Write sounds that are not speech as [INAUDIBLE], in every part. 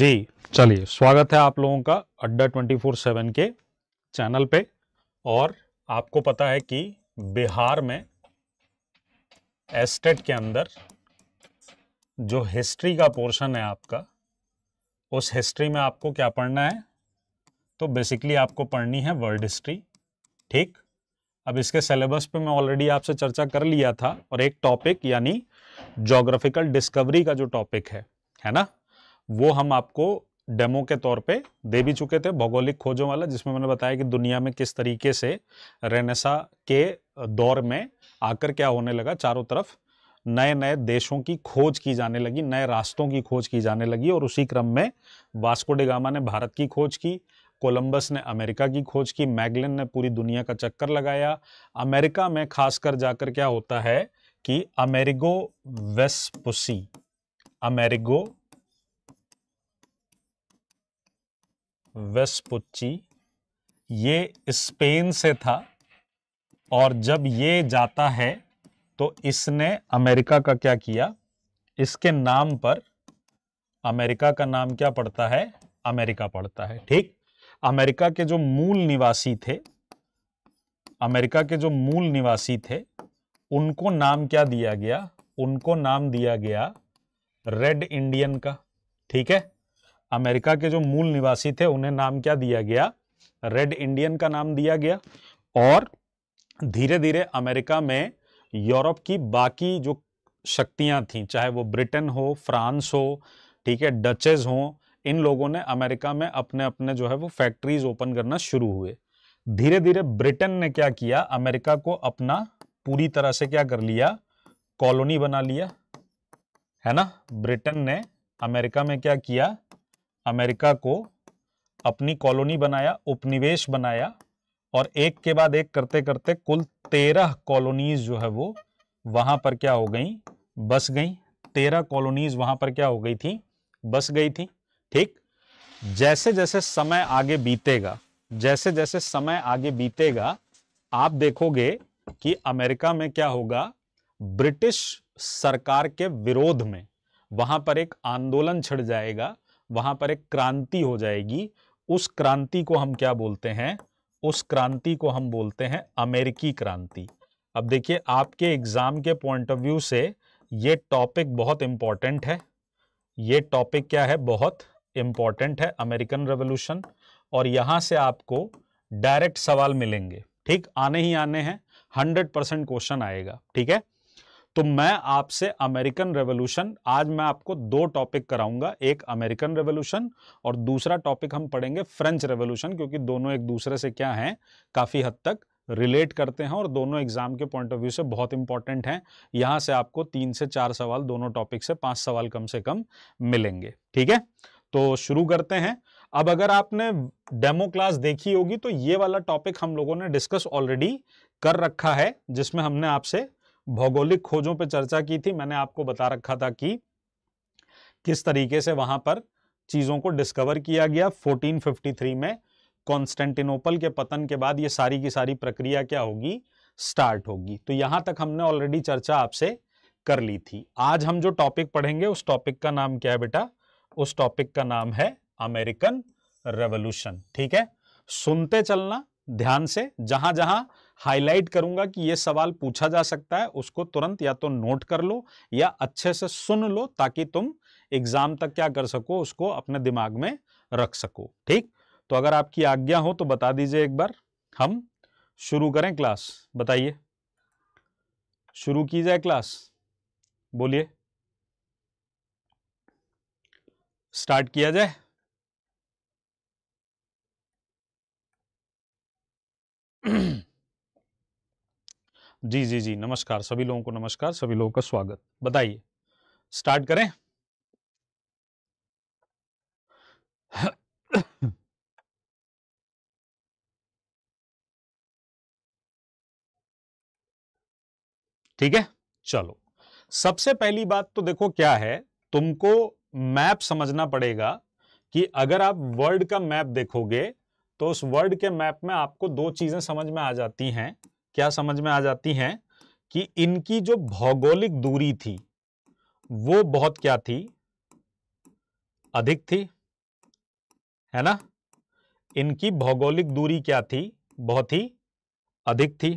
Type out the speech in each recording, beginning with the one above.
जी चलिए स्वागत है आप लोगों का अड्डा ट्वेंटी फोर सेवन के चैनल पे और आपको पता है कि बिहार में एस्टेट के अंदर जो हिस्ट्री का पोर्शन है आपका उस हिस्ट्री में आपको क्या पढ़ना है तो बेसिकली आपको पढ़नी है वर्ल्ड हिस्ट्री ठीक अब इसके सिलेबस पे मैं ऑलरेडी आपसे चर्चा कर लिया था और एक टॉपिक यानी जोग्राफिकल डिस्कवरी का जो टॉपिक है है ना वो हम आपको डेमो के तौर पे दे भी चुके थे भौगोलिक खोजों वाला जिसमें मैंने बताया कि दुनिया में किस तरीके से रेनेसा के दौर में आकर क्या होने लगा चारों तरफ नए नए देशों की खोज की जाने लगी नए रास्तों की खोज की जाने लगी और उसी क्रम में वास्को डेगामा ने भारत की खोज की कोलंबस ने अमेरिका की खोज की मैगलिन ने पूरी दुनिया का चक्कर लगाया अमेरिका में खासकर जाकर क्या होता है कि अमेरिगो वेस्पुसी अमेरिगो वेस्पुच्ची ये स्पेन से था और जब ये जाता है तो इसने अमेरिका का क्या किया इसके नाम पर अमेरिका का नाम क्या पड़ता है अमेरिका पड़ता है ठीक अमेरिका के जो मूल निवासी थे अमेरिका के जो मूल निवासी थे उनको नाम क्या दिया गया उनको नाम दिया गया रेड इंडियन का ठीक है अमेरिका के जो मूल निवासी थे उन्हें नाम क्या दिया गया रेड इंडियन का नाम दिया गया और धीरे धीरे अमेरिका में यूरोप की बाकी जो शक्तियां थीं चाहे वो ब्रिटेन हो फ्रांस हो ठीक है डचेज हो इन लोगों ने अमेरिका में अपने अपने जो है वो फैक्ट्रीज ओपन करना शुरू हुए धीरे धीरे ब्रिटेन ने क्या किया अमेरिका को अपना पूरी तरह से क्या कर लिया कॉलोनी बना लिया है ना ब्रिटेन ने अमेरिका में क्या किया अमेरिका को अपनी कॉलोनी बनाया उपनिवेश बनाया और एक के बाद एक करते करते कुल तेरह कॉलोनीज जो है वो वहां पर क्या हो गई बस गई तेरह कॉलोनीज वहां पर क्या हो गई थी बस गई थी ठीक जैसे जैसे समय आगे बीतेगा जैसे जैसे समय आगे बीतेगा आप देखोगे कि अमेरिका में क्या होगा ब्रिटिश सरकार के विरोध में वहां पर एक आंदोलन छिड़ जाएगा वहां पर एक क्रांति हो जाएगी उस क्रांति को हम क्या बोलते हैं उस क्रांति को हम बोलते हैं अमेरिकी क्रांति अब देखिए आपके एग्जाम के पॉइंट ऑफ व्यू से ये टॉपिक बहुत इंपॉर्टेंट है ये टॉपिक क्या है बहुत इंपॉर्टेंट है अमेरिकन रेवोल्यूशन और यहां से आपको डायरेक्ट सवाल मिलेंगे ठीक आने ही आने हैं हंड्रेड परसेंट क्वेश्चन आएगा ठीक है तो मैं आपसे अमेरिकन रेवोल्यूशन आज मैं आपको दो टॉपिक कराऊंगा एक अमेरिकन रेवोल्यूशन और दूसरा टॉपिक हम पढ़ेंगे फ्रेंच रेवोल्यूशन क्योंकि दोनों एक दूसरे से क्या हैं काफ़ी हद तक रिलेट करते हैं और दोनों एग्जाम के पॉइंट ऑफ व्यू से बहुत इंपॉर्टेंट हैं यहाँ से आपको तीन से चार सवाल दोनों टॉपिक से पांच सवाल कम से कम मिलेंगे ठीक है तो शुरू करते हैं अब अगर आपने डेमो क्लास देखी होगी तो ये वाला टॉपिक हम लोगों ने डिस्कस ऑलरेडी कर रखा है जिसमें हमने आपसे भौगोलिक खोजों पर चर्चा की थी मैंने आपको बता रखा था कि किस तरीके से वहां पर चीजों को डिस्कवर किया गया 1453 में कॉन्स्टेंटिनोपल के पतन के बाद ये सारी की सारी प्रक्रिया क्या होगी स्टार्ट होगी तो यहां तक हमने ऑलरेडी चर्चा आपसे कर ली थी आज हम जो टॉपिक पढ़ेंगे उस टॉपिक का नाम क्या है बेटा उस टॉपिक का नाम है अमेरिकन रेवोल्यूशन ठीक है सुनते चलना ध्यान से जहां जहां हाईलाइट करूंगा कि यह सवाल पूछा जा सकता है उसको तुरंत या तो नोट कर लो या अच्छे से सुन लो ताकि तुम एग्जाम तक क्या कर सको उसको अपने दिमाग में रख सको ठीक तो अगर आपकी आज्ञा हो तो बता दीजिए एक बार हम शुरू करें क्लास बताइए शुरू की जाए क्लास बोलिए स्टार्ट किया जाए [CLEARS THROAT] जी जी जी नमस्कार सभी लोगों को नमस्कार सभी लोगों का स्वागत बताइए स्टार्ट करें ठीक है चलो सबसे पहली बात तो देखो क्या है तुमको मैप समझना पड़ेगा कि अगर आप वर्ल्ड का मैप देखोगे तो उस वर्ल्ड के मैप में आपको दो चीजें समझ में आ जाती हैं क्या समझ में आ जाती हैं कि इनकी जो भौगोलिक दूरी थी वो बहुत क्या थी अधिक थी है ना इनकी भौगोलिक दूरी क्या थी बहुत ही अधिक थी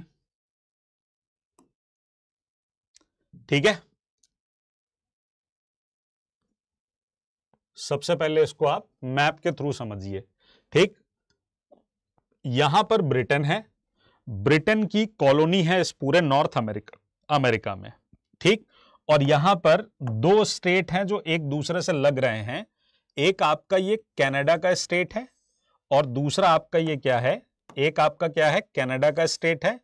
ठीक है सबसे पहले इसको आप मैप के थ्रू समझिए ठीक यहां पर ब्रिटेन है ब्रिटेन की कॉलोनी है इस पूरे नॉर्थ अमेरिका अमेरिका में ठीक और यहां पर दो स्टेट हैं जो एक दूसरे से लग रहे हैं एक आपका ये कनाडा का स्टेट है और दूसरा आपका ये क्या है एक आपका क्या है कनाडा का स्टेट है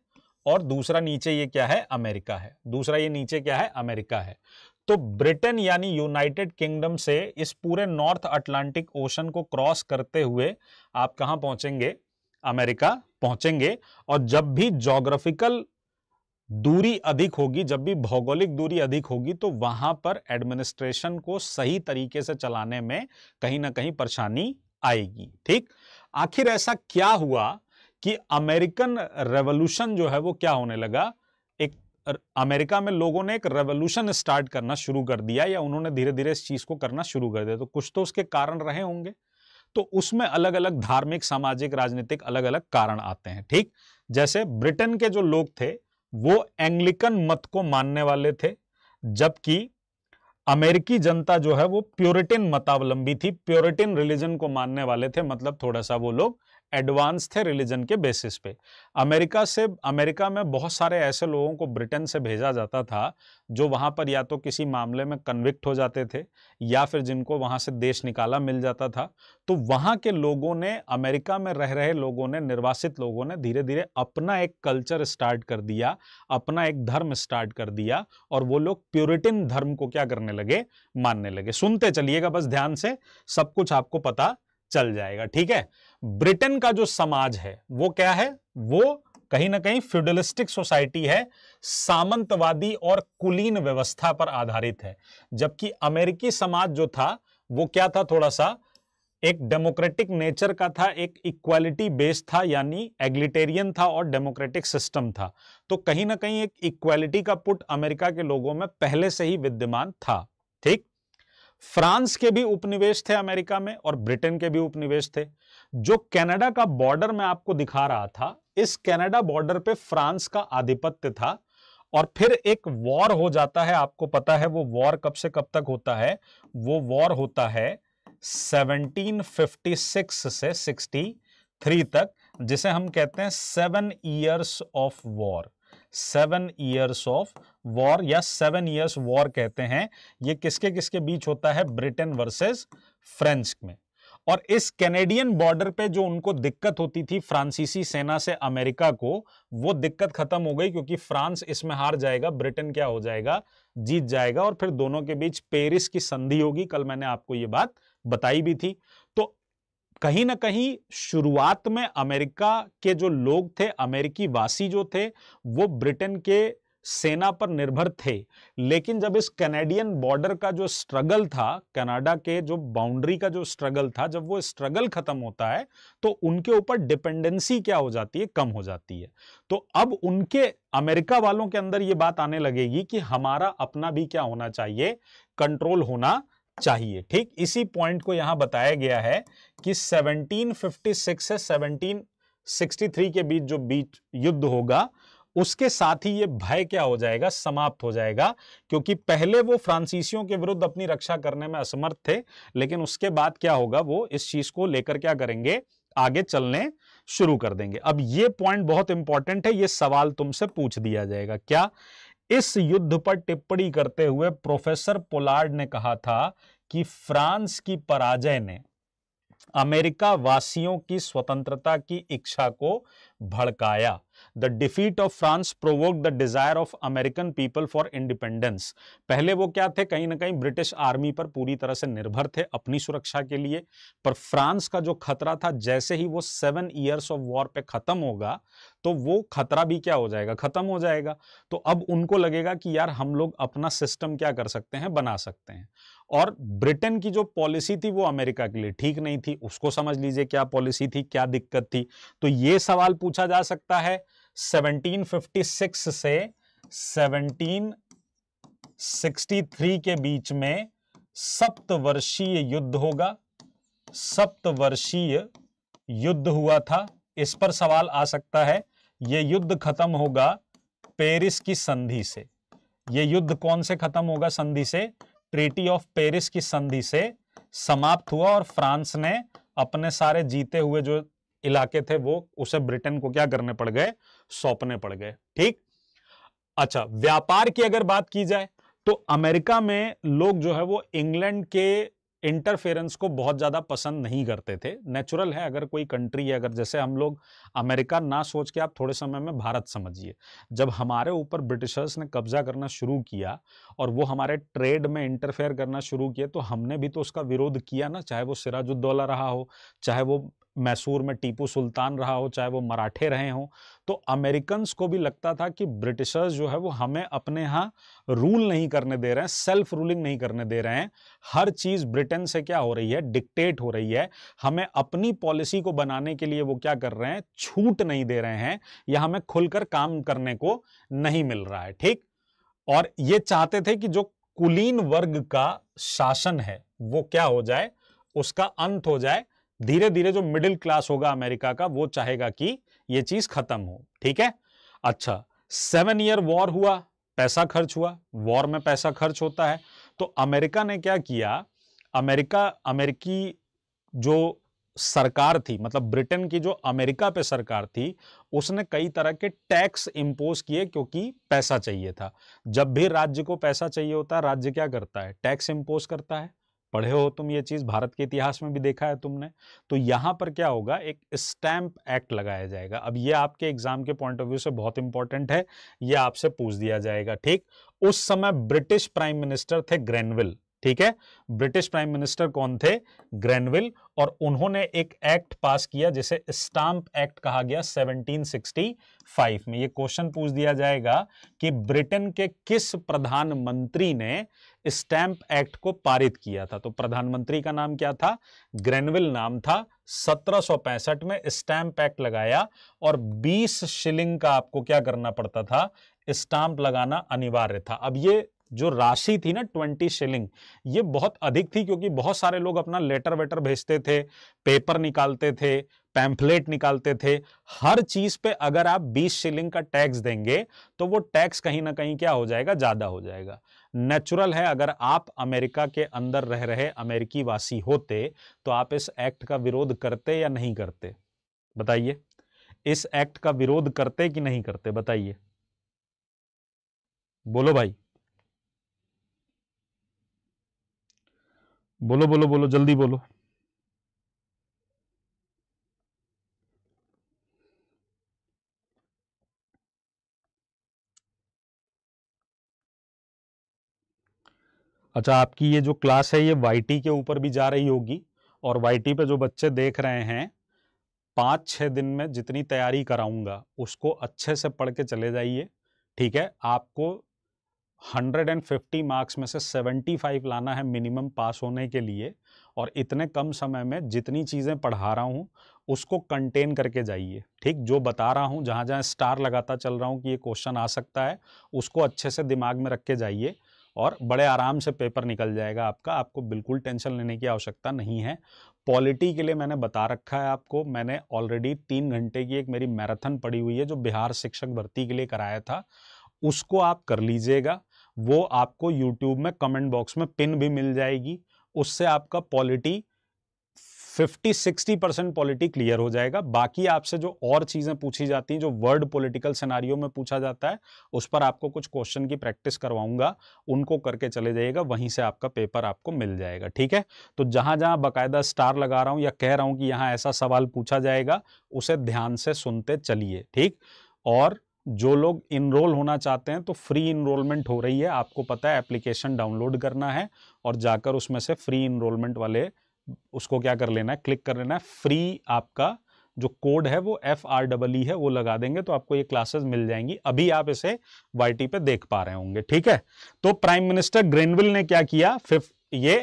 और दूसरा नीचे ये क्या है अमेरिका है दूसरा ये नीचे क्या है अमेरिका है तो ब्रिटेन यानी यूनाइटेड किंगडम से इस पूरे नॉर्थ अटलांटिक ओशन को क्रॉस करते हुए आप कहां पहुंचेंगे अमेरिका पहुंचेंगे और जब भी जोग्राफिकल दूरी अधिक होगी जब भी भौगोलिक दूरी अधिक होगी तो वहां पर एडमिनिस्ट्रेशन को सही तरीके से चलाने में कहीं ना कहीं परेशानी आएगी ठीक आखिर ऐसा क्या हुआ कि अमेरिकन रेवोल्यूशन जो है वो क्या होने लगा एक अमेरिका में लोगों ने एक रेवोल्यूशन स्टार्ट करना शुरू कर दिया या उन्होंने धीरे धीरे इस चीज को करना शुरू कर दिया तो कुछ तो उसके कारण रहे होंगे तो उसमें अलग अलग धार्मिक सामाजिक राजनीतिक अलग अलग कारण आते हैं ठीक जैसे ब्रिटेन के जो लोग थे वो एंग्लिकन मत को मानने वाले थे जबकि अमेरिकी जनता जो है वो प्योरिटिन मतावलंबी थी प्योरिटिन रिलीजन को मानने वाले थे मतलब थोड़ा सा वो लोग एडवांस थे रिलीजन के बेसिस पे अमेरिका से अमेरिका में बहुत सारे ऐसे लोगों को ब्रिटेन से भेजा जाता था जो वहाँ पर या तो किसी मामले में कन्विक्ट हो जाते थे या फिर जिनको वहाँ से देश निकाला मिल जाता था तो वहाँ के लोगों ने अमेरिका में रह रहे लोगों ने निर्वासित लोगों ने धीरे धीरे अपना एक कल्चर स्टार्ट कर दिया अपना एक धर्म स्टार्ट कर दिया और वो लोग प्योरिटिन धर्म को क्या करने लगे मानने लगे सुनते चलिएगा बस ध्यान से सब कुछ आपको पता चल जाएगा ठीक है ब्रिटेन का जो समाज है वो क्या है वो कहीं ना कहीं फ्यूडलिस्टिक सोसाइटी है सामंतवादी और कुलीन व्यवस्था पर आधारित है जबकि अमेरिकी समाज जो था वो क्या था थोड़ा सा एक डेमोक्रेटिक नेचर का था एक इक्वालिटी बेस्ड था यानी एग्लिटेरियन था और डेमोक्रेटिक सिस्टम था तो कहीं ना कहीं एक इक्वालिटी का पुट अमेरिका के लोगों में पहले से ही विद्यमान था ठीक फ्रांस के भी उपनिवेश थे अमेरिका में और ब्रिटेन के भी उपनिवेश थे जो कनाडा का बॉर्डर मैं आपको दिखा रहा था इस कनाडा बॉर्डर पे फ्रांस का आधिपत्य था और फिर एक वॉर हो जाता है आपको पता है वो वॉर कब से कब तक होता है वो वॉर होता है 1756 से 63 तक जिसे हम कहते हैं seven years of war seven years of war या सेवन ईयर्स वॉर कहते हैं ये किसके किसके बीच होता है ब्रिटेन वर्सेस फ्रेंच में और इस कैनेडियन बॉर्डर पे जो उनको दिक्कत होती थी फ्रांसीसी सेना से अमेरिका को वो दिक्कत खत्म हो गई क्योंकि फ्रांस इसमें हार जाएगा ब्रिटेन क्या हो जाएगा जीत जाएगा और फिर दोनों के बीच पेरिस की संधि होगी कल मैंने आपको ये बात बताई भी थी तो कहीं ना कहीं शुरुआत में अमेरिका के जो लोग थे अमेरिकी वासी जो थे वो ब्रिटेन के सेना पर निर्भर थे लेकिन जब इस कैनेडियन बॉर्डर का जो स्ट्रगल था कनाडा के जो बाउंड्री का जो स्ट्रगल था जब वो स्ट्रगल खत्म होता है तो उनके ऊपर डिपेंडेंसी क्या हो जाती है कम हो जाती है तो अब उनके अमेरिका वालों के अंदर ये बात आने लगेगी कि हमारा अपना भी क्या होना चाहिए कंट्रोल होना चाहिए ठीक इसी पॉइंट को यहां बताया गया है कि सेवनटीन से 1763 के बीच जो बीच युद्ध होगा उसके साथ ही ये भय क्या हो जाएगा समाप्त हो जाएगा क्योंकि पहले वो फ्रांसीसियों के विरुद्ध अपनी रक्षा करने में असमर्थ थे लेकिन उसके बाद क्या होगा वो इस चीज को लेकर क्या करेंगे आगे चलने शुरू कर देंगे अब ये पॉइंट बहुत इंपॉर्टेंट है ये सवाल तुमसे पूछ दिया जाएगा क्या इस युद्ध पर टिप्पणी करते हुए प्रोफेसर पोलार्ड ने कहा था कि फ्रांस की पराजय ने अमेरिका वासियों की स्वतंत्रता की इच्छा को भड़काया the defeat of France provoke the desire of American people for independence पहले वो क्या थे कहीं ना कहीं ब्रिटिश आर्मी पर पूरी तरह से निर्भर थे अपनी सुरक्षा के लिए पर फ्रांस का जो खतरा था जैसे ही वो सेवन ईयर्स ऑफ वॉर पे खत्म होगा तो वो खतरा भी क्या हो जाएगा खत्म हो जाएगा तो अब उनको लगेगा कि यार हम लोग अपना सिस्टम क्या कर सकते हैं बना सकते हैं और ब्रिटेन की जो पॉलिसी थी वो अमेरिका के लिए ठीक नहीं थी उसको समझ लीजिए क्या पॉलिसी थी क्या दिक्कत थी तो ये सवाल पूछा जा सकता है 1756 से 1763 के बीच में सप्तवर्षीय युद्ध होगा सप्तवर्षीय युद्ध हुआ था इस पर सवाल आ सकता है यह युद्ध खत्म होगा पेरिस की संधि से यह युद्ध कौन से खत्म होगा संधि से ट्रीटी ऑफ पेरिस की संधि से समाप्त हुआ और फ्रांस ने अपने सारे जीते हुए जो इलाके थे वो उसे ब्रिटेन को क्या करने पड़ गए सौंपने पड़ गए ठीक अच्छा व्यापार की अगर बात की जाए तो अमेरिका में लोग जो है वो इंग्लैंड के इंटरफेरेंस को बहुत ज़्यादा पसंद नहीं करते थे नेचुरल है अगर कोई कंट्री है अगर जैसे हम लोग अमेरिका ना सोच के आप थोड़े समय में भारत समझिए जब हमारे ऊपर ब्रिटिशर्स ने कब्जा करना शुरू किया और वो हमारे ट्रेड में इंटरफेयर करना शुरू किया तो हमने भी तो उसका विरोध किया ना चाहे वो सिराजुद्दौला रहा हो चाहे वो मैसूर में टीपू सुल्तान रहा हो चाहे वो मराठे रहे हों तो अमेरिकन को भी लगता था कि ब्रिटिशर्स जो है वो हमें अपने यहाँ रूल नहीं करने दे रहे हैं सेल्फ रूलिंग नहीं करने दे रहे हैं हर चीज़ ब्रिटेन से क्या हो रही है डिक्टेट हो रही है हमें अपनी पॉलिसी को बनाने के लिए वो क्या कर रहे हैं छूट नहीं दे रहे हैं या हमें खुलकर काम करने को नहीं मिल रहा है ठीक और ये चाहते थे कि जो कुलीन वर्ग का शासन है वो क्या हो जाए उसका अंत हो जाए धीरे धीरे जो मिडिल क्लास होगा अमेरिका का वो चाहेगा कि ये चीज खत्म हो ठीक है अच्छा सेवन ईयर वॉर हुआ पैसा खर्च हुआ वॉर में पैसा खर्च होता है तो अमेरिका ने क्या किया अमेरिका अमेरिकी जो सरकार थी मतलब ब्रिटेन की जो अमेरिका पे सरकार थी उसने कई तरह के टैक्स इंपोज किए क्योंकि पैसा चाहिए था जब भी राज्य को पैसा चाहिए होता है राज्य क्या करता है टैक्स इंपोज करता है पढ़े हो तुम ये चीज़ भारत के इतिहास में भी देखा है तुमने तो यहाँ पर क्या होगा एक स्टैम्प एक्ट लगाया जाएगा अब ये आपके एग्जाम के पॉइंट ऑफ व्यू से बहुत इंपॉर्टेंट है ये आपसे पूछ दिया जाएगा ठीक उस समय ब्रिटिश प्राइम मिनिस्टर थे ग्रेनविल ठीक है ब्रिटिश प्राइम मिनिस्टर कौन थे ग्रेनविल और उन्होंने एक एक्ट पास किया जिसे स्टाम्प एक्ट कहा गया 1765 में ये क्वेश्चन पूछ दिया जाएगा कि ब्रिटेन के किस प्रधानमंत्री ने स्टैंप एक्ट को पारित किया था तो प्रधानमंत्री का नाम क्या था ग्रेनविल नाम था 1765 में स्टैंप एक्ट लगाया और 20 शिलिंग का आपको क्या करना पड़ता था स्टाम्प लगाना अनिवार्य था अब ये जो राशि थी ना ट्वेंटी शिलिंग ये बहुत अधिक थी क्योंकि बहुत सारे लोग अपना लेटर वेटर भेजते थे पेपर निकालते थे पैम्फलेट निकालते थे हर चीज पे अगर आप 20 शिलिंग का टैक्स देंगे तो वो टैक्स कहीं ना कहीं क्या हो जाएगा ज्यादा हो जाएगा नेचुरल है अगर आप अमेरिका के अंदर रह रहे अमेरिकी वासी होते तो आप इस एक्ट का विरोध करते या नहीं करते बताइए इस एक्ट का विरोध करते कि नहीं करते बताइए बोलो भाई बोलो बोलो बोलो जल्दी बोलो अच्छा आपकी ये जो क्लास है ये वाई के ऊपर भी जा रही होगी और वाई पे जो बच्चे देख रहे हैं पाँच छः दिन में जितनी तैयारी कराऊंगा उसको अच्छे से पढ़ के चले जाइए ठीक है आपको 150 मार्क्स में से 75 लाना है मिनिमम पास होने के लिए और इतने कम समय में जितनी चीज़ें पढ़ा रहा हूँ उसको कंटेन करके जाइए ठीक जो बता रहा हूँ जहाँ जहाँ स्टार लगाता चल रहा हूँ कि ये क्वेश्चन आ सकता है उसको अच्छे से दिमाग में रख के जाइए और बड़े आराम से पेपर निकल जाएगा आपका आपको बिल्कुल टेंशन लेने की आवश्यकता नहीं है पॉलिटी के लिए मैंने बता रखा है आपको मैंने ऑलरेडी तीन घंटे की एक मेरी मैराथन पड़ी हुई है जो बिहार शिक्षक भर्ती के लिए कराया था उसको आप कर लीजिएगा वो आपको यूट्यूब में कमेंट बॉक्स में पिन भी मिल जाएगी उससे आपका पॉलिटी 50-60 परसेंट पॉलिटी क्लियर हो जाएगा बाकी आपसे जो और चीज़ें पूछी जाती हैं जो वर्ड पॉलिटिकल सिनारियों में पूछा जाता है उस पर आपको कुछ क्वेश्चन की प्रैक्टिस करवाऊंगा उनको करके चले जाइएगा वहीं से आपका पेपर आपको मिल जाएगा ठीक है तो जहाँ जहाँ बाकायदा स्टार लगा रहा हूँ या कह रहा हूँ कि यहाँ ऐसा सवाल पूछा जाएगा उसे ध्यान से सुनते चलिए ठीक और जो लोग इनरोल होना चाहते हैं तो फ्री इनरोलमेंट हो रही है आपको पता है एप्लीकेशन डाउनलोड करना है और जाकर उसमें से फ्री इनरोलमेंट वाले उसको क्या कर लेना है क्लिक कर लेना है फ्री आपका जो कोड है वो एफ आर डबल ई है वो लगा देंगे तो आपको ये क्लासेस मिल जाएंगी अभी आप इसे वाई पे देख पा रहे होंगे ठीक है तो प्राइम मिनिस्टर ग्रेनविल ने क्या किया फिफ्थ ये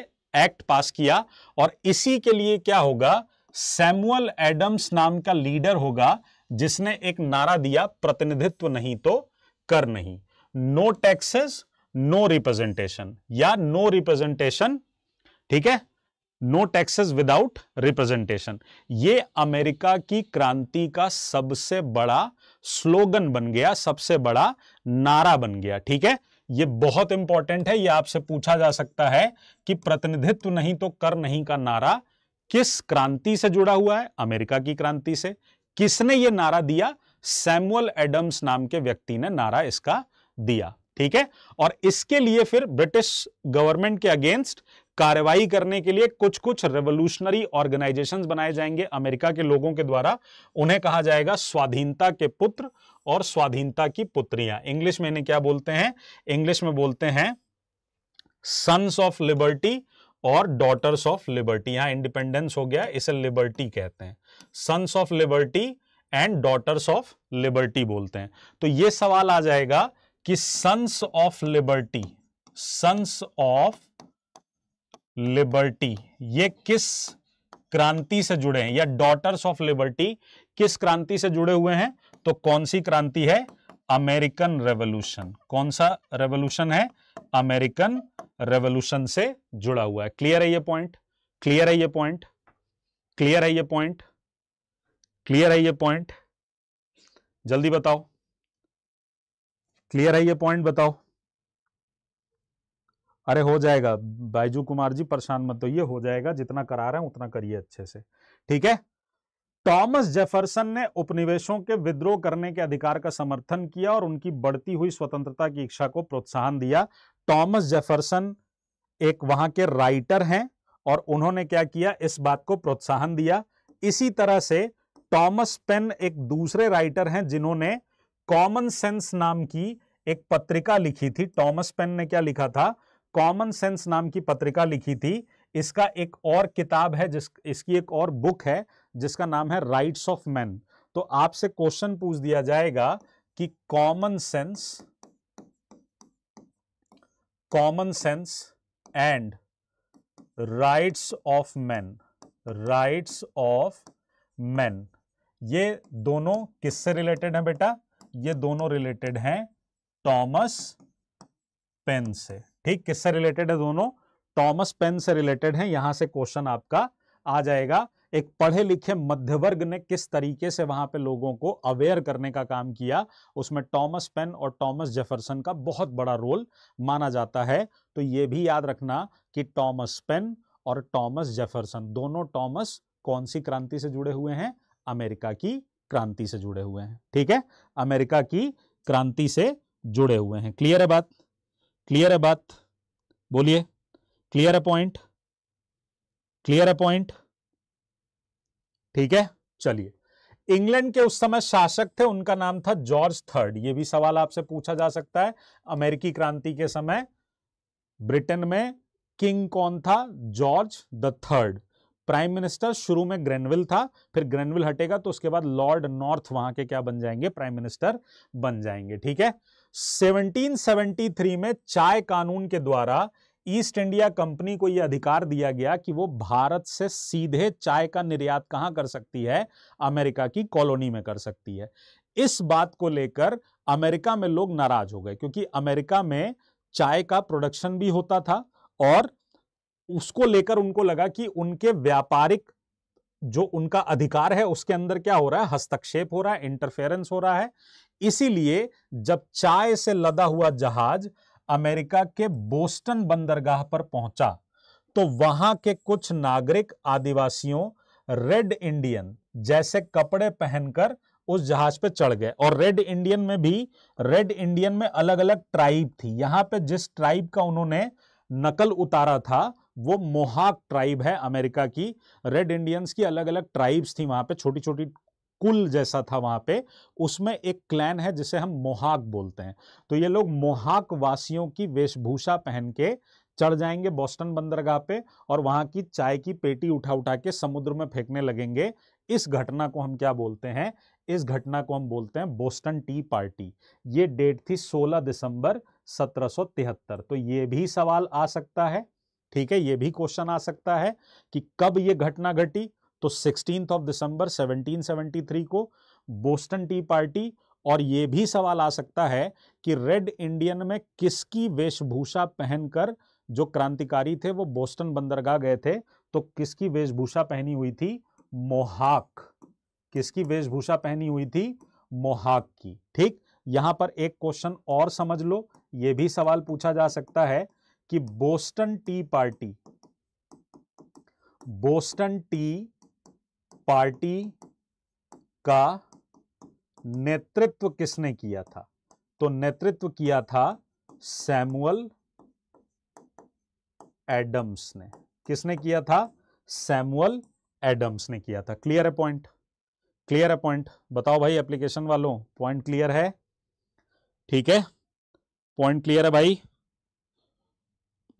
एक्ट पास किया और इसी के लिए क्या होगा सैमुअल एडम्स नाम का लीडर होगा जिसने एक नारा दिया प्रतिनिधित्व नहीं तो कर नहीं नो टैक्सेस नो रिप्रेजेंटेशन या नो रिप्रेजेंटेशन ठीक है नो टैक्सेस विदाउट रिप्रेजेंटेशन ये अमेरिका की क्रांति का सबसे बड़ा स्लोगन बन गया सबसे बड़ा नारा बन गया ठीक है ये बहुत इंपॉर्टेंट है यह आपसे पूछा जा सकता है कि प्रतिनिधित्व नहीं तो कर नहीं का नारा किस क्रांति से जुड़ा हुआ है अमेरिका की क्रांति से किसने ये नारा दिया सैमुअल एडम्स नाम के व्यक्ति ने नारा इसका दिया ठीक है और इसके लिए फिर ब्रिटिश गवर्नमेंट के अगेंस्ट कार्रवाई करने के लिए कुछ कुछ रेवोल्यूशनरी ऑर्गेनाइजेशंस बनाए जाएंगे अमेरिका के लोगों के द्वारा उन्हें कहा जाएगा स्वाधीनता के पुत्र और स्वाधीनता की पुत्रियां इंग्लिश में इन्हें क्या बोलते हैं इंग्लिश में बोलते हैं सन्स ऑफ लिबर्टी और डॉटर्स ऑफ लिबर्टी यहां इंडिपेंडेंस हो गया इसे लिबर्टी कहते हैं sons of liberty and daughters of liberty बोलते हैं तो ये सवाल आ जाएगा कि sons of liberty sons of liberty ये किस क्रांति से जुड़े हैं या डॉटर्स ऑफ लिबर्टी किस क्रांति से जुड़े हुए हैं तो कौन सी क्रांति है अमेरिकन रेवोल्यूशन कौन सा रेवोल्यूशन है अमेरिकन रेवोल्यूशन से जुड़ा हुआ है क्लियर है ये पॉइंट क्लियर है ये पॉइंट क्लियर है ये पॉइंट क्लियर है ये पॉइंट जल्दी बताओ क्लियर है ये पॉइंट बताओ अरे हो जाएगा बाइजू कुमार जी परेशान मत ये हो जाएगा जितना करा रहे हैं उतना करिए अच्छे से ठीक है टॉमस जेफरसन ने उपनिवेशों के विद्रोह करने के अधिकार का समर्थन किया और उनकी बढ़ती हुई स्वतंत्रता की इच्छा को प्रोत्साहन दिया टॉमस जेफरसन एक वहां के राइटर हैं और उन्होंने क्या किया इस बात को प्रोत्साहन दिया इसी तरह से टॉमस पेन एक दूसरे राइटर हैं जिन्होंने कॉमन सेंस नाम की एक पत्रिका लिखी थी टॉमस पेन ने क्या लिखा था कॉमन सेंस नाम की पत्रिका लिखी थी इसका एक और किताब है जिस इसकी एक और बुक है जिसका नाम है राइट्स ऑफ मैन तो आपसे क्वेश्चन पूछ दिया जाएगा कि common sense common sense and rights of man rights of man ये दोनों किससे रिलेटेड है बेटा ये दोनों रिलेटेड हैं टॉमस पेन से ठीक किससे रिलेटेड है दोनों टॉमस पेन से रिलेटेड हैं यहां से क्वेश्चन आपका आ जाएगा एक पढ़े लिखे मध्य वर्ग ने किस तरीके से वहां पे लोगों को अवेयर करने का काम किया उसमें टॉमस पेन और टॉमस जेफरसन का बहुत बड़ा रोल माना जाता है तो ये भी याद रखना कि टॉमस पेन और टॉमस जेफरसन दोनों टॉमस कौन सी क्रांति से जुड़े हुए हैं अमेरिका की क्रांति से जुड़े हुए हैं ठीक है अमेरिका की क्रांति से जुड़े हुए हैं क्लियर है बात क्लियर है बात बोलिए क्लियर है पॉइंट क्लियर है पॉइंट ठीक है चलिए इंग्लैंड के उस समय शासक थे उनका नाम था जॉर्ज थर्ड ये भी सवाल आपसे पूछा जा सकता है अमेरिकी क्रांति के समय ब्रिटेन में किंग कौन था George the third prime minister शुरू में ग्रेनविल था फिर ग्रेनविल हटेगा तो उसके बाद लॉर्ड नॉर्थ वहां के क्या बन जाएंगे प्राइम मिनिस्टर बन जाएंगे ठीक है 1773 में चाय कानून के द्वारा ईस्ट इंडिया कंपनी को यह अधिकार दिया गया कि वो भारत से सीधे चाय का निर्यात कहां कर सकती है अमेरिका की कॉलोनी में कर सकती है इस बात को लेकर अमेरिका में लोग नाराज हो गए क्योंकि अमेरिका में चाय का प्रोडक्शन भी होता था और उसको लेकर उनको लगा कि उनके व्यापारिक जो उनका अधिकार है उसके अंदर क्या हो रहा है हस्तक्षेप हो रहा है इंटरफेरेंस हो रहा है इसीलिए जब चाय से लदा हुआ जहाज अमेरिका के बोस्टन बंदरगाह पर पहुंचा तो वहां के कुछ नागरिक आदिवासियों रेड इंडियन जैसे कपड़े पहनकर उस जहाज पे चढ़ गए और रेड इंडियन में भी रेड इंडियन में अलग अलग ट्राइब थी यहां पे जिस ट्राइब का उन्होंने नकल उतारा था वो मोहाक ट्राइब है अमेरिका की रेड इंडियंस की अलग अलग ट्राइब्स थी वहां पे छोटी छोटी कुल जैसा था वहाँ पे उसमें एक क्लैन है जिसे हम मोहाक बोलते हैं तो ये लोग मोहाक वासियों की वेशभूषा पहन के चढ़ जाएंगे बॉस्टन बंदरगाह पे और वहाँ की चाय की पेटी उठा उठा के समुद्र में फेंकने लगेंगे इस घटना को हम क्या बोलते हैं इस घटना को हम बोलते हैं बोस्टन टी पार्टी ये डेट थी 16 दिसंबर 1773 तो ये भी सवाल आ सकता है ठीक है ये भी क्वेश्चन आ सकता है कि कब ये घटना घटी तो सिक्सटीन ऑफ दिसंबर 1773 को बोस्टन टी पार्टी और ये भी सवाल आ सकता है कि रेड इंडियन में किसकी वेशभूषा पहनकर जो क्रांतिकारी थे वो बोस्टन बंदरगाह गए थे तो किसकी वेशभूषा पहनी हुई थी मोहाक किसकी वेशभूषा पहनी हुई थी मोहाक की ठीक यहां पर एक क्वेश्चन और समझ लो ये भी सवाल पूछा जा सकता है कि Boston tea party Boston tea party का नेतृत्व किसने किया था तो नेतृत्व किया था सैमुअल एडम्स ने किसने किया था सैमुअल एडम्स ने किया था क्लियर है पॉइंट क्लियर है पॉइंट बताओ भाई एप्लीकेशन वालों पॉइंट क्लियर है ठीक है पॉइंट क्लियर है भाई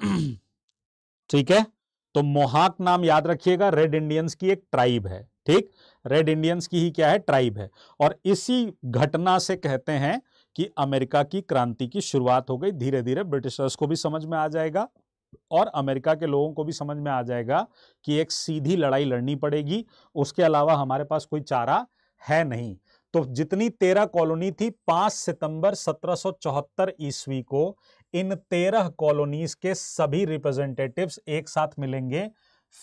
[CLEARS THROAT] ठीक है तो मोहाक नाम याद रखिएगा रेड इंडियंस की एक ट्राइब है ठीक रेड इंडियंस की ही क्या है ट्राइब है और इसी घटना से कहते हैं कि अमेरिका की क्रांति की शुरुआत हो गई धीरे धीरे ब्रिटिशर्स को भी समझ में आ जाएगा और अमेरिका के लोगों को भी समझ में आ जाएगा कि एक सीधी लड़ाई लड़नी पड़ेगी उसके अलावा हमारे पास कोई चारा है नहीं तो जितनी तेरह कॉलोनी थी पांच सितंबर 1774 ईस्वी को इन तेरह कॉलोनीज के सभी रिप्रेजेंटेटिव्स एक साथ मिलेंगे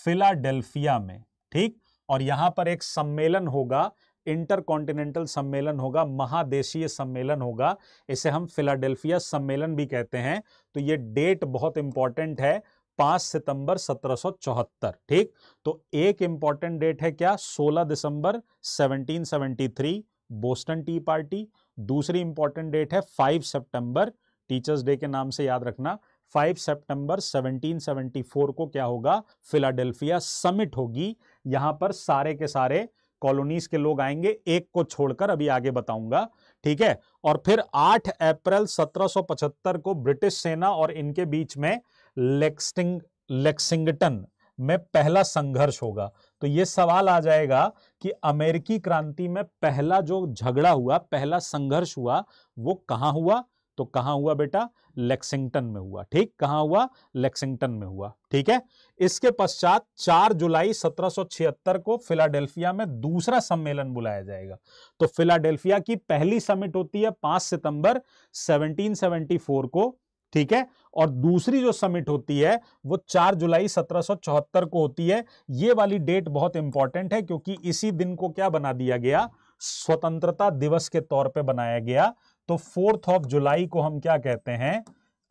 फिलाडेल्फिया में ठीक और यहां पर एक सम्मेलन होगा इंटर कॉन्टिनेंटल सम्मेलन होगा महादेशीय सम्मेलन होगा इसे हम फिलाडेल्फिया सम्मेलन भी कहते हैं तो ये डेट बहुत इंपॉर्टेंट है 5 सितंबर 1774 ठीक तो एक इंपॉर्टेंट डेट है क्या 16 दिसंबर 1773 बोस्टन टी पार्टी दूसरी इंपॉर्टेंट डेट है 5 सितंबर टीचर्स डे के नाम से याद रखना 5 सितंबर 1774 को क्या होगा फिलाडेल्फिया समिट होगी यहां पर सारे के सारे कॉलोनीज के लोग आएंगे एक को छोड़कर अभी आगे बताऊंगा ठीक है और फिर 8 अप्रैल 1775 को ब्रिटिश सेना और इनके बीच में लेक्सटिंग लेक्सिंगटन में पहला संघर्ष होगा तो ये सवाल आ जाएगा कि अमेरिकी क्रांति में पहला जो झगड़ा हुआ पहला संघर्ष हुआ वो कहां हुआ तो कहां हुआ बेटा लेक्सिंगटन में हुआ ठीक कहां हुआ लेक्सिंगटन में हुआ ठीक है इसके पश्चात 4 जुलाई 1776 को फिलाडेल्फिया में दूसरा सम्मेलन बुलाया जाएगा तो फिलाडेल्फिया की पहली समिट होती है 5 सितंबर 1774 को ठीक है और दूसरी जो समिट होती है वो 4 जुलाई 1774 को होती है ये वाली डेट बहुत इंपॉर्टेंट है क्योंकि इसी दिन को क्या बना दिया गया स्वतंत्रता दिवस के तौर पे बनाया गया तो फोर्थ ऑफ जुलाई को हम क्या कहते हैं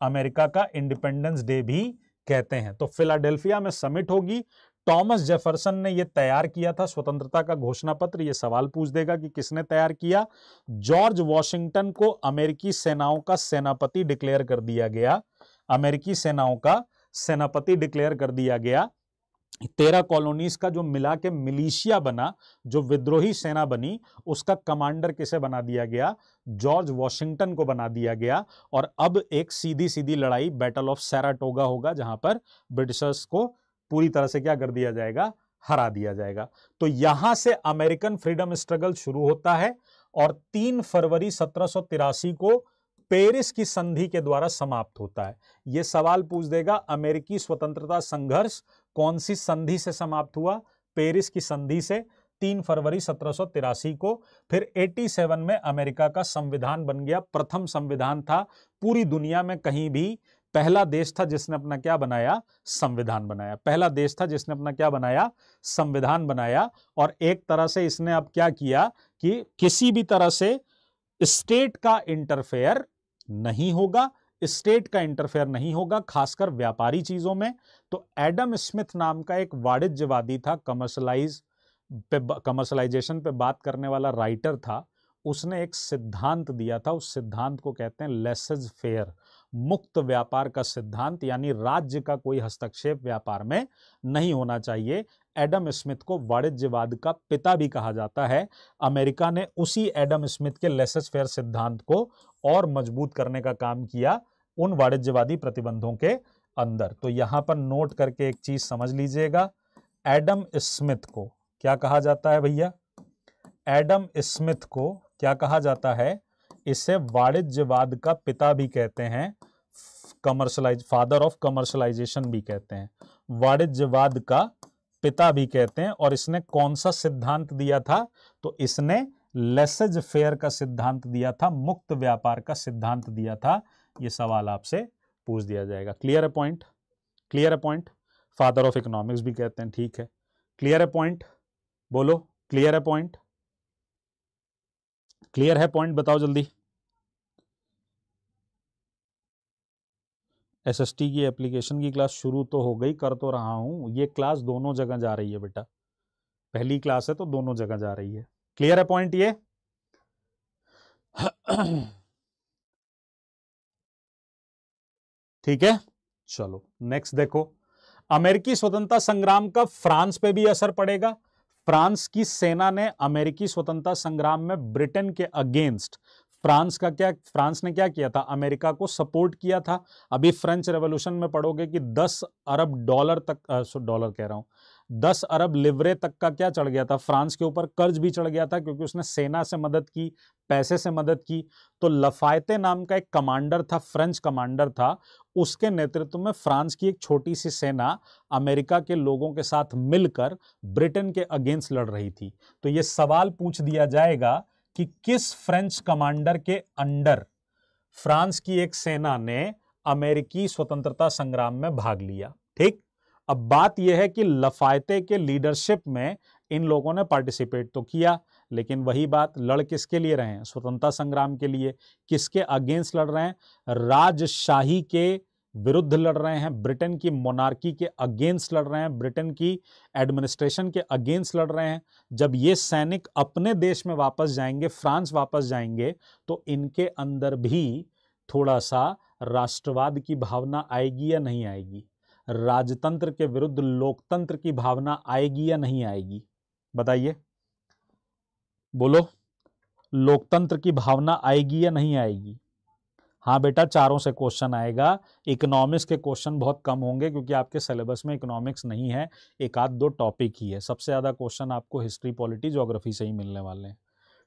अमेरिका का इंडिपेंडेंस डे भी कहते हैं तो फिलाडेल्फिया में समिट होगी टॉमस जेफरसन ने यह तैयार किया था स्वतंत्रता का घोषणा पत्र यह सवाल पूछ देगा कि किसने तैयार किया जॉर्ज वॉशिंगटन को अमेरिकी सेनाओं का सेनापति डिक्लेयर कर दिया गया अमेरिकी सेनाओं का सेनापति डिक्लेयर कर दिया गया तेरह कॉलोनीज का जो मिला के मिलिशिया बना जो विद्रोही सेना बनी उसका कमांडर किसे बना दिया गया जॉर्ज वॉशिंगटन को बना दिया गया और अब एक सीधी सीधी लड़ाई बैटल ऑफ सैराटोगा होगा जहां पर ब्रिटिशर्स को पूरी तरह से क्या कर दिया जाएगा हरा दिया जाएगा तो यहां से अमेरिकन फ्रीडम स्ट्रगल शुरू होता है और तीन फरवरी सत्रह को पेरिस की संधि के द्वारा समाप्त होता है यह सवाल पूछ देगा अमेरिकी स्वतंत्रता संघर्ष कौन सी संधि से समाप्त हुआ पेरिस की संधि से तीन फरवरी सत्रह को फिर 87 में अमेरिका का संविधान बन गया प्रथम संविधान था पूरी दुनिया में कहीं भी पहला देश था जिसने अपना क्या बनाया संविधान बनाया पहला देश था जिसने अपना क्या बनाया संविधान बनाया और एक तरह से इसने अब क्या किया कि किसी भी तरह से स्टेट का इंटरफेयर नहीं होगा स्टेट का इंटरफेयर नहीं होगा खासकर व्यापारी चीज़ों में तो एडम स्मिथ नाम का एक वाणिज्यवादी था कमर्शलाइज पे कमर्शलाइजेशन पे बात करने वाला राइटर था उसने एक सिद्धांत दिया था उस सिद्धांत को कहते हैं लेसेज फेयर मुक्त व्यापार का सिद्धांत यानी राज्य का कोई हस्तक्षेप व्यापार में नहीं होना चाहिए एडम स्मिथ को वाणिज्यवाद का पिता भी कहा जाता है अमेरिका ने उसी एडम स्मिथ के लेसेस फेयर सिद्धांत को और मजबूत करने का काम किया उन वाणिज्यवादी प्रतिबंधों के अंदर तो यहां पर नोट करके एक चीज समझ लीजिएगा एडम स्मिथ को क्या कहा जाता है भैया एडम स्मिथ को क्या कहा जाता है इसे वाणिज्यवाद का पिता भी कहते हैं कमर्शलाइज फादर ऑफ कमर्शलाइजेशन भी कहते हैं वाणिज्यवाद का पिता भी कहते हैं और इसने कौन सा सिद्धांत दिया था तो इसने लेसेज फेयर का सिद्धांत दिया था मुक्त व्यापार का सिद्धांत दिया था यह सवाल आपसे पूछ दिया जाएगा क्लियर है पॉइंट क्लियर है पॉइंट फादर ऑफ इकोनॉमिक्स भी कहते हैं ठीक है क्लियर है पॉइंट बोलो क्लियर ए पॉइंट क्लियर है पॉइंट बताओ जल्दी टी की एप्लीकेशन की क्लास शुरू तो हो गई कर तो रहा हूँ ये क्लास दोनों जगह जा रही है बेटा पहली क्लास है तो दोनों जगह जा रही है क्लियर है पॉइंट ये [CLEARS THROAT] ठीक है चलो नेक्स्ट देखो अमेरिकी स्वतंत्रता संग्राम का फ्रांस पे भी असर पड़ेगा फ्रांस की सेना ने अमेरिकी स्वतंत्रता संग्राम में ब्रिटेन के अगेंस्ट फ्रांस का क्या फ्रांस ने क्या किया था अमेरिका को सपोर्ट किया था अभी फ्रेंच रेवोल्यूशन में पढ़ोगे कि 10 अरब डॉलर तक डॉलर कह रहा हूँ 10 अरब लिवरे तक का क्या चढ़ गया था फ्रांस के ऊपर कर्ज भी चढ़ गया था क्योंकि उसने सेना से मदद की पैसे से मदद की तो लफायते नाम का एक कमांडर था फ्रेंच कमांडर था उसके नेतृत्व में फ्रांस की एक छोटी सी सेना अमेरिका के लोगों के साथ मिलकर ब्रिटेन के अगेंस्ट लड़ रही थी तो ये सवाल पूछ दिया जाएगा कि किस फ्रेंच कमांडर के अंडर फ्रांस की एक सेना ने अमेरिकी स्वतंत्रता संग्राम में भाग लिया ठीक अब बात यह है कि लफायते के लीडरशिप में इन लोगों ने पार्टिसिपेट तो किया लेकिन वही बात लड़ किसके लिए रहे हैं स्वतंत्रता संग्राम के लिए किसके अगेंस्ट लड़ रहे हैं राजशाही के विरुद्ध लड़ रहे हैं ब्रिटेन की मोनार्की के अगेंस्ट लड़ रहे हैं ब्रिटेन की एडमिनिस्ट्रेशन के अगेंस्ट लड़ रहे हैं जब ये सैनिक अपने देश में वापस जाएंगे फ्रांस वापस जाएंगे तो इनके अंदर भी थोड़ा सा राष्ट्रवाद की भावना आएगी या नहीं आएगी राजतंत्र के विरुद्ध लोकतंत्र की भावना आएगी या नहीं आएगी बताइए बोलो लोकतंत्र की भावना आएगी या नहीं आएगी हाँ बेटा चारों से क्वेश्चन आएगा इकोनॉमिक्स के क्वेश्चन बहुत कम होंगे क्योंकि आपके सिलेबस में इकोनॉमिक्स नहीं है एक आध दो टॉपिक ही है सबसे ज़्यादा क्वेश्चन आपको हिस्ट्री पॉलिटी जोग्राफी से ही मिलने वाले हैं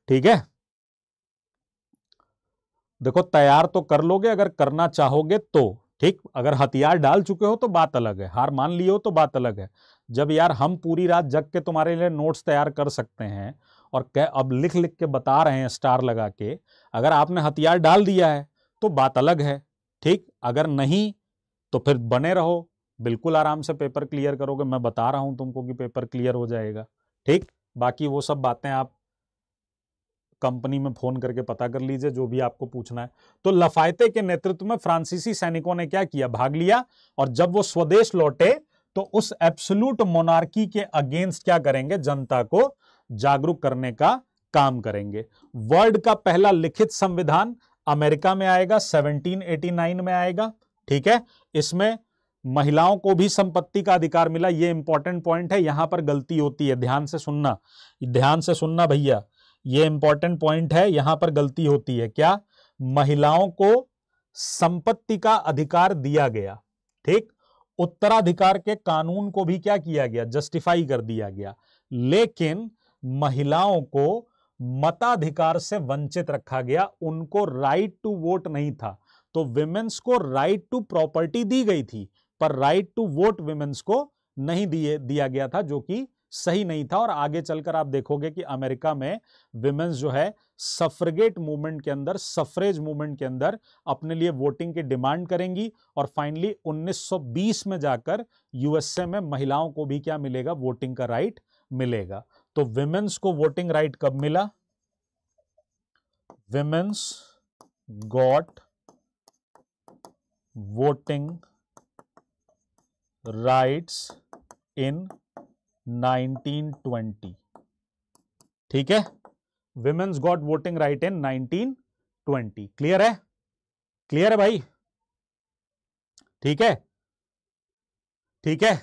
ठीक है देखो तैयार तो कर लोगे अगर करना चाहोगे तो ठीक अगर हथियार डाल चुके हो तो बात अलग है हार मान लिए हो तो बात अलग है जब यार हम पूरी रात जग के तुम्हारे लिए नोट्स तैयार कर सकते हैं और कह अब लिख लिख के बता रहे हैं स्टार लगा के अगर आपने हथियार डाल दिया है तो बात अलग है ठीक अगर नहीं तो फिर बने रहो बिल्कुल आराम से पेपर क्लियर करोगे मैं बता रहा हूं तुमको कि पेपर क्लियर हो जाएगा ठीक बाकी वो सब बातें आप कंपनी में फोन करके पता कर लीजिए जो भी आपको पूछना है तो लफायते के नेतृत्व में फ्रांसीसी सैनिकों ने क्या किया भाग लिया और जब वो स्वदेश लौटे तो उस एब्सोल्यूट मोनार्की के अगेंस्ट क्या करेंगे जनता को जागरूक करने का काम करेंगे वर्ल्ड का पहला लिखित संविधान अमेरिका में आएगा 1789 में आएगा ठीक है इसमें महिलाओं को भी संपत्ति का अधिकार मिला ये इंपॉर्टेंट पॉइंट है यहां पर गलती होती है ध्यान से सुनना ध्यान से सुनना भैया ये इंपॉर्टेंट पॉइंट है यहां पर गलती होती है क्या महिलाओं को संपत्ति का अधिकार दिया गया ठीक उत्तराधिकार के कानून को भी क्या किया गया जस्टिफाई कर दिया गया लेकिन महिलाओं को मताधिकार से वंचित रखा गया उनको राइट टू वोट नहीं था तो विमेन्स को राइट टू प्रॉपर्टी दी गई थी पर राइट टू वोट विमेन्स को नहीं दिए दिया गया था जो कि सही नहीं था और आगे चलकर आप देखोगे कि अमेरिका में विमेन्स जो है सफ्रगेट मूवमेंट के अंदर सफरेज मूवमेंट के अंदर अपने लिए वोटिंग की डिमांड करेंगी और फाइनली 1920 में जाकर यूएसए में महिलाओं को भी क्या मिलेगा वोटिंग का राइट मिलेगा तो विमेन्स को वोटिंग राइट कब मिला women's got voting rights in 1920 ठीक है women's got voting right in 1920 clear है क्लियर है भाई ठीक है ठीक है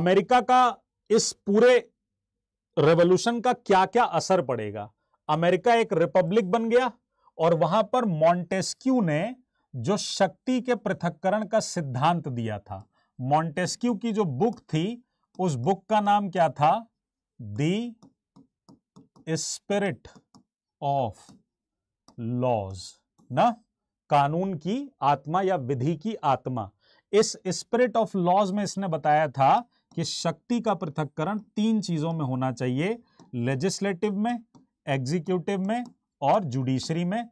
अमेरिका का इस पूरे रेवोल्यूशन का क्या क्या असर पड़ेगा अमेरिका एक रिपब्लिक बन गया और वहां पर मॉन्टेस्क्यू ने जो शक्ति के पृथककरण का सिद्धांत दिया था मॉन्टेस्क्यू की जो बुक थी उस बुक का नाम क्या था दी स्पिरिट ऑफ लॉज ना कानून की आत्मा या विधि की आत्मा इस स्पिरिट ऑफ लॉज में इसने बताया था कि शक्ति का पृथककरण तीन चीज़ों में होना चाहिए लेजिस्लेटिव में एग्जीक्यूटिव में और जुडिशरी में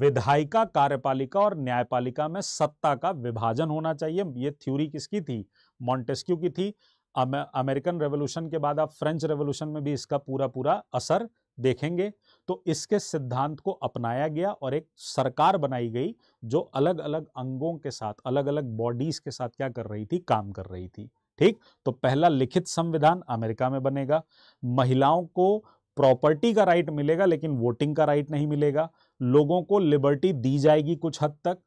विधायिका कार्यपालिका और न्यायपालिका में सत्ता का विभाजन होना चाहिए ये थ्योरी किसकी थी मॉन्टेस्क्यू की थी अमेरिकन रेवोल्यूशन के बाद आप फ्रेंच रेवोल्यूशन में भी इसका पूरा पूरा असर देखेंगे तो इसके सिद्धांत को अपनाया गया और एक सरकार बनाई गई जो अलग अलग अंगों के साथ अलग अलग बॉडीज के साथ क्या कर रही थी काम कर रही थी ठीक तो पहला लिखित संविधान अमेरिका में बनेगा महिलाओं को प्रॉपर्टी का राइट मिलेगा लेकिन वोटिंग का राइट नहीं मिलेगा लोगों को लिबर्टी दी जाएगी कुछ हद तक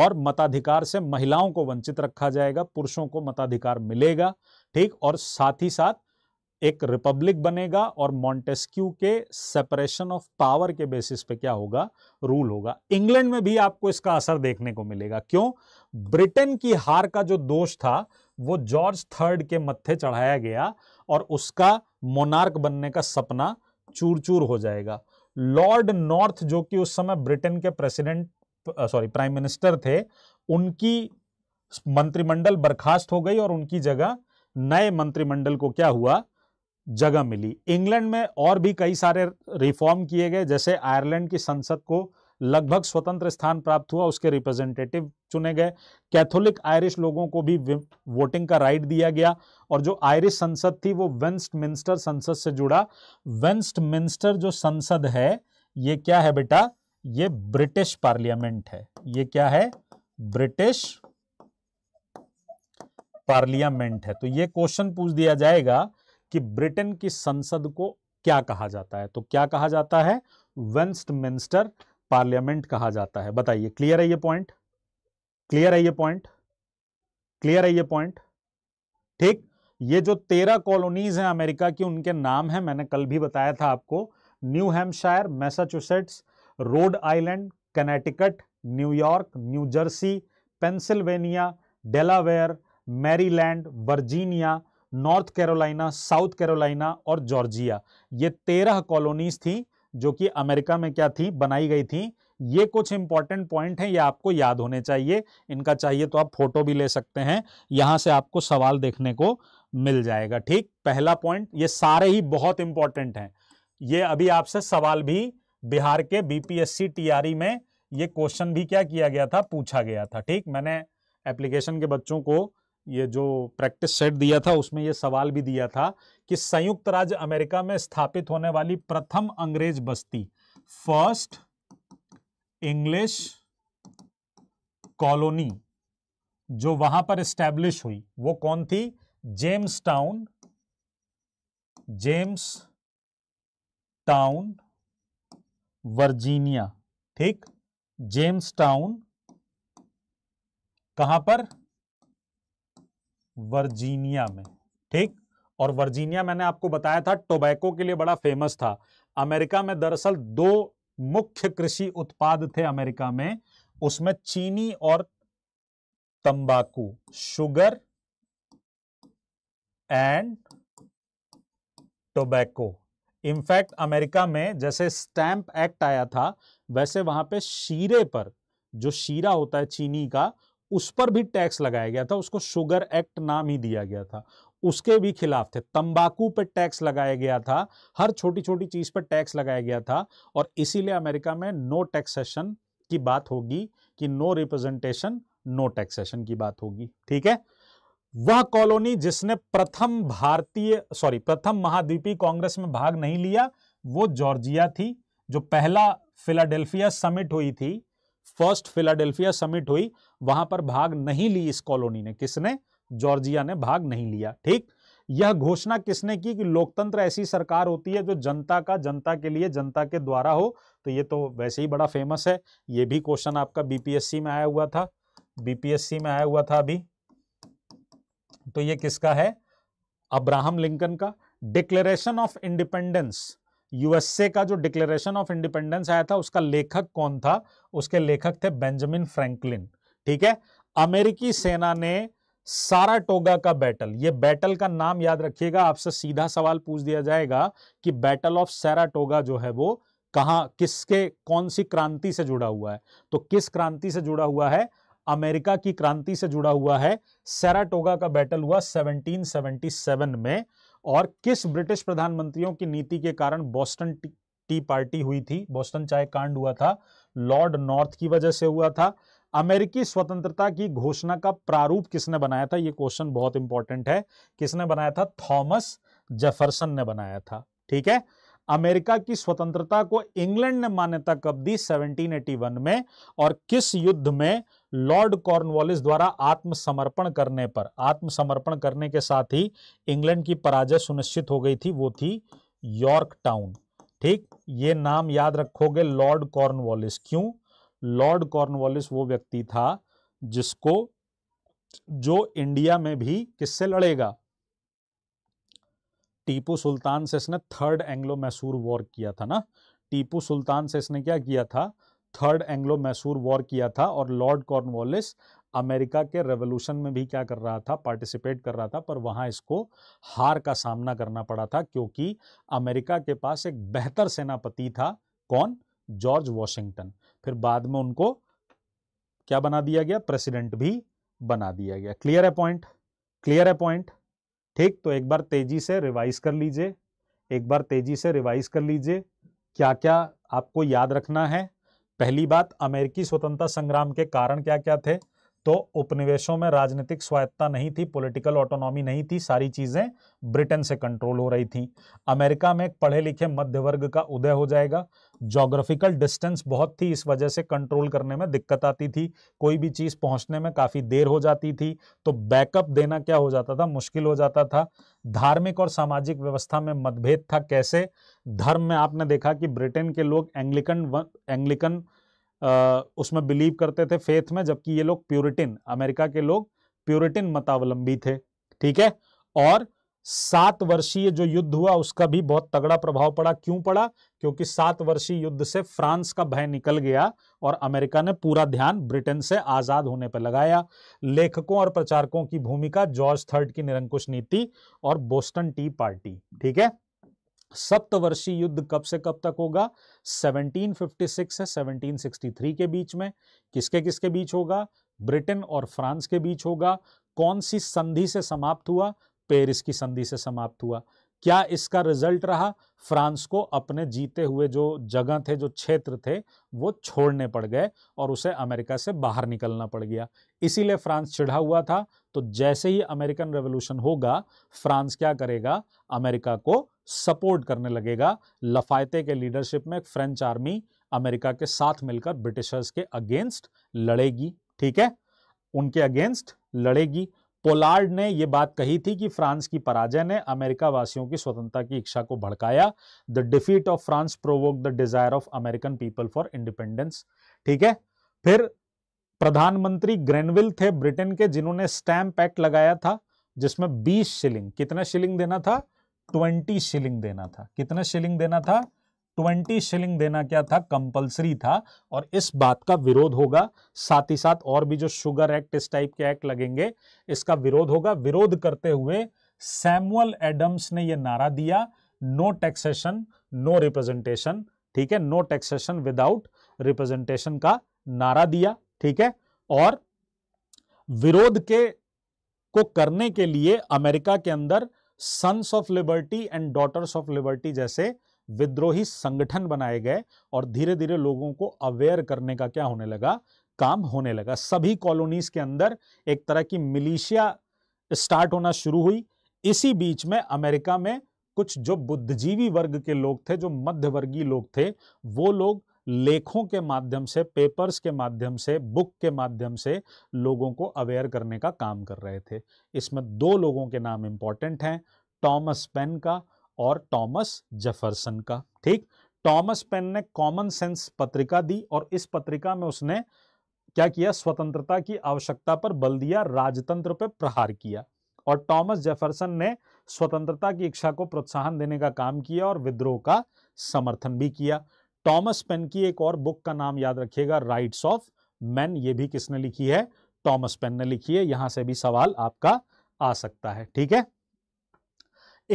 और मताधिकार से महिलाओं को वंचित रखा जाएगा पुरुषों को मताधिकार मिलेगा ठीक और साथ ही साथ एक रिपब्लिक बनेगा और मॉन्टेस्क्यू के सेपरेशन ऑफ पावर के बेसिस पे क्या होगा रूल होगा इंग्लैंड में भी आपको इसका असर देखने को मिलेगा क्यों ब्रिटेन की हार का जो दोष था वो जॉर्ज थर्ड के मत्थे चढ़ाया गया और उसका मोनार्क बनने का सपना चूर चूर हो जाएगा लॉर्ड नॉर्थ जो कि उस समय ब्रिटेन के प्रेसिडेंट सॉरी प्राइम मिनिस्टर थे उनकी मंत्रिमंडल बर्खास्त हो गई और उनकी जगह नए मंत्रिमंडल को क्या हुआ जगह मिली इंग्लैंड में और भी कई सारे रिफॉर्म किए गए जैसे आयरलैंड की संसद को लगभग स्वतंत्र स्थान प्राप्त हुआ उसके रिप्रेजेंटेटिव चुने गए कैथोलिक आयरिश लोगों को भी वोटिंग का राइट दिया गया और जो आयरिश संसद थी वो वेंस्ट मिंस्टर संसद से जुड़ा वेंस्ट मिंस्टर जो संसद है ये क्या है बेटा ये ब्रिटिश पार्लियामेंट है ये क्या है ब्रिटिश पार्लियामेंट है तो ये क्वेश्चन पूछ दिया जाएगा कि ब्रिटेन की संसद को क्या कहा जाता है तो क्या कहा जाता है वेस्टमिंस्टर पार्लियामेंट कहा जाता है बताइए क्लियर है ये पॉइंट क्लियर है ये पॉइंट क्लियर है ये पॉइंट ठीक ये जो तेरह कॉलोनीज हैं अमेरिका की उनके नाम हैं मैंने कल भी बताया था आपको new Hampshire Massachusetts Rhode Island Connecticut New York new Jersey Pennsylvania Delaware Maryland Virginia north Carolina south Carolina और जॉर्जिया ये तेरह कॉलोनीज थी जो कि अमेरिका में क्या थी बनाई गई थी ये कुछ इंपॉर्टेंट पॉइंट हैं ये आपको याद होने चाहिए इनका चाहिए तो आप फोटो भी ले सकते हैं यहां से आपको सवाल देखने को मिल जाएगा ठीक पहला पॉइंट ये सारे ही बहुत इंपॉर्टेंट हैं ये अभी आपसे सवाल भी बिहार के बीपीएससी टीआरई e में ये क्वेश्चन भी क्या किया गया था पूछा गया था ठीक मैंने एप्लीकेशन के बच्चों को ये जो प्रैक्टिस सेट दिया था उसमें ये सवाल भी दिया था कि संयुक्त राज्य अमेरिका में स्थापित होने वाली प्रथम अंग्रेज बस्ती फर्स्ट इंग्लिश कॉलोनी जो वहां पर स्टैब्लिश हुई वो कौन थी Jamestown Jamestown Virginia ठीक जेम्स टाउन कहां पर वर्जीनिया में ठीक और वर्जीनिया मैंने आपको बताया था टोबैको के लिए बड़ा फेमस था अमेरिका में दरअसल दो मुख्य कृषि उत्पाद थे अमेरिका में उसमें चीनी और तंबाकू sugar and tobacco in fact America में जैसे स्टैंप एक्ट आया था वैसे वहां पे शीरे पर जो शीरा होता है चीनी का उस पर भी टैक्स लगाया गया था उसको शुगर एक्ट नाम ही दिया गया था उसके भी खिलाफ थे तंबाकू पर टैक्स लगाया गया था हर छोटी छोटी चीज़ पर टैक्स लगाया गया था और इसीलिए अमेरिका में नो टैक्सेशन की बात होगी कि नो रिप्रेजेंटेशन नो टैक्सेशन की बात होगी ठीक है वह कॉलोनी जिसने प्रथम भारतीय सॉरी प्रथम महाद्वीपी कांग्रेस में भाग नहीं लिया वो जॉर्जिया थी जो पहला फिलाडेल्फिया समिट हुई थी फर्स्ट फिलाडेल्फिया समिट हुई वहां पर भाग नहीं ली इस कॉलोनी ने किसने जॉर्जिया ने भाग नहीं लिया ठीक यह घोषणा किसने की कि लोकतंत्र ऐसी सरकार होती है जो जनता का जनता के लिए जनता के द्वारा हो तो ये तो वैसे ही बड़ा फेमस है ये भी क्वेश्चन आपका बीपीएससी में आया हुआ था बीपीएससी में आया हुआ था अभी तो ये किसका है अब्राहम लिंकन का डिक्लेरेशन ऑफ इंडिपेंडेंस यूएसए का जो डिक्लेरेशन ऑफ इंडिपेंडेंस आया था उसका लेखक कौन था उसके लेखक थे बेंजामिन फ्रैंकलिन ठीक है अमेरिकी सेना ने टोगा का बैटल ये बैटल का नाम याद रखिएगा आपसे सीधा सवाल पूछ दिया जाएगा कि बैटल ऑफ सैराटोगा जो है वो कहा किसके कौन सी क्रांति से जुड़ा हुआ है तो किस क्रांति से जुड़ा हुआ है अमेरिका की क्रांति से जुड़ा हुआ है सैराटोगा का बैटल हुआ 1777 में और किस ब्रिटिश प्रधानमंत्रियों की नीति के कारण बॉस्टन टी पार्टी हुई थी बॉस्टन चाय कांड हुआ था लॉर्ड नॉर्थ की वजह से हुआ था अमेरिकी स्वतंत्रता की घोषणा का प्रारूप किसने बनाया था यह क्वेश्चन बहुत इंपॉर्टेंट है किसने बनाया था थॉमस जेफरसन ने बनाया था ठीक है अमेरिका की स्वतंत्रता को इंग्लैंड ने मान्यता कब दी 1781 में और किस युद्ध में लॉर्ड कॉर्नवॉलिस द्वारा आत्मसमर्पण करने पर आत्मसमर्पण करने के साथ ही इंग्लैंड की पराजय सुनिश्चित हो गई थी वो थी यॉर्क टाउन ठीक ये नाम याद रखोगे लॉर्ड कॉर्नवॉलिस क्यों लॉर्ड कॉर्नवॉलिस वो व्यक्ति था जिसको जो इंडिया में भी किससे लड़ेगा टीपू सुल्तान से इसने थर्ड एंग्लो मैसूर वॉर किया था ना टीपू सुल्तान से इसने क्या किया था थर्ड एंग्लो मैसूर वॉर किया था और लॉर्ड कॉर्नवॉलिस अमेरिका के रेवोल्यूशन में भी क्या कर रहा था पार्टिसिपेट कर रहा था पर वहां इसको हार का सामना करना पड़ा था क्योंकि अमेरिका के पास एक बेहतर सेनापति था कौन जॉर्ज वॉशिंगटन फिर बाद में उनको क्या बना दिया गया प्रेसिडेंट भी बना दिया गया क्लियर है पॉइंट क्लियर है पॉइंट ठीक तो एक बार तेजी से रिवाइज कर लीजिए एक बार तेजी से रिवाइज कर लीजिए क्या क्या आपको याद रखना है पहली बात अमेरिकी स्वतंत्रता संग्राम के कारण क्या क्या थे तो उपनिवेशों में राजनीतिक स्वायत्ता नहीं थी पॉलिटिकल ऑटोनॉमी नहीं थी सारी चीज़ें ब्रिटेन से कंट्रोल हो रही थी अमेरिका में एक पढ़े लिखे मध्य वर्ग का उदय हो जाएगा जोग्राफिकल डिस्टेंस बहुत थी इस वजह से कंट्रोल करने में दिक्कत आती थी कोई भी चीज़ पहुंचने में काफ़ी देर हो जाती थी तो बैकअप देना क्या हो जाता था मुश्किल हो जाता था धार्मिक और सामाजिक व्यवस्था में मतभेद था कैसे धर्म में आपने देखा कि ब्रिटेन के लोग एंग्लिकन एंग्लिकन उसमें बिलीव करते थे फेथ में जबकि ये लोग प्यूरिटिन अमेरिका के लोग प्यूरिटिन मतावलंबी थे ठीक है और सात वर्षीय जो युद्ध हुआ उसका भी बहुत तगड़ा प्रभाव पड़ा क्यों पड़ा क्योंकि सात वर्षीय युद्ध से फ्रांस का भय निकल गया और अमेरिका ने पूरा ध्यान ब्रिटेन से आजाद होने पर लगाया लेखकों और प्रचारकों की भूमिका जॉर्ज थर्ड की निरंकुश नीति और बोस्टन टी पार्टी ठीक है सप्तवर्षीय युद्ध कब से कब तक होगा 1756 से 1763 के बीच में किसके किसके बीच होगा ब्रिटेन और फ्रांस के बीच होगा कौन सी संधि से समाप्त हुआ पेरिस की संधि से समाप्त हुआ क्या इसका रिजल्ट रहा फ्रांस को अपने जीते हुए जो जगह थे जो क्षेत्र थे वो छोड़ने पड़ गए और उसे अमेरिका से बाहर निकलना पड़ गया इसीलिए फ्रांस चिढ़ा हुआ था तो जैसे ही अमेरिकन रेवोल्यूशन होगा फ्रांस क्या करेगा अमेरिका को सपोर्ट करने लगेगा लफायते के लीडरशिप में फ्रेंच आर्मी अमेरिका के साथ मिलकर ब्रिटिशर्स के अगेंस्ट लड़ेगी ठीक है उनके अगेंस्ट लड़ेगी पोलार्ड ने यह बात कही थी कि फ्रांस की पराजय ने अमेरिका वासियों की स्वतंत्रता की इच्छा को भड़काया the defeat of France provoke the desire of American people for independence ठीक है फिर प्रधानमंत्री ग्रेनविल थे ब्रिटेन के जिन्होंने स्टैंप एक्ट लगाया था जिसमें 20 शिलिंग कितना शिलिंग देना था 20 शिलिंग देना था कितना शिलिंग देना था ट्वेंटी शिलिंग देना क्या था कंपलसरी था और इस बात का विरोध होगा साथ ही साथ और भी जो शुगर एक्ट इस टाइप के एक्ट लगेंगे इसका विरोध होगा विरोध करते हुए सैमुअल एडम्स ने यह नारा दिया नो टैक्सेशन नो रिप्रेजेंटेशन ठीक है नो टैक्सेशन विदाउट रिप्रेजेंटेशन का नारा दिया ठीक है और विरोध के को करने के लिए अमेरिका के अंदर sons of liberty and daughters of liberty जैसे विद्रोही संगठन बनाए गए और धीरे धीरे लोगों को अवेयर करने का क्या होने लगा काम होने लगा सभी कॉलोनीज के अंदर एक तरह की मिलिशिया स्टार्ट होना शुरू हुई इसी बीच में अमेरिका में कुछ जो बुद्धिजीवी वर्ग के लोग थे जो मध्यवर्गीय लोग थे वो लोग लेखों के माध्यम से पेपर्स के माध्यम से बुक के माध्यम से लोगों को अवेयर करने का काम कर रहे थे इसमें दो लोगों के नाम इम्पॉर्टेंट हैं टॉमस पेन का और टॉमस जेफरसन का ठीक टॉमस पेन ने कॉमन सेंस पत्रिका दी और इस पत्रिका में उसने क्या किया स्वतंत्रता की आवश्यकता पर बल दिया राजतंत्र पर प्रहार किया और टॉमस जेफरसन ने स्वतंत्रता की इच्छा को प्रोत्साहन देने का काम किया और विद्रोह का समर्थन भी किया टॉमस पेन की एक और बुक का नाम याद रखिएगा राइट्स ऑफ मैन ये भी किसने लिखी है टॉमस पेन ने लिखी है यहां से भी सवाल आपका आ सकता है ठीक है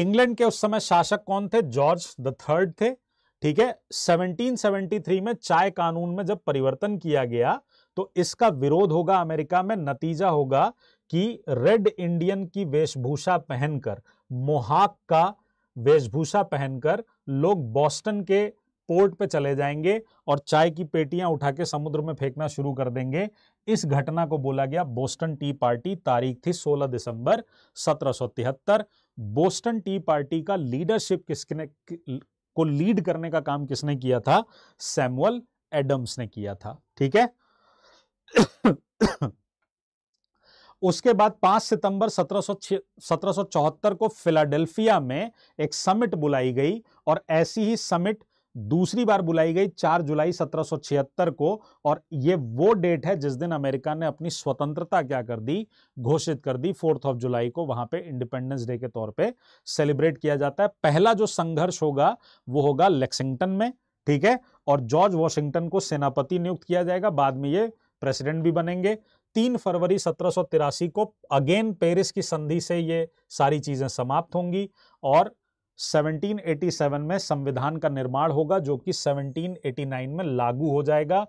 इंग्लैंड के उस समय शासक कौन थे जॉर्ज द थर्ड थे ठीक है 1773 में चाय कानून में जब परिवर्तन किया गया तो इसका विरोध होगा अमेरिका में नतीजा होगा कि रेड इंडियन की वेशभूषा पहनकर मोहाक का वेशभूषा पहनकर लोग बॉस्टन के पोर्ट पे चले जाएंगे और चाय की पेटियां उठा के समुद्र में फेंकना शुरू कर देंगे इस घटना को बोला गया बोस्टन टी पार्टी तारीख थी 16 दिसंबर सत्रह बोस्टन टी पार्टी का लीडरशिप किसने को लीड करने का काम किसने किया था सैमुअल एडम्स ने किया था ठीक है उसके बाद 5 सितंबर सत्रह को फिलाडेल्फिया में एक समिट बुलाई गई और ऐसी ही समिट दूसरी बार बुलाई गई 4 जुलाई 1776 को और ये वो डेट है जिस दिन अमेरिका ने अपनी स्वतंत्रता क्या कर दी घोषित कर दी फोर्थ ऑफ जुलाई को वहां पे इंडिपेंडेंस डे के तौर पे सेलिब्रेट किया जाता है पहला जो संघर्ष होगा वो होगा लेक्सिंगटन में ठीक है और जॉर्ज वॉशिंगटन को सेनापति नियुक्त किया जाएगा बाद में ये प्रेसिडेंट भी बनेंगे तीन फरवरी सत्रह को अगेन पेरिस की संधि से ये सारी चीज़ें समाप्त होंगी और 1787 में संविधान का निर्माण होगा जो कि 1789 में लागू हो जाएगा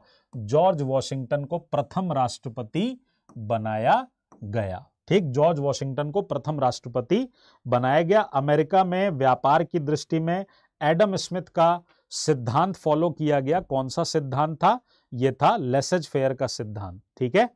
जॉर्ज वॉशिंगटन को प्रथम राष्ट्रपति बनाया गया ठीक जॉर्ज वॉशिंगटन को प्रथम राष्ट्रपति बनाया गया अमेरिका में व्यापार की दृष्टि में एडम स्मिथ का सिद्धांत फॉलो किया गया कौन सा सिद्धांत था यह था लेसेज फेयर का सिद्धांत ठीक है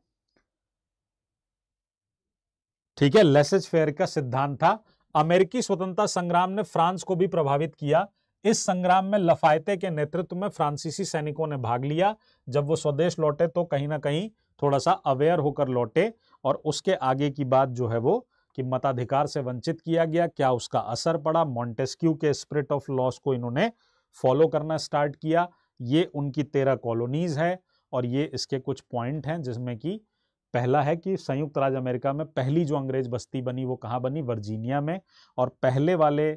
ठीक है लेसेज फेयर का सिद्धांत था अमेरिकी स्वतंत्रता संग्राम ने फ्रांस को भी प्रभावित किया इस संग्राम में लफायते के नेतृत्व में फ्रांसीसी सैनिकों ने भाग लिया जब वो स्वदेश लौटे तो कहीं ना कहीं थोड़ा सा अवेयर होकर लौटे और उसके आगे की बात जो है वो कि मताधिकार से वंचित किया गया क्या उसका असर पड़ा मॉन्टेस्क्यू के स्प्रिट ऑफ लॉस को इन्होंने फॉलो करना स्टार्ट किया ये उनकी तेरह कॉलोनीज है और ये इसके कुछ पॉइंट हैं जिसमें कि पहला है कि संयुक्त राज्य अमेरिका में पहली जो अंग्रेज बस्ती बनी वो कहाँ बनी वर्जीनिया में और पहले वाले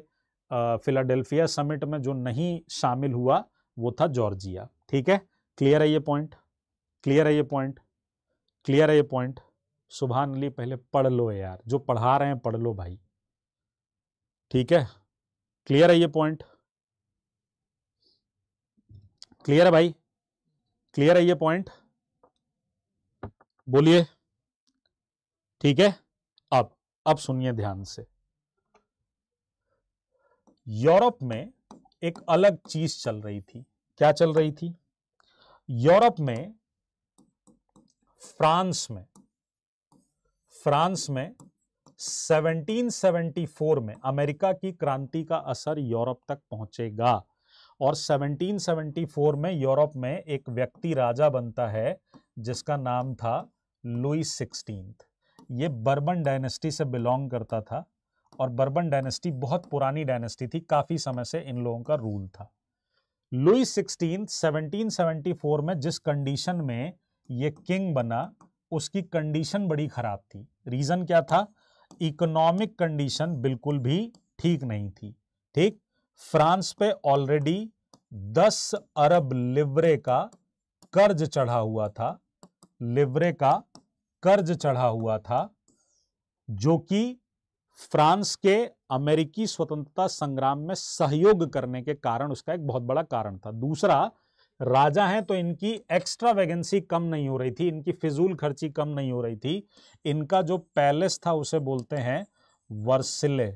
फिलाडेल्फिया समिट में जो नहीं शामिल हुआ वो था जॉर्जिया ठीक है क्लियर है ये पॉइंट क्लियर है ये पॉइंट क्लियर है ये पॉइंट सुभान अली पहले पढ़ लो यार जो पढ़ा रहे हैं पढ़ लो भाई ठीक है क्लियर है ये पॉइंट क्लियर है भाई क्लियर है ये पॉइंट बोलिए ठीक है अब अब सुनिए ध्यान से यूरोप में एक अलग चीज चल रही थी क्या चल रही थी यूरोप में फ्रांस में फ्रांस में 1774 में अमेरिका की क्रांति का असर यूरोप तक पहुंचेगा और 1774 में यूरोप में एक व्यक्ति राजा बनता है जिसका नाम था लुई सिक्सटीन ये बर्बन डायनेस्टी से बिलोंग करता था और बर्बन डायनेस्टी बहुत पुरानी डायनेस्टी थी काफ़ी समय से इन लोगों का रूल था लुई सिक्सटीन फोर में जिस कंडीशन में ये किंग बना उसकी कंडीशन बड़ी ख़राब थी रीज़न क्या था इकोनॉमिक कंडीशन बिल्कुल भी ठीक नहीं थी ठीक फ्रांस पे ऑलरेडी 10 अरब लिवरे का कर्ज चढ़ा हुआ था लिवरे का कर्ज चढ़ा हुआ था जो कि फ्रांस के अमेरिकी स्वतंत्रता संग्राम में सहयोग करने के कारण उसका एक बहुत बड़ा कारण था दूसरा राजा हैं तो इनकी एक्स्ट्रा वैकेंसी कम नहीं हो रही थी इनकी फिजूल खर्ची कम नहीं हो रही थी इनका जो पैलेस था उसे बोलते हैं वर्सिले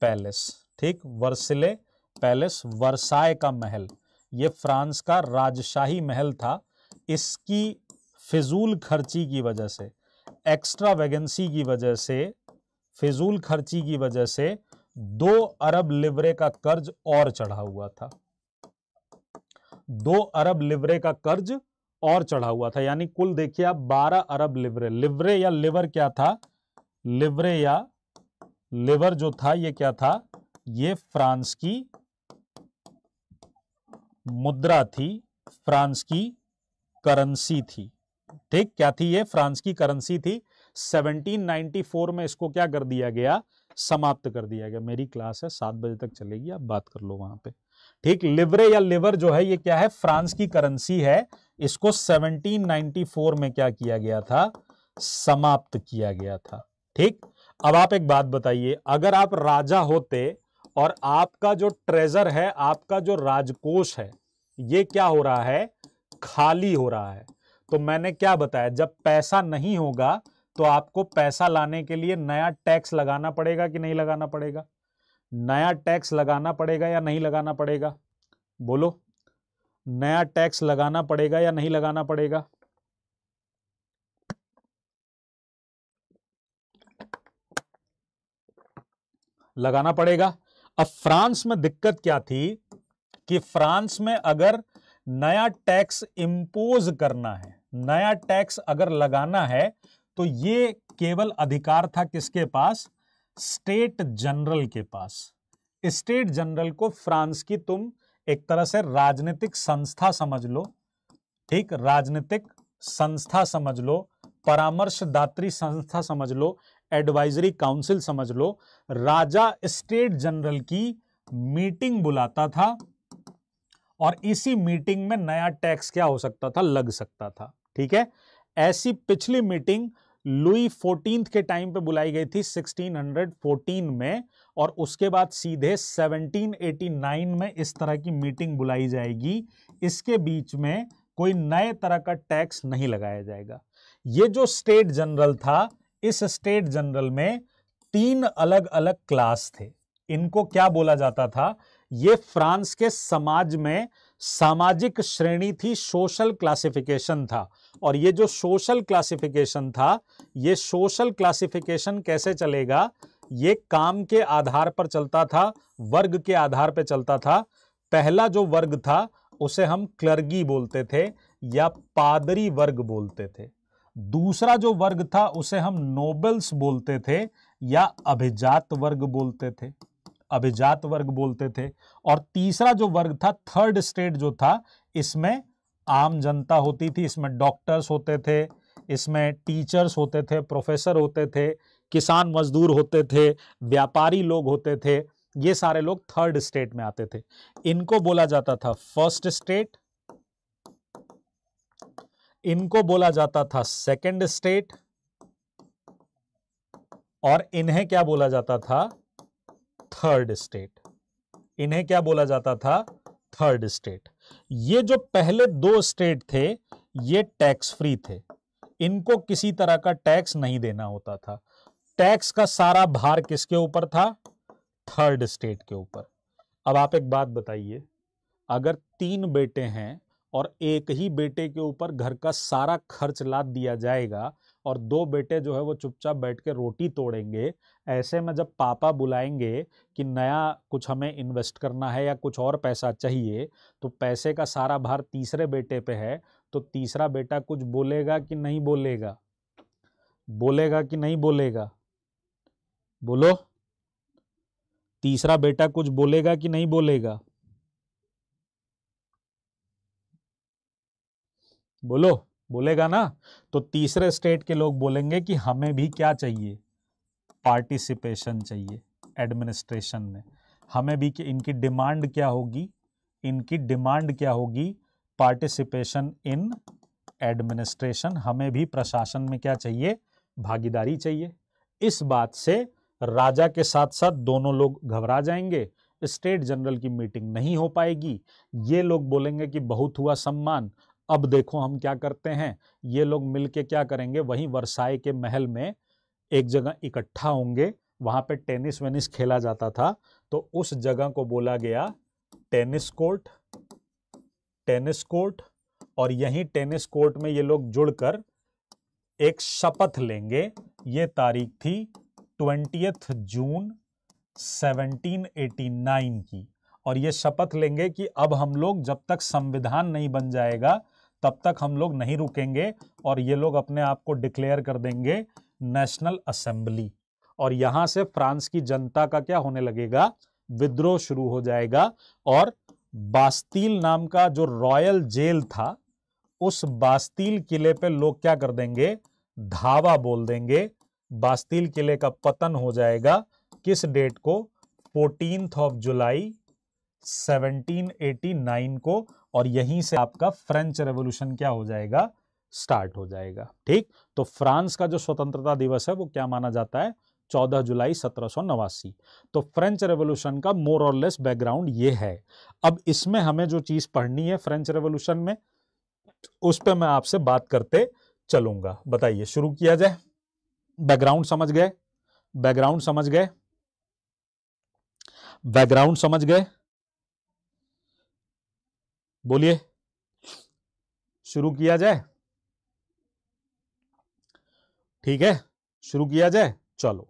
पैलेस ठीक वर्सिले पैलेस वर्साय का महल ये फ्रांस का राजशाही महल था इसकी फिजूल खर्ची की वजह से एक्स्ट्रा वैगेंसी की वजह से फिजूल खर्ची की वजह से दो अरब लिवरे का कर्ज और चढ़ा हुआ था दो अरब लिवरे का कर्ज और चढ़ा हुआ था यानी कुल देखिए आप बारह अरब लिवरे लिवरे या लिवर क्या था लिवरे या लिवर जो था ये क्या था ये फ्रांस की मुद्रा थी फ्रांस की करेंसी थी ठीक क्या थी ये फ्रांस की करेंसी थी 1794 में इसको क्या कर दिया गया समाप्त कर दिया गया मेरी क्लास है सात बजे तक चलेगी आप बात कर लो वहां पे ठीक लिवरे या लिवर जो है ये क्या है फ्रांस की करेंसी है इसको 1794 में क्या किया गया था समाप्त किया गया था ठीक अब आप एक बात बताइए अगर आप राजा होते और आपका जो ट्रेजर है आपका जो राजकोष है ये क्या हो रहा है खाली हो रहा है तो मैंने क्या बताया जब पैसा नहीं होगा तो आपको पैसा लाने के लिए नया टैक्स लगाना पड़ेगा कि नहीं लगाना पड़ेगा नया टैक्स लगाना पड़ेगा या नहीं लगाना पड़ेगा बोलो नया टैक्स लगाना पड़ेगा या नहीं लगाना पड़ेगा लगाना पड़ेगा अब फ्रांस में दिक्कत क्या थी कि फ्रांस में अगर नया टैक्स इंपोज करना है नया टैक्स अगर लगाना है तो ये केवल अधिकार था किसके पास स्टेट जनरल के पास स्टेट जनरल को फ्रांस की तुम एक तरह से राजनीतिक संस्था समझ लो ठीक राजनीतिक संस्था समझ लो परामर्शदात्री संस्था समझ लो एडवाइजरी काउंसिल समझ लो राजा स्टेट जनरल की मीटिंग बुलाता था और इसी मीटिंग में नया टैक्स क्या हो सकता था लग सकता था ठीक है ऐसी पिछली मीटिंग लुई फोर्टीन के टाइम पे बुलाई गई थी 1614 में और उसके बाद सीधे 1789 में इस तरह की मीटिंग बुलाई जाएगी इसके बीच में कोई नए तरह का टैक्स नहीं लगाया जाएगा ये जो स्टेट जनरल था इस स्टेट जनरल में तीन अलग अलग क्लास थे इनको क्या बोला जाता था ये फ्रांस के समाज में सामाजिक श्रेणी थी सोशल क्लासिफिकेशन था और ये जो सोशल क्लासिफिकेशन था ये सोशल क्लासिफिकेशन कैसे चलेगा ये काम के आधार पर चलता था वर्ग के आधार पर चलता था पहला जो वर्ग था उसे हम क्लर्गी बोलते थे या पादरी वर्ग बोलते थे दूसरा जो वर्ग था उसे हम नोबल्स बोलते थे या अभिजात वर्ग बोलते थे अभिजात वर्ग बोलते थे और तीसरा जो वर्ग था थर्ड स्टेट जो था इसमें आम जनता होती थी इसमें डॉक्टर्स होते थे इसमें टीचर्स होते थे प्रोफेसर होते थे किसान मजदूर होते थे व्यापारी लोग होते थे ये सारे लोग थर्ड स्टेट में आते थे इनको बोला जाता था फर्स्ट स्टेट इनको बोला जाता था सेकंड स्टेट और इन्हें क्या बोला जाता था थर्ड स्टेट इन्हें क्या बोला जाता था थर्ड स्टेट ये जो पहले दो स्टेट थे ये टैक्स फ्री थे इनको किसी तरह का टैक्स नहीं देना होता था टैक्स का सारा भार किसके ऊपर था थर्ड स्टेट के ऊपर अब आप एक बात बताइए अगर तीन बेटे हैं और एक ही बेटे के ऊपर घर का सारा खर्च लाद दिया जाएगा और दो बेटे जो है वो चुपचाप बैठ के रोटी तोड़ेंगे ऐसे में जब पापा बुलाएंगे कि नया कुछ हमें इन्वेस्ट करना है या कुछ और पैसा चाहिए तो पैसे का सारा भार तीसरे बेटे पे है तो तीसरा बेटा कुछ बोलेगा कि नहीं बोलेगा बोलेगा कि नहीं बोलेगा बोलो तीसरा बेटा कुछ बोलेगा कि नहीं बोलेगा बोलो बोलेगा ना तो तीसरे स्टेट के लोग बोलेंगे कि हमें भी क्या चाहिए पार्टिसिपेशन चाहिए एडमिनिस्ट्रेशन में हमें भी कि इनकी डिमांड क्या होगी इनकी डिमांड क्या होगी पार्टिसिपेशन इन एडमिनिस्ट्रेशन हमें भी प्रशासन में क्या चाहिए भागीदारी चाहिए इस बात से राजा के साथ साथ दोनों लोग घबरा जाएंगे स्टेट जनरल की मीटिंग नहीं हो पाएगी ये लोग बोलेंगे कि बहुत हुआ सम्मान अब देखो हम क्या करते हैं ये लोग मिलके क्या करेंगे वहीं वरसाए के महल में एक जगह इकट्ठा होंगे वहां पे टेनिस वेनिस खेला जाता था तो उस जगह को बोला गया टेनिस कोर्ट टेनिस कोर्ट और यहीं टेनिस कोर्ट में ये लोग जुड़कर एक शपथ लेंगे ये तारीख थी ट्वेंटी जून 1789 की और ये शपथ लेंगे कि अब हम लोग जब तक संविधान नहीं बन जाएगा तब तक हम लोग नहीं रुकेंगे और ये लोग अपने आप को डिक्लेयर कर देंगे नेशनल असेंबली और यहाँ से फ्रांस की जनता का क्या होने लगेगा विद्रोह शुरू हो जाएगा और बास्तील नाम का जो रॉयल जेल था उस बास्तील किले पे लोग क्या कर देंगे धावा बोल देंगे बास्तील किले का पतन हो जाएगा किस डेट को फोर्टीन ऑफ जुलाई 1789 को और यहीं से आपका फ्रेंच रेवोल्यूशन क्या हो जाएगा स्टार्ट हो जाएगा ठीक तो फ्रांस का जो स्वतंत्रता दिवस है वो क्या माना जाता है 14 जुलाई सत्रह तो फ्रेंच रेवोल्यूशन का मोर और लेस बैकग्राउंड ये है अब इसमें हमें जो चीज़ पढ़नी है फ्रेंच रेवोल्यूशन में उस पर मैं आपसे बात करते चलूंगा बताइए शुरू किया जाए बैकग्राउंड समझ गए बैकग्राउंड समझ गए बैकग्राउंड समझ गए बोलिए शुरू किया जाए ठीक है शुरू किया जाए चलो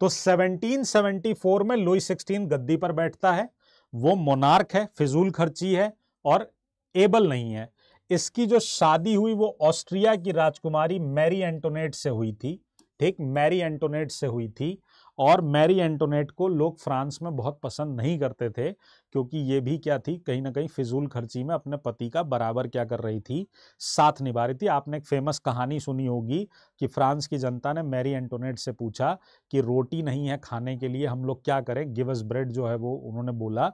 तो 1774 में लुई सिक्सटीन गद्दी पर बैठता है वो मोनार्क है फिजूल खर्ची है और एबल नहीं है इसकी जो शादी हुई वो ऑस्ट्रिया की राजकुमारी मैरी एंटोनेट से हुई थी ठीक मैरी एंटोनेट से हुई थी और मैरी एंटोनेट को लोग फ्रांस में बहुत पसंद नहीं करते थे क्योंकि ये भी क्या थी कहीं ना कहीं फिजूल खर्ची में अपने पति का बराबर क्या कर रही थी साथ निभा रही थी आपने एक फेमस कहानी सुनी होगी कि फ्रांस की जनता ने मैरी एंटोनेट से पूछा कि रोटी नहीं है खाने के लिए हम लोग क्या करें गिवस ब्रेड जो है वो उन्होंने बोला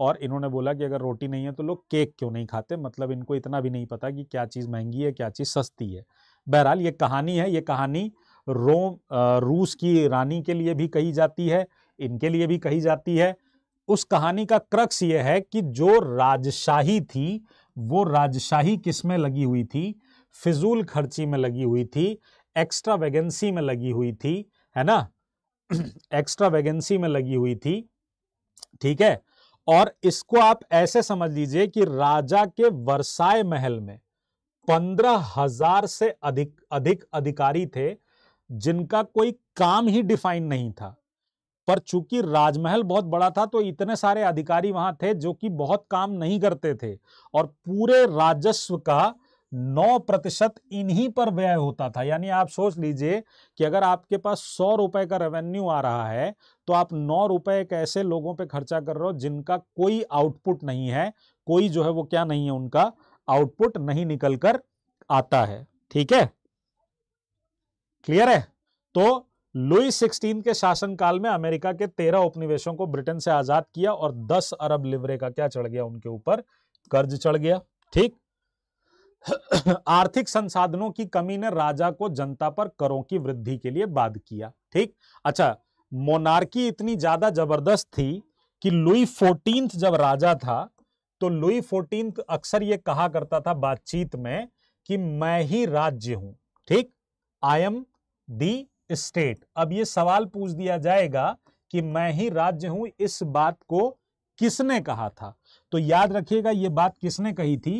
और इन्होंने बोला कि अगर रोटी नहीं है तो लोग केक क्यों नहीं खाते मतलब इनको इतना भी नहीं पता कि क्या चीज़ महंगी है क्या चीज़ सस्ती है बहरहाल ये कहानी है ये कहानी रोम रूस की रानी के लिए भी कही जाती है इनके लिए भी कही जाती है उस कहानी का क्रक्स यह है कि जो राजशाही थी वो राजशाही किस में लगी हुई थी फिजूल खर्ची में लगी हुई थी एक्स्ट्रा वैगेंसी में लगी हुई थी है ना एक्स्ट्रा [CLEARS THROAT] वैगेंसी में लगी हुई थी ठीक है और इसको आप ऐसे समझ लीजिए कि राजा के वर्साय महल में पंद्रह हजार से अधिक अधिक अधिकारी थे जिनका कोई काम ही डिफाइन नहीं था पर चूंकि राजमहल बहुत बड़ा था तो इतने सारे अधिकारी वहां थे जो कि बहुत काम नहीं करते थे और पूरे राजस्व का नौ प्रतिशत इन्हीं पर व्यय होता था यानी आप सोच लीजिए कि अगर आपके पास सौ रुपए का रेवेन्यू आ रहा है तो आप नौ रुपए एक ऐसे लोगों पे खर्चा कर रहे हो जिनका कोई आउटपुट नहीं है कोई जो है वो क्या नहीं है उनका आउटपुट नहीं निकल कर आता है ठीक है क्लियर है तो लुई सिक्सटीन के शासनकाल में अमेरिका के तेरह उपनिवेशों को ब्रिटेन से आजाद किया और दस अरब लिवरे का क्या चढ़ गया उनके ऊपर कर्ज चढ़ गया ठीक [CLEARS THROAT] आर्थिक संसाधनों की कमी ने राजा को जनता पर करों की वृद्धि के लिए बाध किया ठीक अच्छा मोनार्की इतनी ज्यादा जबरदस्त थी कि लुई फोर्टीन जब राजा था तो लुई फोर्टीन अक्सर यह कहा करता था बातचीत में कि मैं ही राज्य हूं ठीक आई एम दी स्टेट अब ये सवाल पूछ दिया जाएगा कि मैं ही राज्य हूं इस बात को किसने कहा था तो याद रखिएगा ये बात किसने कही थी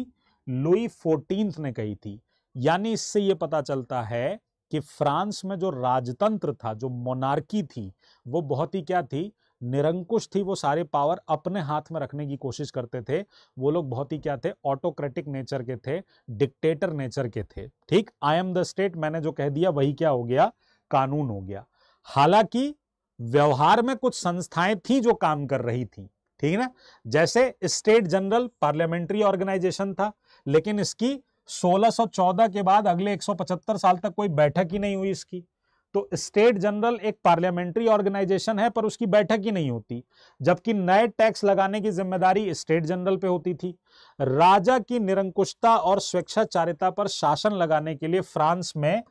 लुई फोर्टीन ने कही थी यानी इससे ये पता चलता है कि फ्रांस में जो राजतंत्र था जो मोनार्की थी वो बहुत ही क्या थी निरंकुश थी वो सारे पावर अपने हाथ में रखने की कोशिश करते थे वो लोग बहुत ही क्या थे ऑटोक्रेटिक नेचर के थे डिक्टेटर नेचर के थे ठीक आई एम द स्टेट मैंने जो कह दिया वही क्या हो गया कानून हो गया हालांकि व्यवहार में कुछ संस्थाएं थी जो काम कर रही थी ठीक है ना जैसे स्टेट जनरल पार्लियामेंट्री ऑर्गेनाइजेशन था लेकिन इसकी 1614 के बाद अगले 175 साल तक कोई बैठक ही नहीं हुई इसकी तो स्टेट जनरल एक पार्लियामेंट्री ऑर्गेनाइजेशन है पर उसकी बैठक ही नहीं होती जबकि नए टैक्स लगाने की जिम्मेदारी स्टेट जनरल पे होती थी राजा की निरंकुशता और स्वेच्छाचारिता पर शासन लगाने के लिए फ्रांस में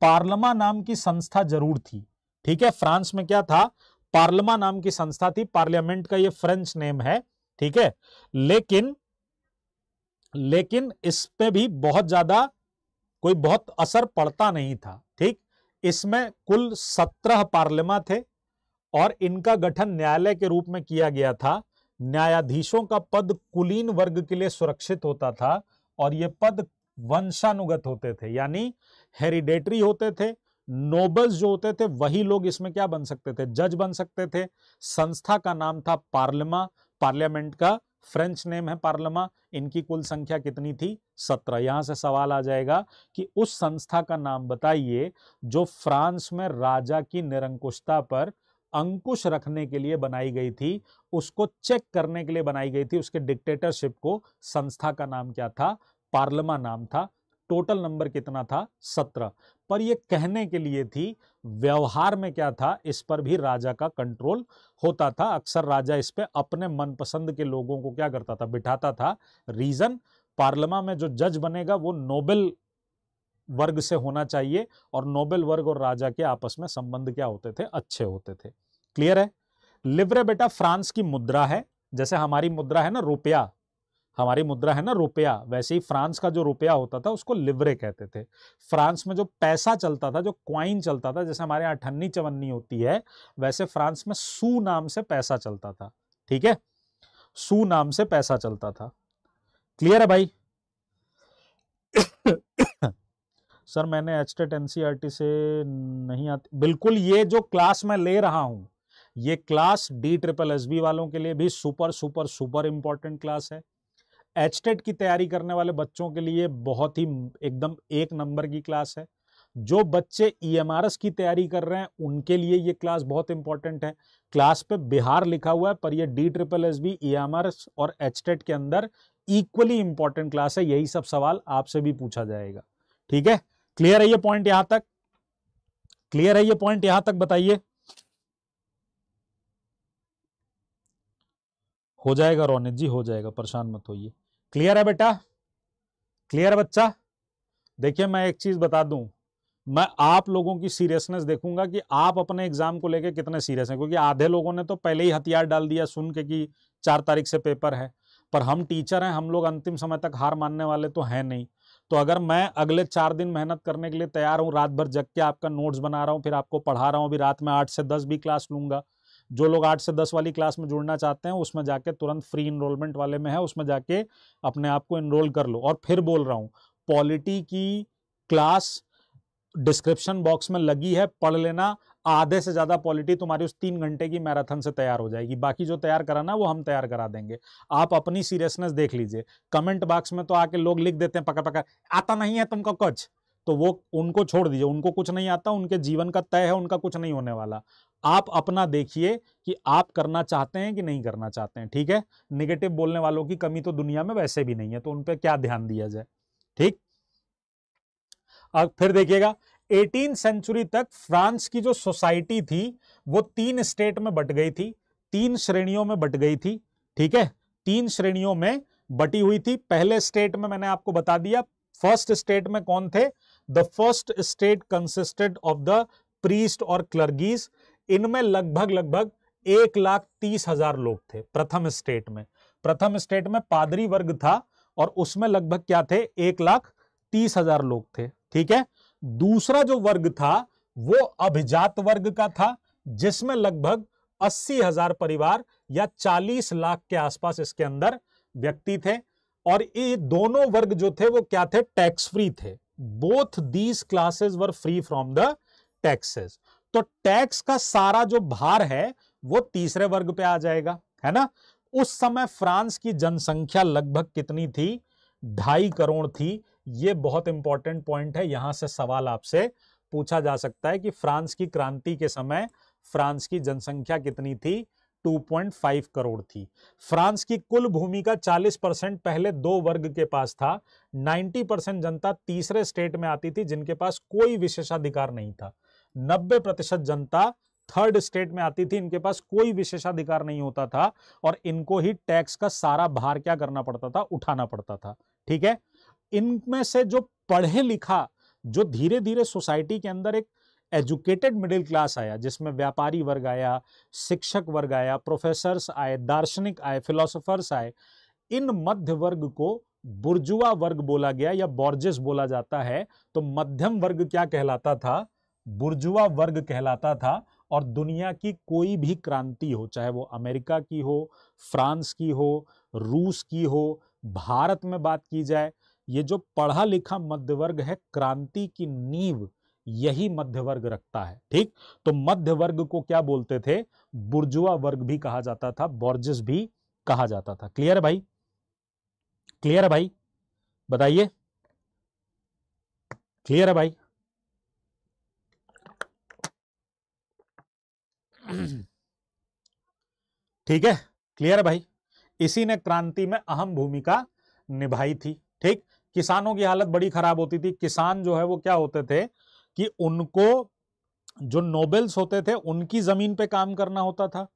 पार्लमा नाम की संस्था जरूर थी ठीक है फ्रांस में क्या था पार्लमा नाम की संस्था थी पार्लियामेंट का यह फ्रेंच नेम है ठीक है लेकिन लेकिन इस पे भी बहुत ज्यादा कोई बहुत असर पड़ता नहीं था इसमें कुल सत्रह पार्लिमा थे और इनका गठन न्यायालय के रूप में किया गया था न्यायाधीशों का पद कुलीन वर्ग के लिए सुरक्षित होता था और ये पद वंशानुगत होते थे यानी हेरिडेटरी होते थे नोबल्स जो होते थे वही लोग इसमें क्या बन सकते थे जज बन सकते थे संस्था का नाम था पार्लिमा पार्लियामेंट का फ्रेंच नेम है पार्लमा इनकी कुल संख्या कितनी थी सत्रह यहां से सवाल आ जाएगा कि उस संस्था का नाम बताइए जो फ्रांस में राजा की निरंकुशता पर अंकुश रखने के लिए बनाई गई थी उसको चेक करने के लिए बनाई गई थी उसके डिक्टेटरशिप को संस्था का नाम क्या था पार्लमा नाम था टोटल नंबर कितना था सत्रह पर यह कहने के लिए थी व्यवहार में क्या था इस पर भी राजा का कंट्रोल होता था अक्सर राजा इस पर अपने मनपसंद के लोगों को क्या करता था बिठाता था रीजन पार्लमा में जो जज बनेगा वो नोबेल वर्ग से होना चाहिए और नोबेल वर्ग और राजा के आपस में संबंध क्या होते थे अच्छे होते थे क्लियर है लिवरे बेटा फ्रांस की मुद्रा है जैसे हमारी मुद्रा है ना रुपया हमारी मुद्रा है ना रुपया वैसे ही फ्रांस का जो रुपया होता था उसको लिवरे कहते थे फ्रांस में जो पैसा चलता था जो क्वाइन चलता था जैसे हमारे यहाँ अठन्नी चवन्नी होती है वैसे फ्रांस में सू नाम से पैसा चलता था ठीक है सू नाम से पैसा चलता था क्लियर है भाई सर मैंने एच टेट एनसीईआरटी से नहीं आती बिल्कुल ये जो क्लास मैं ले रहा हूं ये class D triple S B वालों के लिए भी super super super important class है एच e की तैयारी करने वाले बच्चों के लिए बहुत ही एकदम एक नंबर की क्लास है जो बच्चे ई e की तैयारी कर रहे हैं उनके लिए ये क्लास बहुत इंपॉर्टेंट है क्लास पे बिहार लिखा हुआ है पर ये D triple S B E और एच e के अंदर इक्वली इंपॉर्टेंट क्लास है यही सब सवाल आपसे भी पूछा जाएगा ठीक है क्लियर है ये पॉइंट यहां तक क्लियर है ये पॉइंट यहां तक बताइए हो जाएगा रौनित जी हो जाएगा परेशान मत होइए क्लियर है बेटा क्लियर है बच्चा देखिए मैं एक चीज बता दूं मैं आप लोगों की सीरियसनेस देखूंगा कि आप अपने एग्जाम को लेकर कितने सीरियस हैं क्योंकि आधे लोगों ने तो पहले ही हथियार डाल दिया सुन के कि चार तारीख से पेपर है पर हम टीचर हैं हम लोग अंतिम समय तक हार मानने वाले तो हैं नहीं तो अगर मैं अगले चार दिन मेहनत करने के लिए तैयार हूँ रात भर जग के आपका नोट्स बना रहा हूँ फिर आपको पढ़ा रहा हूँ अभी रात में आठ से दस भी क्लास लूंगा जो लोग आठ से दस वाली क्लास में जुड़ना चाहते हैं उसमें जाके तुरंत फ्री इनरोलमेंट वाले में है उसमें जाके अपने आप को इनरोल कर लो और फिर बोल रहा हूँ पॉलिटी की क्लास डिस्क्रिप्शन बॉक्स में लगी है पढ़ लेना आधे से ज़्यादा पॉलिटी तुम्हारी उस तीन घंटे की मैराथन से तैयार हो जाएगी बाकी जो तैयार कराना वो हम तैयार करा देंगे आप अपनी सीरियसनेस देख लीजिए कमेंट बॉक्स में तो आके लोग लिख देते हैं पका पका आता नहीं है तुमको कुछ तो वो उनको छोड़ दीजिए उनको कुछ नहीं आता उनके जीवन का तय है उनका कुछ नहीं होने वाला आप अपना देखिए कि आप करना चाहते हैं कि नहीं करना चाहते हैं ठीक है निगेटिव बोलने वालों की कमी तो दुनिया में वैसे भी नहीं है तो उन पर क्या ध्यान दिया जाए ठीक अब फिर देखिएगा एटीन सेंचुरी तक फ्रांस की जो सोसाइटी थी वो तीन स्टेट में बट गई थी तीन श्रेणियों में बट गई थी ठीक है तीन श्रेणियों में बटी हुई थी पहले स्टेट में मैंने आपको बता दिया फर्स्ट स्टेट में कौन थे the first state consisted of the priest और क्लर्गीज इनमें लगभग लगभग एक लाख तीस हजार लोग थे प्रथम स्टेट में प्रथम स्टेट में पादरी वर्ग था और उसमें लगभग क्या थे एक लाख तीस हजार लोग थे ठीक है दूसरा जो वर्ग था वो अभिजात वर्ग का था जिसमें लगभग अस्सी हजार परिवार या चालीस लाख के आसपास इसके अंदर व्यक्ति थे और ये दोनों वर्ग जो थे वो क्या थे टैक्स फ्री थे both these classes were free from the taxes तो टैक्स का सारा जो भार है वो तीसरे वर्ग पे आ जाएगा है ना उस समय फ्रांस की जनसंख्या लगभग कितनी थी ढाई करोड़ थी ये बहुत इंपॉर्टेंट पॉइंट है यहां से सवाल आपसे पूछा जा सकता है कि फ्रांस की क्रांति के समय फ्रांस की जनसंख्या कितनी थी 2.5 करोड़ थी फ्रांस की कुल भूमि का 40 परसेंट पहले दो वर्ग के पास था 90 परसेंट जनता तीसरे स्टेट में आती थी जिनके पास कोई विशेषाधिकार नहीं था 90 प्रतिशत जनता थर्ड स्टेट में आती थी इनके पास कोई विशेषाधिकार नहीं होता था और इनको ही टैक्स का सारा भार क्या करना पड़ता था उठाना पड़ता था ठीक है इनमें से जो पढ़े लिखा जो धीरे धीरे सोसाइटी के अंदर एक एजुकेटेड मिडिल क्लास आया जिसमें व्यापारी वर्ग आया शिक्षक वर्ग आया प्रोफेसर्स आए दार्शनिक आए फिलोसोफर्स आए इन मध्य वर्ग को बुर्जुआ वर्ग बोला गया या बॉर्जेस बोला जाता है तो मध्यम वर्ग क्या कहलाता था बुर्जुआ वर्ग कहलाता था और दुनिया की कोई भी क्रांति हो चाहे वो अमेरिका की हो फ्रांस की हो रूस की हो भारत में बात की जाए ये जो पढ़ा लिखा मध्य वर्ग है क्रांति की नींव यही मध्य वर्ग रखता है ठीक तो मध्य वर्ग को क्या बोलते थे बुर्जुआ वर्ग भी कहा जाता था बॉर्जिस भी कहा जाता था क्लियर है भाई क्लियर है भाई बताइए क्लियर है भाई ठीक है क्लियर है भाई इसी ने क्रांति में अहम भूमिका निभाई थी ठीक किसानों की हालत बड़ी खराब होती थी किसान जो है वो क्या होते थे कि उनको जो नोबेल्स होते थे उनकी जमीन पे काम करना होता था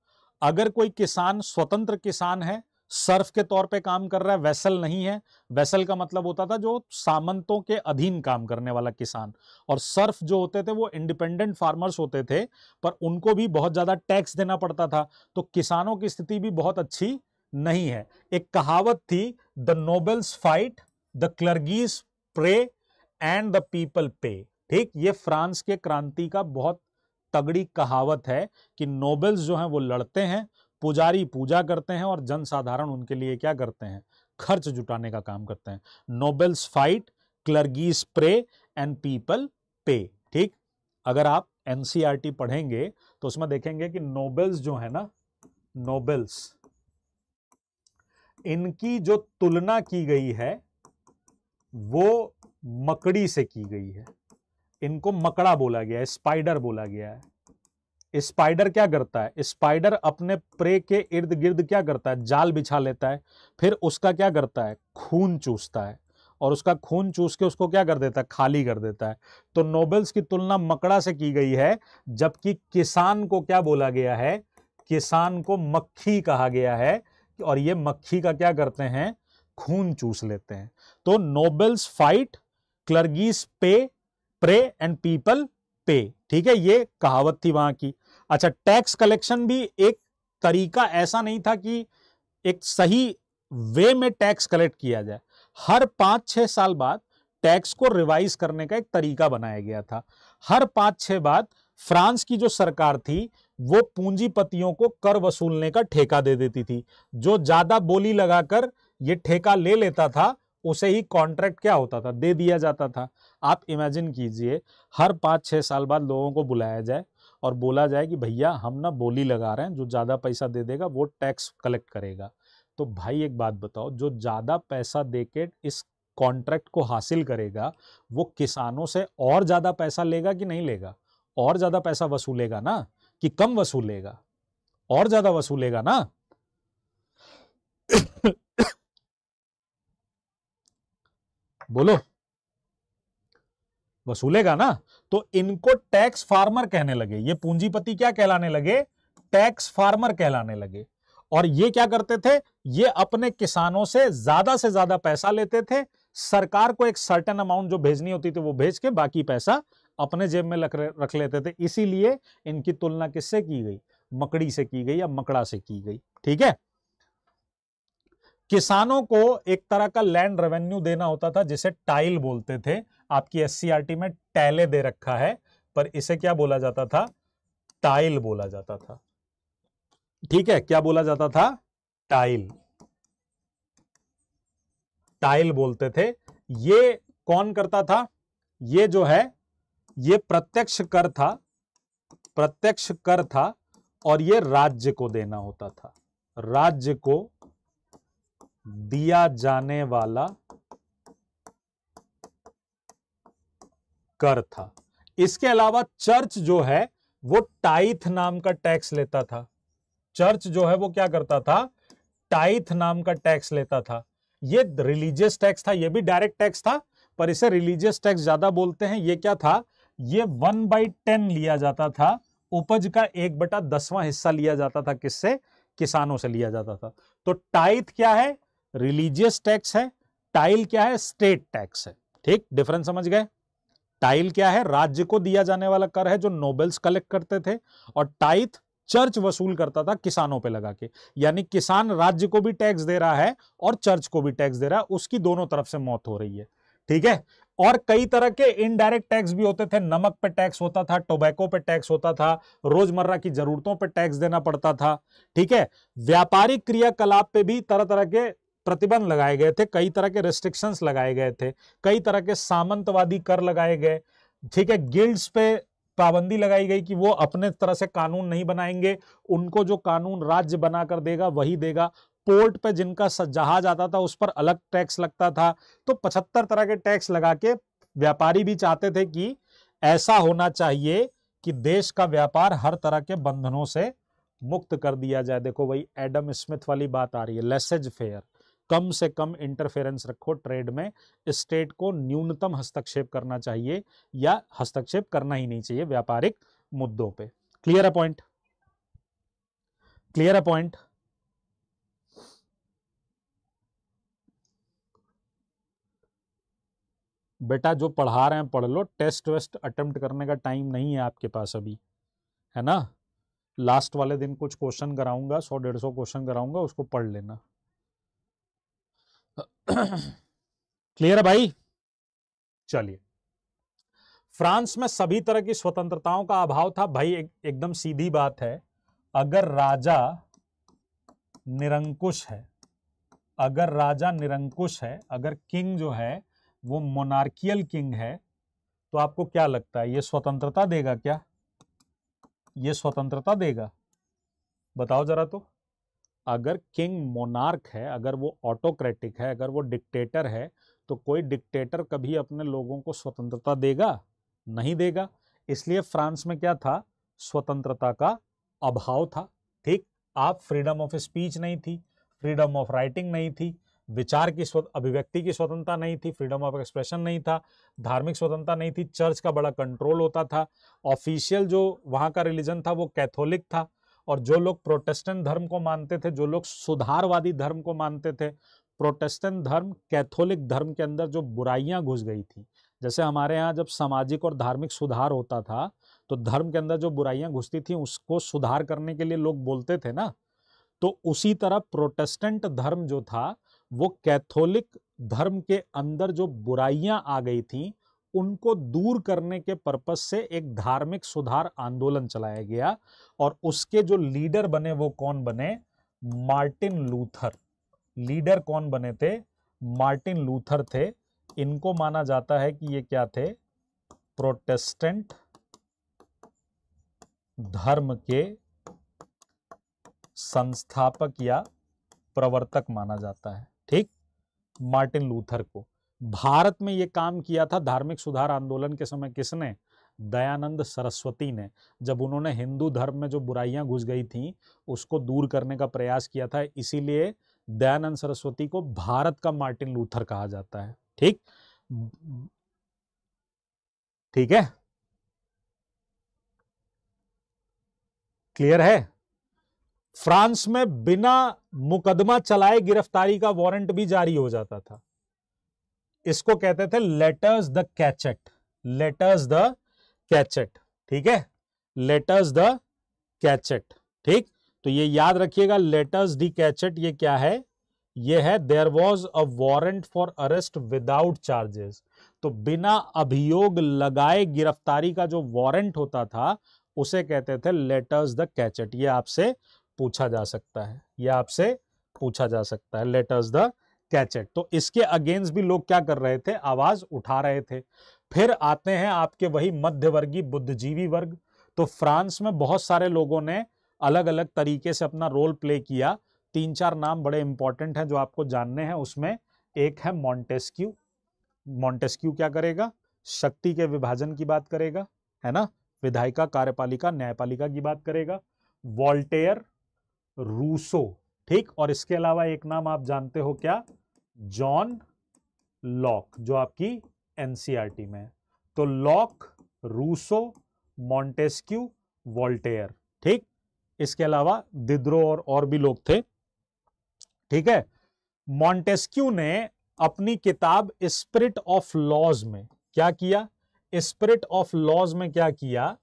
अगर कोई किसान स्वतंत्र किसान है सर्फ के तौर पे काम कर रहा है वैसल नहीं है वैसल का मतलब होता था जो सामंतों के अधीन काम करने वाला किसान और सर्फ जो होते थे वो इंडिपेंडेंट फार्मर्स होते थे पर उनको भी बहुत ज़्यादा टैक्स देना पड़ता था तो किसानों की स्थिति भी बहुत अच्छी नहीं है एक कहावत थी the nobles fight the clergies pray and the people pay ठीक ये फ्रांस के क्रांति का बहुत तगड़ी कहावत है कि नोबेल्स जो हैं वो लड़ते हैं पुजारी पूजा करते हैं और जनसाधारण उनके लिए क्या करते हैं खर्च जुटाने का काम करते हैं nobles fight clergies pray and people pay ठीक अगर आप एनसीईआरटी पढ़ेंगे तो उसमें देखेंगे कि नोबेल्स जो है ना नोबेल्स इनकी जो तुलना की गई है वो मकड़ी से की गई है इनको मकड़ा बोला गया है स्पाइडर बोला गया है स्पाइडर क्या करता है स्पाइडर अपने प्रे के इर्द गिर्द क्या करता है जाल बिछा लेता है फिर उसका क्या करता है खून चूसता है और उसका खून चूस के उसको क्या कर देता है खाली कर देता है तो नोबेल्स की तुलना मकड़ा से की गई है जबकि किसान को क्या बोला गया है किसान को मक्खी कहा गया है और ये मक्खी का क्या करते हैं खून चूस लेते हैं तो नोबेल्स फाइट क्लर्गीज पे प्रे एंड पीपल पे ठीक है ये कहावत थी वहां की अच्छा टैक्स कलेक्शन भी एक तरीका ऐसा नहीं था कि एक सही वे में टैक्स कलेक्ट किया जाए हर पांच छह साल बाद टैक्स को रिवाइज करने का एक तरीका बनाया गया था हर पांच छह बाद फ्रांस की जो सरकार थी वो पूंजीपतियों को कर वसूलने का ठेका दे देती थी जो ज़्यादा बोली लगाकर ये ठेका ले लेता था उसे ही कॉन्ट्रैक्ट क्या होता था दे दिया जाता था आप इमेजिन कीजिए हर पाँच छः साल बाद लोगों को बुलाया जाए और बोला जाए कि भैया हम ना बोली लगा रहे हैं जो ज़्यादा पैसा दे देगा वो टैक्स कलेक्ट करेगा तो भाई एक बात बताओ जो ज़्यादा पैसा दे के इस कॉन्ट्रैक्ट को हासिल करेगा वो किसानों से और ज़्यादा पैसा लेगा कि नहीं लेगा और ज़्यादा पैसा वसूलेगा ना कि कम वसूलेगा और ज़्यादा वसूलेगा ना बोलो वसूलेगा ना तो इनको टैक्स फार्मर कहने लगे ये पूंजीपति क्या कहलाने लगे टैक्स फार्मर कहलाने लगे और ये क्या करते थे ये अपने किसानों से ज्यादा से ज्यादा पैसा लेते थे सरकार को एक सर्टन अमाउंट जो भेजनी होती थी वो भेज के बाकी पैसा अपने जेब में रख लेते थे इसीलिए इनकी तुलना किससे की गई मकड़ी से की गई या मकड़ा से की गई ठीक है किसानों को एक तरह का लैंड रेवेन्यू देना होता था जिसे टाइल बोलते थे आपकी एस में टैले दे रखा है पर इसे क्या बोला जाता था टाइल बोला जाता था ठीक है क्या बोला जाता था टाइल टाइल बोलते थे ये कौन करता था ये जो है ये प्रत्यक्ष कर था प्रत्यक्ष कर था और ये राज्य को देना होता था राज्य को दिया जाने वाला कर था इसके अलावा चर्च जो है वो टाइथ नाम का टैक्स लेता था चर्च जो है वो क्या करता था टाइथ नाम का टैक्स लेता था ये रिलीजियस टैक्स था ये भी डायरेक्ट टैक्स था पर इसे रिलीजियस टैक्स ज्यादा बोलते हैं ये क्या था ये वन बाई टेन लिया जाता था उपज का एक बटा दसवां हिस्सा लिया जाता था किससे किसानों से लिया जाता था तो टाइथ क्या है रिलीजियस टैक्स है टाइल क्या है स्टेट टैक्स है ठीक डिफरेंस समझ गए टाइल क्या है राज्य को दिया जाने वाला कर है जो नोबेल्स कलेक्ट करते थे और टाइथ चर्च वसूल करता था किसानों पे लगा के यानी किसान राज्य को भी टैक्स दे रहा है और चर्च को भी टैक्स दे रहा है उसकी दोनों तरफ से मौत हो रही है ठीक है और कई तरह के इनडायरेक्ट टैक्स भी होते थे नमक पे टैक्स होता था टोबैको पे टैक्स होता था रोजमर्रा की जरूरतों पे टैक्स देना पड़ता था ठीक है व्यापारिक क्रियाकलाप पे भी तरह तरह के प्रतिबंध लगाए गए थे कई तरह के रेस्ट्रिक्शंस लगाए गए थे कई तरह के सामंतवादी कर लगाए गए ठीक है गिल्ड्स पे पाबंदी लगाई गई कि वो अपने तरह से कानून नहीं बनाएंगे उनको जो कानून राज्य बनाकर देगा वही देगा पोर्ट पे जिनका जहाज आता था उस पर अलग टैक्स लगता था तो पचहत्तर तरह के टैक्स लगा के व्यापारी भी चाहते थे कि ऐसा होना चाहिए कि देश का व्यापार हर तरह के बंधनों से मुक्त कर दिया जाए देखो वही एडम स्मिथ वाली बात आ रही है लेसेज फेयर कम से कम इंटरफेरेंस रखो ट्रेड में स्टेट को न्यूनतम हस्तक्षेप करना चाहिए या हस्तक्षेप करना ही नहीं चाहिए व्यापारिक मुद्दों पे clear a point clear a point बेटा जो पढ़ा रहे हैं पढ़ लो टेस्ट वेस्ट अटेम्प्ट करने का टाइम नहीं है आपके पास अभी है ना लास्ट वाले दिन कुछ क्वेश्चन कराऊंगा सौ डेढ़ सौ क्वेश्चन कराऊंगा उसको पढ़ लेना क्लियर है भाई चलिए फ्रांस में सभी तरह की स्वतंत्रताओं का अभाव था भाई एक, एकदम सीधी बात है अगर राजा निरंकुश है अगर राजा निरंकुश है अगर किंग जो है वो मोनार्कियल किंग है तो आपको क्या लगता है ये स्वतंत्रता देगा क्या ये स्वतंत्रता देगा बताओ जरा तो अगर किंग मोनार्क है अगर वो ऑटोक्रेटिक है अगर वो डिक्टेटर है तो कोई डिक्टेटर कभी अपने लोगों को स्वतंत्रता देगा नहीं देगा इसलिए फ्रांस में क्या था स्वतंत्रता का अभाव था ठीक आप फ्रीडम ऑफ स्पीच नहीं थी फ्रीडम ऑफ राइटिंग नहीं थी विचार की अभिव्यक्ति की स्वतंत्रता नहीं थी फ्रीडम ऑफ एक्सप्रेशन नहीं था धार्मिक स्वतंत्रता नहीं थी चर्च का बड़ा कंट्रोल होता था ऑफिशियल जो वहाँ का रिलीजन था वो कैथोलिक था और जो लोग प्रोटेस्टेंट धर्म को मानते थे जो लोग सुधारवादी धर्म को मानते थे प्रोटेस्टेंट धर्म कैथोलिक धर्म के अंदर जो बुराइयां घुस गई थी जैसे हमारे यहाँ जब सामाजिक और धार्मिक सुधार होता था तो धर्म के अंदर जो बुराइयां घुसती थी उसको सुधार करने के लिए लोग बोलते थे ना तो उसी तरह प्रोटेस्टेंट धर्म जो था वो कैथोलिक धर्म के अंदर जो बुराइयां आ गई थी उनको दूर करने के पर्पज से एक धार्मिक सुधार आंदोलन चलाया गया और उसके जो लीडर बने वो कौन बने मार्टिन लूथर लीडर कौन बने थे मार्टिन लूथर थे इनको माना जाता है कि ये क्या थे प्रोटेस्टेंट धर्म के संस्थापक या प्रवर्तक माना जाता है ठीक मार्टिन लूथर को भारत में ये काम किया था धार्मिक सुधार आंदोलन के समय किसने दयानंद सरस्वती ने जब उन्होंने हिंदू धर्म में जो बुराइयां घुस गई थीं उसको दूर करने का प्रयास किया था इसीलिए दयानंद सरस्वती को भारत का मार्टिन लूथर कहा जाता है ठीक ठीक है क्लियर है फ्रांस में बिना मुकदमा चलाए गिरफ्तारी का वारंट भी जारी हो जाता था इसको कहते थे lettres de cachet lettres de cachet ठीक है लेटर्स द कैचेट ठीक तो ये याद रखिएगा लेटर्स डी कैचेट ये क्या है ये है there was a warrant for arrest without charges तो बिना अभियोग लगाए गिरफ्तारी का जो वारंट होता था उसे कहते थे लेटर्स द कैचेट ये आपसे पूछा जा सकता है ये आपसे पूछा जा सकता है लेटर्स द कैचेट तो इसके अगेंस्ट भी लोग क्या कर रहे थे आवाज उठा रहे थे फिर आते हैं आपके वही मध्यवर्गीय बुद्धिजीवी वर्ग तो फ्रांस में बहुत सारे लोगों ने अलग अलग तरीके से अपना रोल प्ले किया तीन चार नाम बड़े इंपॉर्टेंट हैं जो आपको जानने हैं उसमें एक है मॉन्टेस्क्यू मॉन्टेस्क्यू क्या करेगा शक्ति के विभाजन की बात करेगा है ना विधायिका कार्यपालिका न्यायपालिका की बात करेगा वॉल्टेयर रूसो ठीक और इसके अलावा एक नाम आप जानते हो क्या जॉन लॉक जो आपकी एनसीईआरटी में है तो लॉक रूसो मॉन्टेस्क्यू वॉल्टेयर ठीक इसके अलावा दिद्रो और और भी लोग थे ठीक है मॉन्टेस्क्यू ने अपनी किताब स्पिरिट ऑफ लॉज में क्या किया स्पिरिट ऑफ लॉज में क्या किया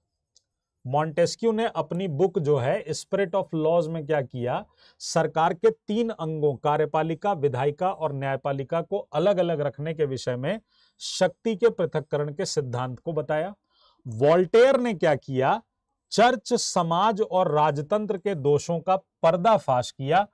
मॉन्टेस्क्यू ने अपनी बुक जो है स्पिरिट ऑफ लॉज में क्या किया सरकार के तीन अंगों कार्यपालिका विधायिका और न्यायपालिका को अलग अलग रखने के विषय में शक्ति के पृथककरण के सिद्धांत को बताया वॉल्टेयर ने क्या किया चर्च समाज और राजतंत्र के दोषों का पर्दाफाश किया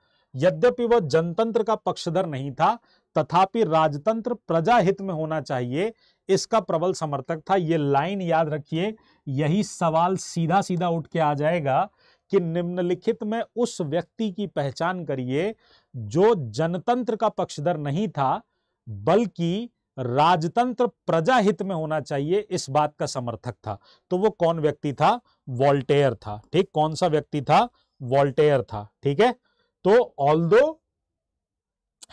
यद्यपि वह जनतंत्र का पक्षधर नहीं था तथापि राजतंत्र प्रजा हित में होना चाहिए इसका प्रबल समर्थक था ये लाइन याद रखिए यही सवाल सीधा सीधा उठ के आ जाएगा कि निम्नलिखित में उस व्यक्ति की पहचान करिए जो जनतंत्र का पक्षधर नहीं था बल्कि राजतंत्र प्रजा हित में होना चाहिए इस बात का समर्थक था तो वो कौन व्यक्ति था वॉल्टेयर था ठीक कौन सा व्यक्ति था वॉल्टेयर था ठीक है तो although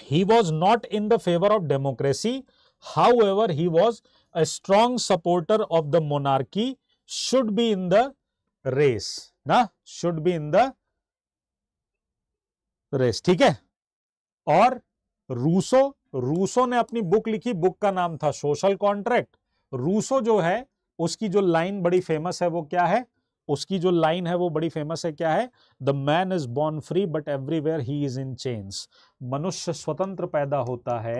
he was not in the favour of democracy however he was a strong supporter of the monarchy should be in the race ना should be in the race ठीक है और Rousseau Rousseau ने अपनी book लिखी book का नाम था सोशल कॉन्ट्रैक्ट रूसो जो है उसकी जो लाइन बड़ी फेमस है वो क्या है उसकी जो लाइन है वो बड़ी फेमस है क्या है the man is born free but everywhere he is in chains मनुष्य स्वतंत्र पैदा होता है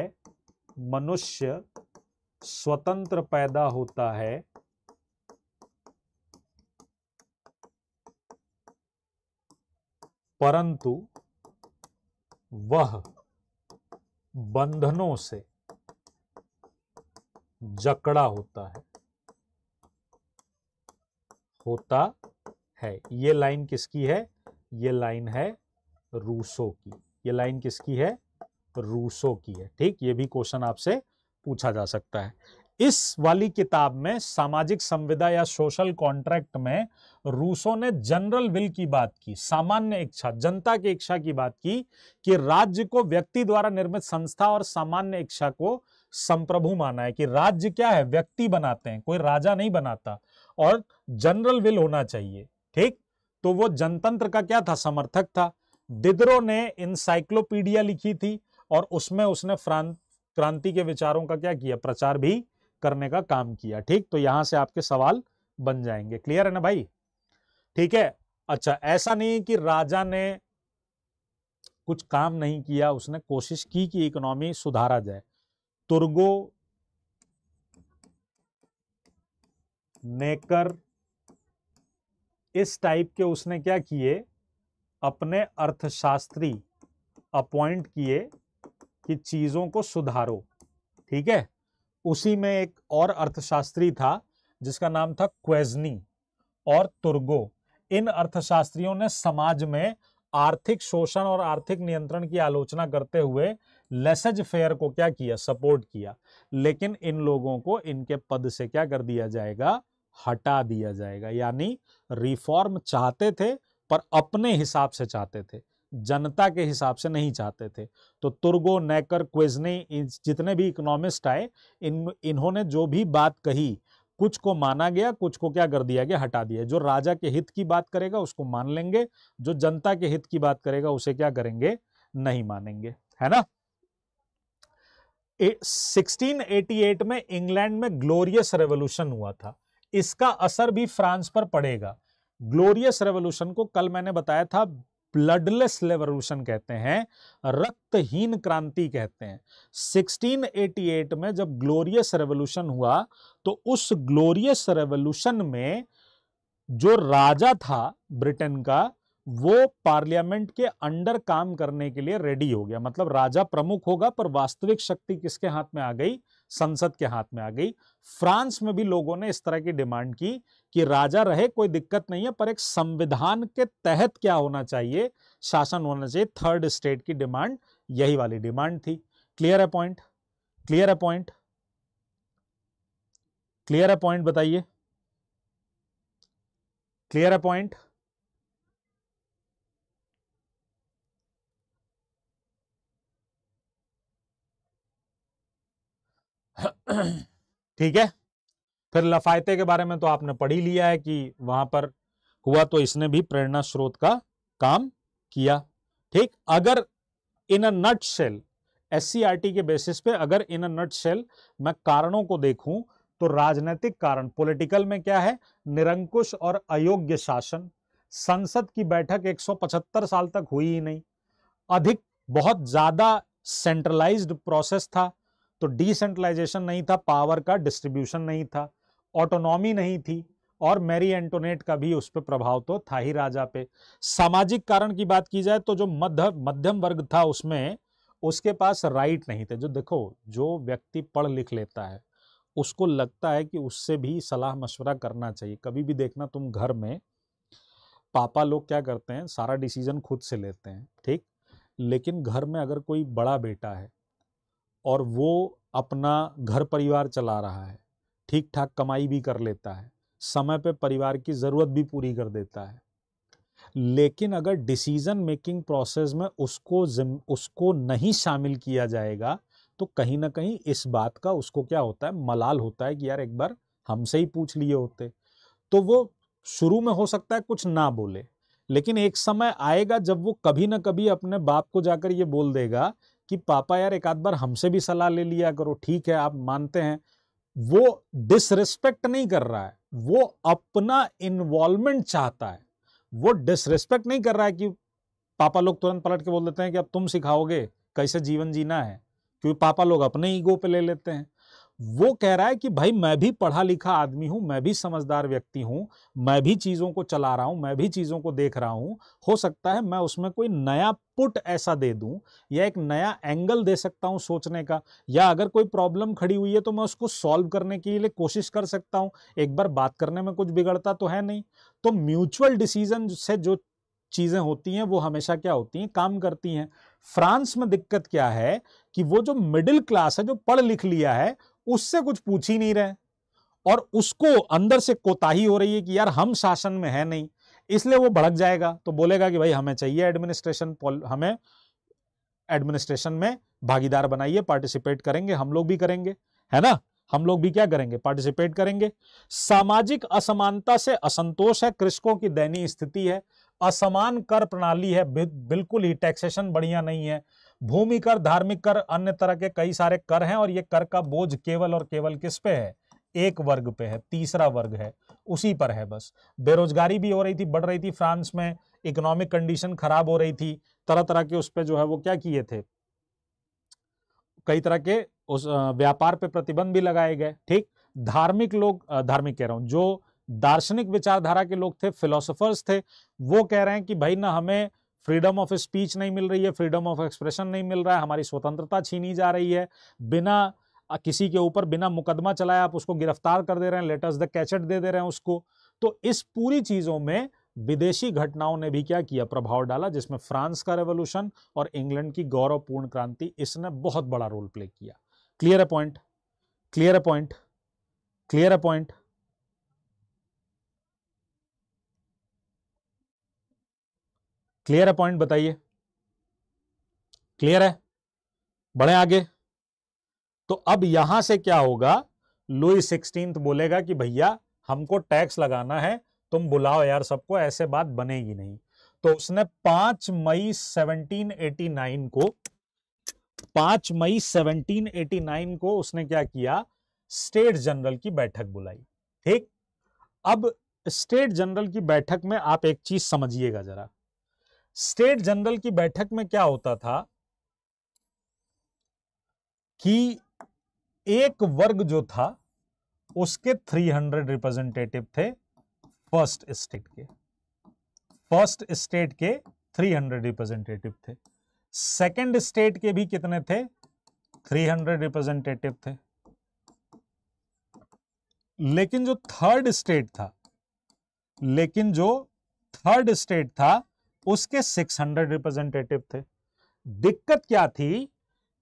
मनुष्य स्वतंत्र पैदा होता है परंतु वह बंधनों से जकड़ा होता है होता है ये लाइन किसकी है ये लाइन है रूसो की ये लाइन किसकी है रूसो की है ठीक ये भी क्वेश्चन आपसे पूछा जा सकता है इस वाली किताब में सामाजिक संविदा या सोशल कॉन्ट्रैक्ट में रूसों ने जनरल विल की बात की सामान्य इच्छा जनता की इच्छा की बात की कि राज्य को व्यक्ति द्वारा निर्मित संस्था और सामान्य इच्छा को संप्रभु माना है कि राज्य क्या है व्यक्ति बनाते हैं कोई राजा नहीं बनाता और जनरल विल होना चाहिए ठीक तो वो जनतंत्र का क्या था समर्थक था दिदरो ने इंसाइक्लोपीडिया लिखी थी और उसमें उसने क्रांति के विचारों का क्या किया प्रचार भी करने का काम किया ठीक तो यहां से आपके सवाल बन जाएंगे क्लियर है ना भाई ठीक है अच्छा ऐसा नहीं कि राजा ने कुछ काम नहीं किया उसने कोशिश की कि इकोनॉमी सुधारा जाए तुर्गो नेकर इस टाइप के उसने क्या किए अपने अर्थशास्त्री अपॉइंट किए कि चीजों को सुधारो ठीक है उसी में एक और अर्थशास्त्री था जिसका नाम था क्वेजनी और तुर्गो इन अर्थशास्त्रियों ने समाज में आर्थिक शोषण और आर्थिक नियंत्रण की आलोचना करते हुए लेसेज फेयर को क्या किया सपोर्ट किया लेकिन इन लोगों को इनके पद से क्या कर दिया जाएगा हटा दिया जाएगा यानी रिफॉर्म चाहते थे पर अपने हिसाब से चाहते थे जनता के हिसाब से नहीं चाहते थे तो तुर्गो नैकर क्वेजनी जितने भी इकोनॉमिस्ट आए इन इन्होंने जो भी बात कही कुछ को माना गया कुछ को क्या कर दिया गया हटा दिया जो राजा के हित की बात करेगा उसको मान लेंगे जो जनता के हित की बात करेगा उसे क्या करेंगे नहीं मानेंगे है ना 1688 में इंग्लैंड में ग्लोरियस रेवोल्यूशन हुआ था इसका असर भी फ्रांस पर पड़ेगा ग्लोरियस रेवोल्यूशन को कल मैंने बताया था ब्लडलेस रेवोल्यूशन कहते हैं रक्तहीन क्रांति कहते हैं 1688 में जब ग्लोरियस रेवोल्यूशन हुआ तो उस ग्लोरियस रेवोल्यूशन में जो राजा था ब्रिटेन का वो पार्लियामेंट के अंडर काम करने के लिए रेडी हो गया मतलब राजा प्रमुख होगा पर वास्तविक शक्ति किसके हाथ में आ गई संसद के हाथ में आ गई फ्रांस में भी लोगों ने इस तरह की डिमांड की कि राजा रहे कोई दिक्कत नहीं है पर एक संविधान के तहत क्या होना चाहिए शासन होना चाहिए थर्ड स्टेट की डिमांड यही वाली डिमांड थी क्लियर है पॉइंट क्लियर है पॉइंट क्लियर है पॉइंट बताइए क्लियर है पॉइंट [CLEARS THROAT] ठीक है फिर लफायते के बारे में तो आपने पढ़ ही लिया है कि वहां पर हुआ तो इसने भी प्रेरणा स्रोत का काम किया ठीक अगर इन अ नट सेल एस सी के बेसिस पे अगर इन अ नट सेल मैं कारणों को देखूं तो राजनीतिक कारण पॉलिटिकल में क्या है निरंकुश और अयोग्य शासन संसद की बैठक 175 साल तक हुई ही नहीं अधिक बहुत ज्यादा सेंट्रलाइज्ड प्रोसेस था तो डिसेंट्रलाइजेशन नहीं था पावर का डिस्ट्रीब्यूशन नहीं था ऑटोनॉमी नहीं थी और मैरी एंटोनेट का भी उस पर प्रभाव तो था ही राजा पे सामाजिक कारण की बात की जाए तो जो मध्य मध्यम वर्ग था उसमें उसके पास राइट नहीं थे जो देखो जो व्यक्ति पढ़ लिख लेता है उसको लगता है कि उससे भी सलाह मशवरा करना चाहिए कभी भी देखना तुम घर में पापा लोग क्या करते हैं सारा डिसीजन खुद से लेते हैं ठीक लेकिन घर में अगर कोई बड़ा बेटा है और वो अपना घर परिवार चला रहा है ठीक ठाक कमाई भी कर लेता है समय पे परिवार की ज़रूरत भी पूरी कर देता है लेकिन अगर डिसीज़न मेकिंग प्रोसेस में उसको उसको नहीं शामिल किया जाएगा तो कहीं ना कहीं इस बात का उसको क्या होता है मलाल होता है कि यार एक बार हमसे ही पूछ लिए होते तो वो शुरू में हो सकता है कुछ ना बोले लेकिन एक समय आएगा जब वो कभी ना कभी अपने बाप को जाकर ये बोल देगा कि पापा यार एक आध बार हमसे भी सलाह ले लिया करो ठीक है आप मानते हैं वो डिसरिस्पेक्ट नहीं कर रहा है वो अपना इन्वॉल्वमेंट चाहता है वो डिसरिस्पेक्ट नहीं कर रहा है कि पापा लोग तुरंत पलट के बोल देते हैं कि अब तुम सिखाओगे कैसे जीवन जीना है क्योंकि पापा लोग अपने ईगो पे ले लेते हैं वो कह रहा है कि भाई मैं भी पढ़ा लिखा आदमी हूं मैं भी समझदार व्यक्ति हूं मैं भी चीज़ों को चला रहा हूं मैं भी चीज़ों को देख रहा हूँ हो सकता है मैं उसमें कोई नया पुट ऐसा दे दूं या एक नया एंगल दे सकता हूं सोचने का या अगर कोई प्रॉब्लम खड़ी हुई है तो मैं उसको सॉल्व करने के लिए कोशिश कर सकता हूँ एक बार बात करने में कुछ बिगड़ता तो है नहीं तो म्यूचुअल डिसीजन से जो चीज़ें होती हैं वो हमेशा क्या होती हैं काम करती हैं फ्रांस में दिक्कत क्या है कि वो जो मिडिल क्लास है जो पढ़ लिख लिया है उससे कुछ पूछ ही नहीं रहे और उसको अंदर से कोताही हो रही है कि यार हम शासन में है नहीं इसलिए वो भड़क जाएगा तो बोलेगा कि भाई हमें चाहिए एडमिनिस्ट्रेशन हमें एडमिनिस्ट्रेशन में भागीदार बनाइए पार्टिसिपेट करेंगे हम लोग भी करेंगे है ना हम लोग भी क्या करेंगे पार्टिसिपेट करेंगे सामाजिक असमानता से असंतोष है कृषकों की दयनीय स्थिति है असमान कर प्रणाली है बिल्कुल ही टैक्सेशन बढ़िया नहीं है भूमि कर धार्मिक कर अन्य तरह के कई सारे कर हैं और ये कर का बोझ केवल और केवल किस पे है एक वर्ग पे है तीसरा वर्ग है उसी पर है बस बेरोजगारी भी हो रही थी बढ़ रही थी फ्रांस में इकोनॉमिक कंडीशन खराब हो रही थी तरह तरह के उस पर जो है वो क्या किए थे कई तरह के उस व्यापार पे प्रतिबंध भी लगाए गए ठीक धार्मिक लोग धार्मिक कह रहा हूं जो दार्शनिक विचारधारा के लोग थे फिलोसोफर्स थे वो कह रहे हैं कि भाई ना हमें फ्रीडम ऑफ स्पीच नहीं मिल रही है फ्रीडम ऑफ एक्सप्रेशन नहीं मिल रहा है हमारी स्वतंत्रता छीनी जा रही है बिना किसी के ऊपर बिना मुकदमा चलाए आप उसको गिरफ्तार कर दे रहे हैं लेटर्स द कैचेट दे दे रहे हैं उसको तो इस पूरी चीज़ों में विदेशी घटनाओं ने भी क्या किया प्रभाव डाला जिसमें फ्रांस का रेवोल्यूशन और इंग्लैंड की गौरवपूर्ण क्रांति इसने बहुत बड़ा रोल प्ले किया clear a point clear a point clear a point clear है पॉइंट बताइए क्लियर है बढ़े आगे तो अब यहां से क्या होगा लुई सिक्सटीन बोलेगा कि भैया हमको टैक्स लगाना है तुम बुलाओ यार सबको ऐसे बात बनेगी नहीं तो उसने पांच मई 1789 को पांच मई 1789 को उसने क्या किया स्टेट जनरल की बैठक बुलाई ठीक अब स्टेट जनरल की बैठक में आप एक चीज समझिएगा जरा स्टेट जनरल की बैठक में क्या होता था कि एक वर्ग जो था उसके 300 रिप्रेजेंटेटिव थे फर्स्ट स्टेट के फर्स्ट स्टेट के 300 रिप्रेजेंटेटिव थे सेकंड स्टेट के भी कितने थे 300 रिप्रेजेंटेटिव थे लेकिन जो थर्ड स्टेट था लेकिन जो थर्ड स्टेट था उसके 600 रिप्रेजेंटेटिव थे दिक्कत क्या थी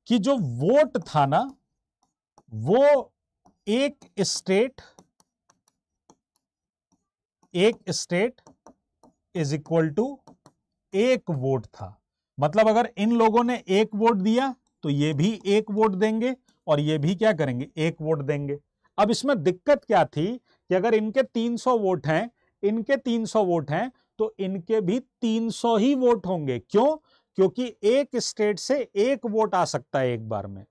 कि जो वोट था ना वो एक स्टेट एक स्टेट इज इक्वल टू एक वोट था मतलब अगर इन लोगों ने एक वोट दिया तो ये भी एक वोट देंगे और ये भी क्या करेंगे एक वोट देंगे अब इसमें दिक्कत क्या थी कि अगर इनके 300 वोट हैं इनके 300 वोट हैं तो इनके भी 300 ही वोट होंगे क्यों क्योंकि एक स्टेट से एक वोट आ सकता है एक बार में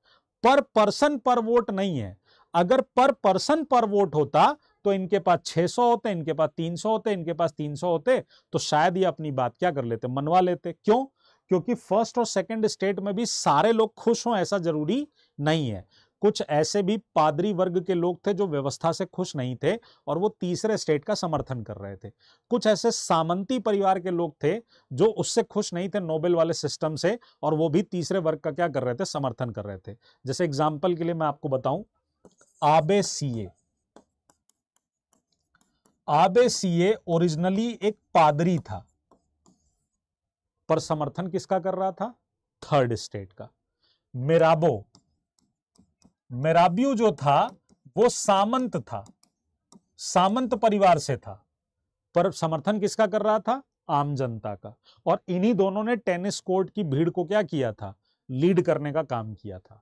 पर पर्सन पर वोट नहीं है अगर पर पर्सन पर वोट होता तो इनके पास 600 होते इनके पास 300 होते इनके पास 300 होते तो शायद ये अपनी बात क्या कर लेते मनवा लेते क्यों क्योंकि फर्स्ट और सेकंड स्टेट में भी सारे लोग खुश हों ऐसा जरूरी नहीं है कुछ ऐसे भी पादरी वर्ग के लोग थे जो व्यवस्था से खुश नहीं थे और वो तीसरे स्टेट का समर्थन कर रहे थे कुछ ऐसे सामंती परिवार के लोग थे जो उससे खुश नहीं थे नोबेल वाले सिस्टम से और वो भी तीसरे वर्ग का क्या कर रहे थे समर्थन कर रहे थे जैसे एग्जाम्पल के लिए मैं आपको बताऊं Abbe Sieyes Abbe Sieyes originally एक पादरी था पर समर्थन किसका कर रहा था थर्ड स्टेट का मेराबो मेराब्यू जो था वो सामंत था सामंत परिवार से था पर समर्थन किसका कर रहा था आम जनता का और इन्हीं दोनों ने टेनिस कोर्ट की भीड़ को क्या किया था लीड करने का काम किया था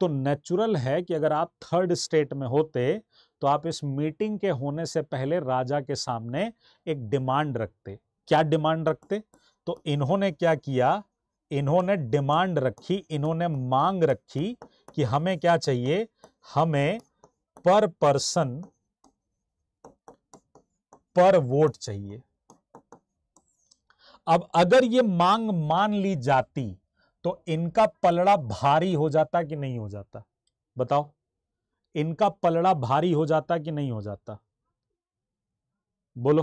तो नेचुरल है कि अगर आप थर्ड स्टेट में होते तो आप इस मीटिंग के होने से पहले राजा के सामने एक डिमांड रखते क्या डिमांड रखते तो इन्होंने क्या किया इन्होंने डिमांड रखी इन्होंने मांग रखी कि हमें क्या चाहिए हमें पर पर्सन पर वोट चाहिए अब अगर ये मांग मान ली जाती तो इनका पलड़ा भारी हो जाता कि नहीं हो जाता बताओ इनका पलड़ा भारी हो जाता कि नहीं हो जाता बोलो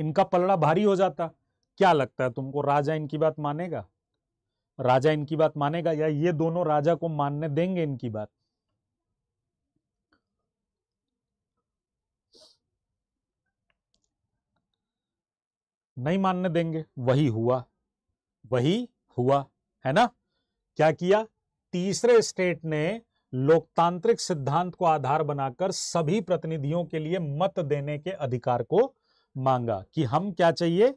इनका पलड़ा भारी हो जाता क्या लगता है तुमको राजा इनकी बात मानेगा राजा इनकी बात मानेगा या ये दोनों राजा को मानने देंगे इनकी बात नहीं मानने देंगे वही हुआ वही हुआ है ना क्या किया तीसरे स्टेट ने लोकतांत्रिक सिद्धांत को आधार बनाकर सभी प्रतिनिधियों के लिए मत देने के अधिकार को मांगा कि हम क्या चाहिए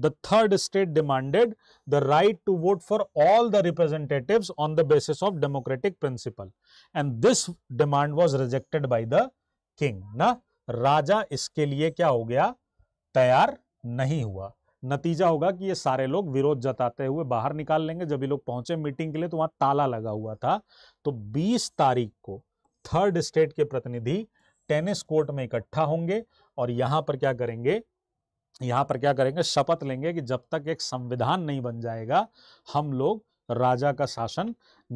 the third state demanded the right to vote for all the representative on the basis of democratic principle and this demand was rejected by the king ना राजा इसके लिए क्या हो गया तैयार नहीं हुआ नतीजा होगा कि ये सारे लोग विरोध जताते हुए बाहर निकाल लेंगे जब ये लोग पहुंचे मीटिंग के लिए तो वहां ताला लगा हुआ था तो 20 तारीख को थर्ड स्टेट के प्रतिनिधि टेनिस कोर्ट में इकट्ठा होंगे और यहां पर क्या करेंगे यहां पर क्या करेंगे शपथ लेंगे कि जब तक एक संविधान नहीं बन जाएगा हम लोग राजा का शासन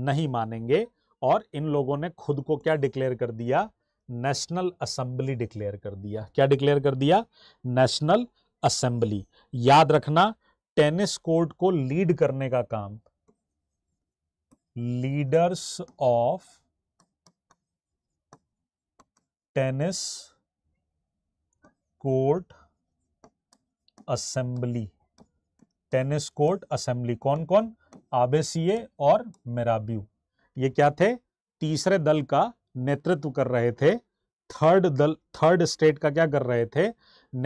नहीं मानेंगे और इन लोगों ने खुद को क्या डिक्लेयर कर दिया नेशनल असेंबली डिक्लेयर कर दिया क्या डिक्लेयर कर दिया नेशनल असेंबली याद रखना टेनिस कोर्ट को लीड करने का काम leaders of tennis court assembly tennis court assembly कौन कौन आबेसीए और मेराब्यू ये क्या थे तीसरे दल का नेतृत्व कर रहे थे थर्ड दल थर्ड स्टेट का क्या कर रहे थे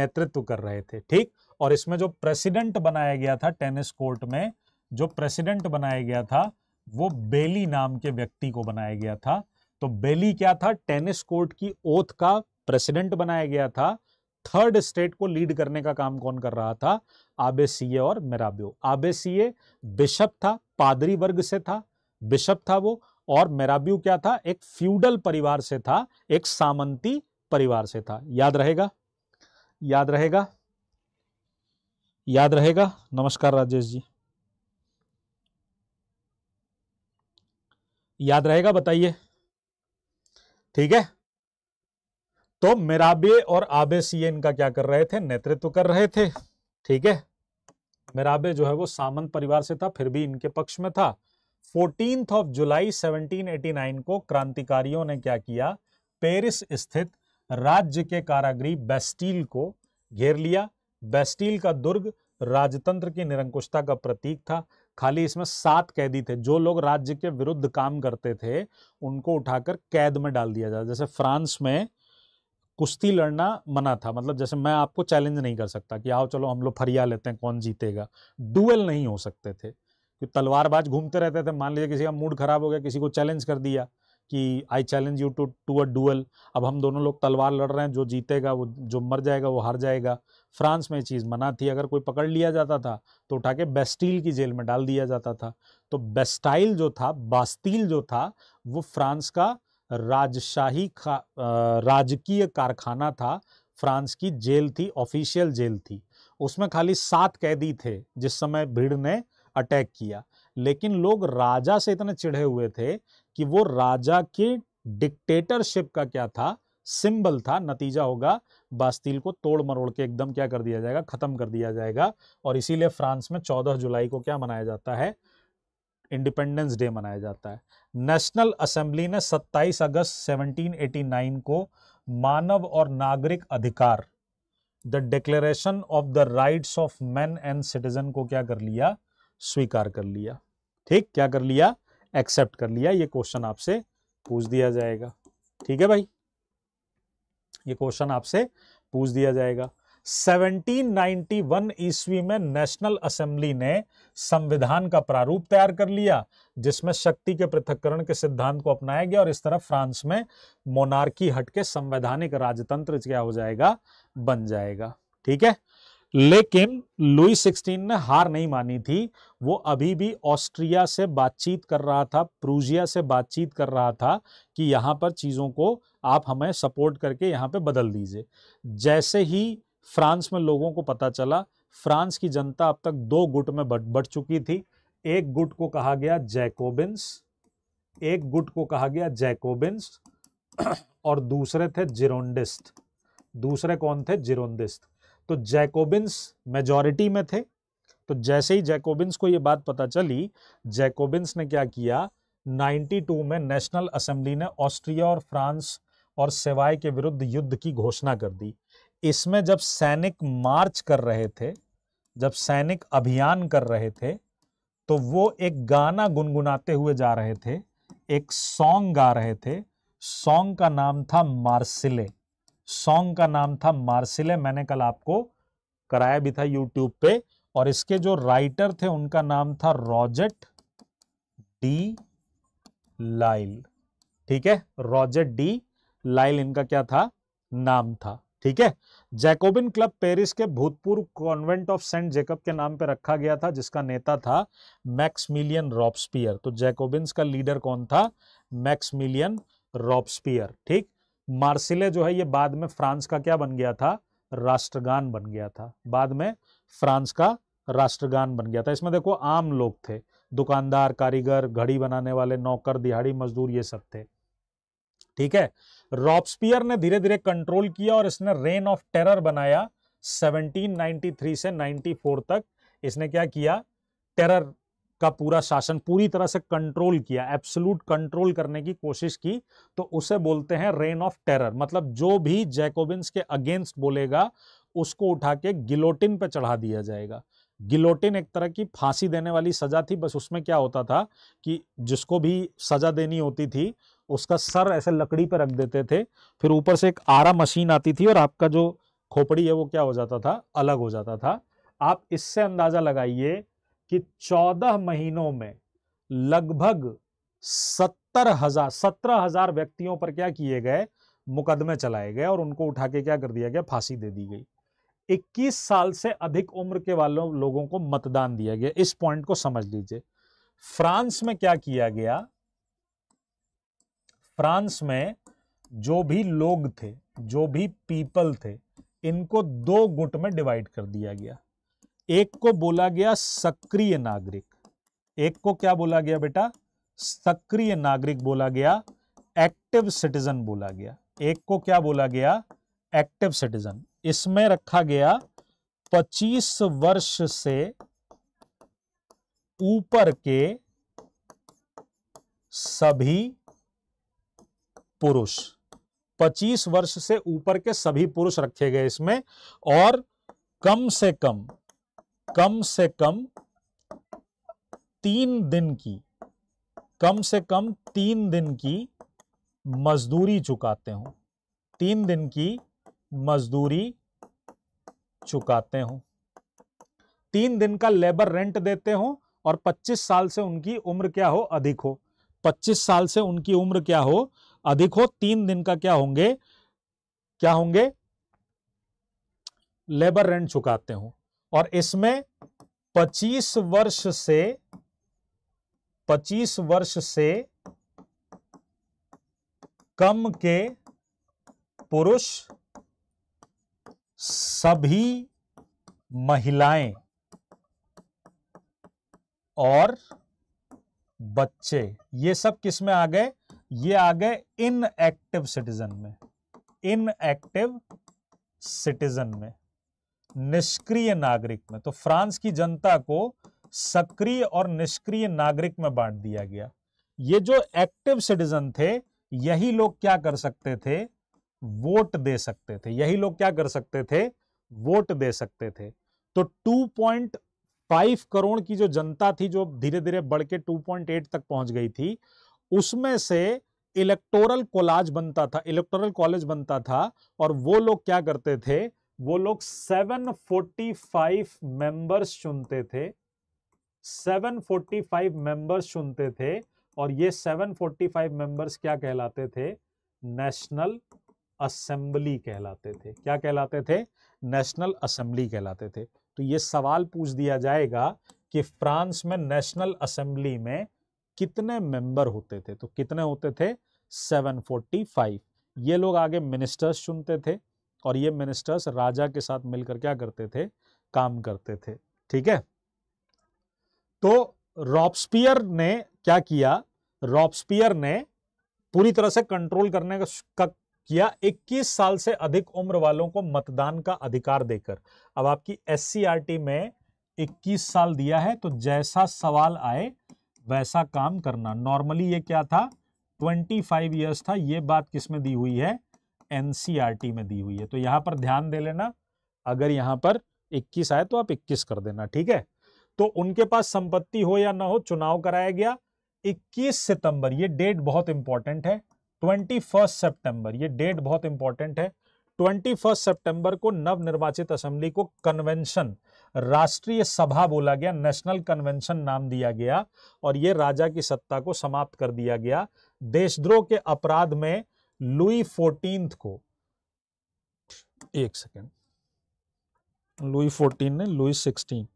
नेतृत्व कर रहे थे ठीक और इसमें जो प्रेसिडेंट बनाया गया था टेनिस कोर्ट में जो प्रेसिडेंट बनाया गया था वो बेली नाम के व्यक्ति को बनाया गया था तो बेली क्या था टेनिस कोर्ट की ओथ का प्रेसिडेंट बनाया गया था थर्ड स्टेट को लीड करने का काम कौन कर रहा था आबे सीए और मेराब्यो आबे सीए बिशप था पादरी वर्ग से था बिशप था वो और मेराब्यू क्या था एक फ्यूडल परिवार से था एक सामंती परिवार से था याद रहेगा याद रहेगा याद रहेगा नमस्कार राजेश जी याद रहेगा बताइए ठीक है तो मेराबे और आबे सीए इनका क्या कर रहे थे नेतृत्व कर रहे थे ठीक है मेराबे जो है वो सामंत परिवार से था फिर भी इनके पक्ष में था फोर्टीन ऑफ जुलाई 1789 को क्रांतिकारियों ने क्या किया पेरिस स्थित राज्य के कारागृह बेस्टील को घेर लिया बेस्टील का दुर्ग राजतंत्र की निरंकुशता का प्रतीक था खाली इसमें सात कैदी थे जो लोग राज्य के विरुद्ध काम करते थे उनको उठाकर कैद में डाल दिया जाता जैसे फ्रांस में कुश्ती लड़ना मना था मतलब जैसे मैं आपको चैलेंज नहीं कर सकता कि आओ चलो हम लोग फरिया लेते हैं कौन जीतेगा डुअल नहीं हो सकते थे कि तलवारबाज घूमते रहते थे मान लीजिए किसी का मूड खराब हो गया किसी को चैलेंज कर दिया कि I challenge you to to a duel अब हम दोनों लोग तलवार लड़ रहे हैं जो जीतेगा वो जो मर जाएगा वो हार जाएगा फ्रांस में चीज़ मना थी अगर कोई पकड़ लिया जाता था तो उठा के बेस्टील की जेल में डाल दिया जाता था तो बेस्टाइल जो था बास्तील जो था वो फ्रांस का राजशाही राजकीय कारखाना था फ्रांस की जेल थी ऑफिशियल जेल थी उसमें खाली सात कैदी थे जिस समय भीड़ ने अटैक किया लेकिन लोग राजा से इतने चिढ़े हुए थे कि वो राजा के डिक्टेटरशिप का क्या था सिंबल था नतीजा होगा बास्तील को तोड़ मरोड़ के एकदम क्या कर दिया जाएगा ख़त्म कर दिया जाएगा और इसीलिए फ्रांस में 14 जुलाई को क्या मनाया जाता है इंडिपेंडेंस डे मनाया जाता है नेशनल असेंबली ने 27 अगस्त 1789 को मानव और नागरिक अधिकार the declaration of the rights of man and citizen को क्या कर लिया स्वीकार कर लिया ठीक क्या कर लिया एक्सेप्ट कर लिया ये क्वेश्चन आपसे पूछ दिया जाएगा ठीक है भाई ये क्वेश्चन आपसे पूछ दिया जाएगा 1791 ईस्वी में नेशनल असेंबली ने संविधान का प्रारूप तैयार कर लिया जिसमें शक्ति के पृथककरण के सिद्धांत को अपनाया गया और इस तरह फ्रांस में मोनार्की हटके संवैधानिक राजतंत्र क्या हो जाएगा बन जाएगा ठीक है लेकिन लुई सिक्सटीन ने हार नहीं मानी थी वो अभी भी ऑस्ट्रिया से बातचीत कर रहा था प्रूजिया से बातचीत कर रहा था कि यहाँ पर चीज़ों को आप हमें सपोर्ट करके यहाँ पे बदल दीजिए जैसे ही फ्रांस में लोगों को पता चला फ्रांस की जनता अब तक दो गुट में बट बट चुकी थी एक गुट को कहा गया जैकोबिन्स एक गुट को कहा गया जैकोबिन्स और दूसरे थे जिरोंडिस्ट दूसरे कौन थे जिरोंडिस्ट तो जैकोबिन्स मेजॉरिटी में थे तो जैसे ही जैकोबिन्स को ये बात पता चली जैकोबिन्स ने क्या किया 92 में नेशनल असेंबली ने ऑस्ट्रिया और फ्रांस और सेवाए के विरुद्ध युद्ध की घोषणा कर दी इसमें जब सैनिक मार्च कर रहे थे जब सैनिक अभियान कर रहे थे तो वो एक गाना गुनगुनाते हुए जा रहे थे एक सॉन्ग गा रहे थे सॉन्ग का नाम था मार्सिले सॉन्ग का नाम था मार्सिले मैंने कल आपको कराया भी था यूट्यूब पे और इसके जो राइटर थे उनका नाम था रॉजेट डी लाइल ठीक है रॉजेट डी लाइल इनका क्या था नाम था ठीक है जैकोबिन क्लब पेरिस के भूतपूर्व कॉन्वेंट ऑफ सेंट जेकब के नाम पर रखा गया था जिसका नेता था मैक्समिलियन रॉब्सपियर तो जैकोबिन का लीडर कौन था मैक्समिलियन रॉब्सपियर ठीक मार्सिले जो है ये बाद में फ्रांस का क्या बन गया था राष्ट्रगान बन गया था बाद में फ्रांस का राष्ट्रगान बन गया था इसमें देखो आम लोग थे दुकानदार कारीगर घड़ी बनाने वाले नौकर दिहाड़ी मजदूर ये सब थे ठीक है रॉप्सपियर ने धीरे धीरे कंट्रोल किया और इसने रेन ऑफ टेरर बनाया 1793 से 94 तक इसने क्या किया टेरर का पूरा शासन पूरी तरह से कंट्रोल किया एब्सोल्यूट कंट्रोल करने की कोशिश की तो उसे बोलते हैं रेन ऑफ टेरर मतलब जो भी जैकोबिन्स के अगेंस्ट बोलेगा उसको उठा के गिलोटिन पर चढ़ा दिया जाएगा गिलोटिन एक तरह की फांसी देने वाली सजा थी बस उसमें क्या होता था कि जिसको भी सजा देनी होती थी उसका सर ऐसे लकड़ी पर रख देते थे फिर ऊपर से एक आरा मशीन आती थी और आपका जो खोपड़ी है वो क्या हो जाता था अलग हो जाता था आप इससे अंदाज़ा लगाइए कि चौदह महीनों में लगभग सत्तर हजार सत्रह हजार व्यक्तियों पर क्या किए गए मुकदमे चलाए गए और उनको उठा के क्या कर दिया गया फांसी दे दी गई 21 साल से अधिक उम्र के वालों लोगों को मतदान दिया गया इस पॉइंट को समझ लीजिए फ्रांस में क्या किया गया फ्रांस में जो भी लोग थे जो भी पीपल थे इनको दो गुट में डिवाइड कर दिया गया एक को बोला गया सक्रिय नागरिक एक को क्या बोला गया बेटा सक्रिय नागरिक बोला गया एक्टिव सिटीजन बोला गया एक को क्या बोला गया एक्टिव सिटीजन इसमें रखा गया 25 वर्ष से ऊपर के सभी पुरुष 25 वर्ष से ऊपर के सभी पुरुष रखे गए इसमें और कम से कम कम से कम तीन दिन की कम से कम तीन दिन की मजदूरी चुकाते हो तीन दिन की मजदूरी चुकाते हो तीन दिन का लेबर रेंट देते हो और 25 साल से उनकी उम्र क्या हो अधिक हो 25 साल से उनकी उम्र क्या हो अधिक हो तीन दिन का क्या होंगे क्या होंगे लेबर रेंट चुकाते हो और इसमें 25 वर्ष से 25 वर्ष से कम के पुरुष सभी महिलाएं और बच्चे ये सब किस में आ गए ये आ गए इनएक्टिव सिटीजन में इनएक्टिव सिटीजन में निष्क्रिय नागरिक में तो फ्रांस की जनता को सक्रिय और निष्क्रिय नागरिक में बांट दिया गया ये जो एक्टिव सिटीजन थे यही लोग क्या कर सकते थे वोट दे सकते थे यही लोग क्या कर सकते थे वोट दे सकते थे तो 2.5 करोड़ की जो जनता थी जो धीरे धीरे बढ़ के टू तक पहुंच गई थी उसमें से इलेक्टोरल कोलाज बनता था इलेक्टोरल कॉलेज बनता था और वो लोग क्या करते थे वो लोग 745 मेंबर्स चुनते थे 745 मेंबर्स चुनते थे और ये 745 मेंबर्स क्या कहलाते थे नेशनल असेंबली कहलाते थे क्या कहलाते थे नेशनल असेंबली कहलाते थे तो ये सवाल पूछ दिया जाएगा कि फ्रांस में नेशनल असेंबली में कितने मेंबर होते थे तो कितने होते थे 745 ये लोग आगे मिनिस्टर्स चुनते थे और ये मिनिस्टर्स राजा के साथ मिलकर क्या करते थे काम करते थे ठीक है तो रॉप्सपियर ने क्या किया रॉप्सपियर ने पूरी तरह से कंट्रोल करने का किया 21 साल से अधिक उम्र वालों को मतदान का अधिकार देकर अब आपकी एस में 21 साल दिया है तो जैसा सवाल आए वैसा काम करना नॉर्मली ये क्या था 25 ईयर्स था ये बात किस में दी हुई है एनसीईआरटी e में दी हुई है तो यहाँ पर ध्यान दे लेना अगर यहाँ पर 21 आए तो आप 21 कर देना ठीक है तो उनके पास संपत्ति हो या ना हो चुनाव कराया गया 21 सितंबर ये डेट बहुत इंपॉर्टेंट है 21 सितंबर ये डेट बहुत इंपॉर्टेंट है 21 सितंबर को नवनिर्वाचित असेंबली को कन्वेंशन राष्ट्रीय सभा बोला गया नेशनल कन्वेंशन नाम दिया गया और ये राजा की सत्ता को समाप्त कर दिया गया देशद्रोह के अपराध में लुई फोर्टीन को एक सेकेंड लुई फोर्टीन ने लुई सिक्सटीन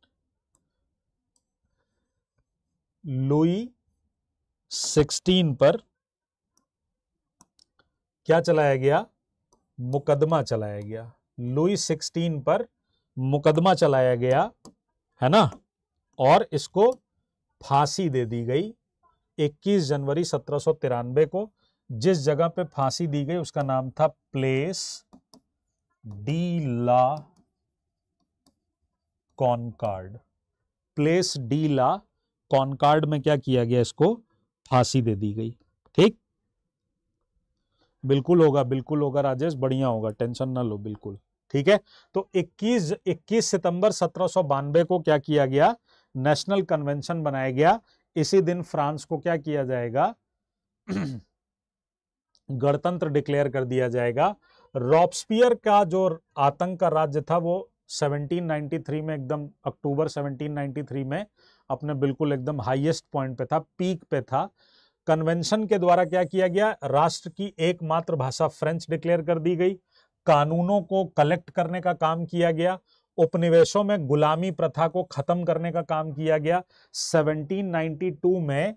लुई सिक्सटीन पर क्या चलाया गया मुकदमा चलाया गया लुई सिक्सटीन पर मुकदमा चलाया गया है ना और इसको फांसी दे दी गई 21 जनवरी सत्रह को जिस जगह पे फांसी दी गई उसका नाम था place de la Concorde place de la Concorde में क्या किया गया इसको फांसी दे दी गई ठीक बिल्कुल होगा बिल्कुल होगा राजेश बढ़िया होगा टेंशन ना लो बिल्कुल ठीक है तो 21 21 सितंबर सत्रह को क्या किया गया नेशनल कन्वेंशन बनाया गया इसी दिन फ्रांस को क्या किया जाएगा [CLEARS THROAT] गणतंत्र डिक्लेयर कर दिया जाएगा रॉप्सपियर का जो आतंक का राज्य था वो 1793 में एकदम अक्टूबर 1793 में अपने बिल्कुल एकदम हाईएस्ट पॉइंट पे था पीक पे था कन्वेंशन के द्वारा क्या किया गया राष्ट्र की एकमात्र भाषा फ्रेंच डिक्लेयर कर दी गई कानूनों को कलेक्ट करने का काम किया गया उपनिवेशों में गुलामी प्रथा को खत्म करने का काम किया गया 1792 में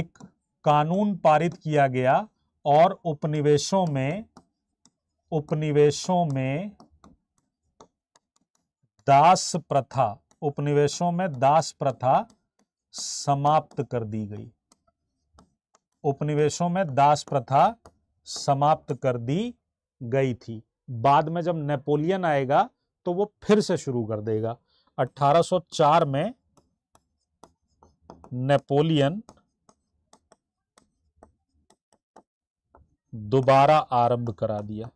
एक कानून पारित किया गया और उपनिवेशों में उपनिवेशों में दास प्रथा उपनिवेशों में दास प्रथा समाप्त कर दी गई उपनिवेशों में दास प्रथा समाप्त कर दी गई थी बाद में जब नेपोलियन आएगा तो वो फिर से शुरू कर देगा 1804 में नेपोलियन दोबारा आरंभ करा दिया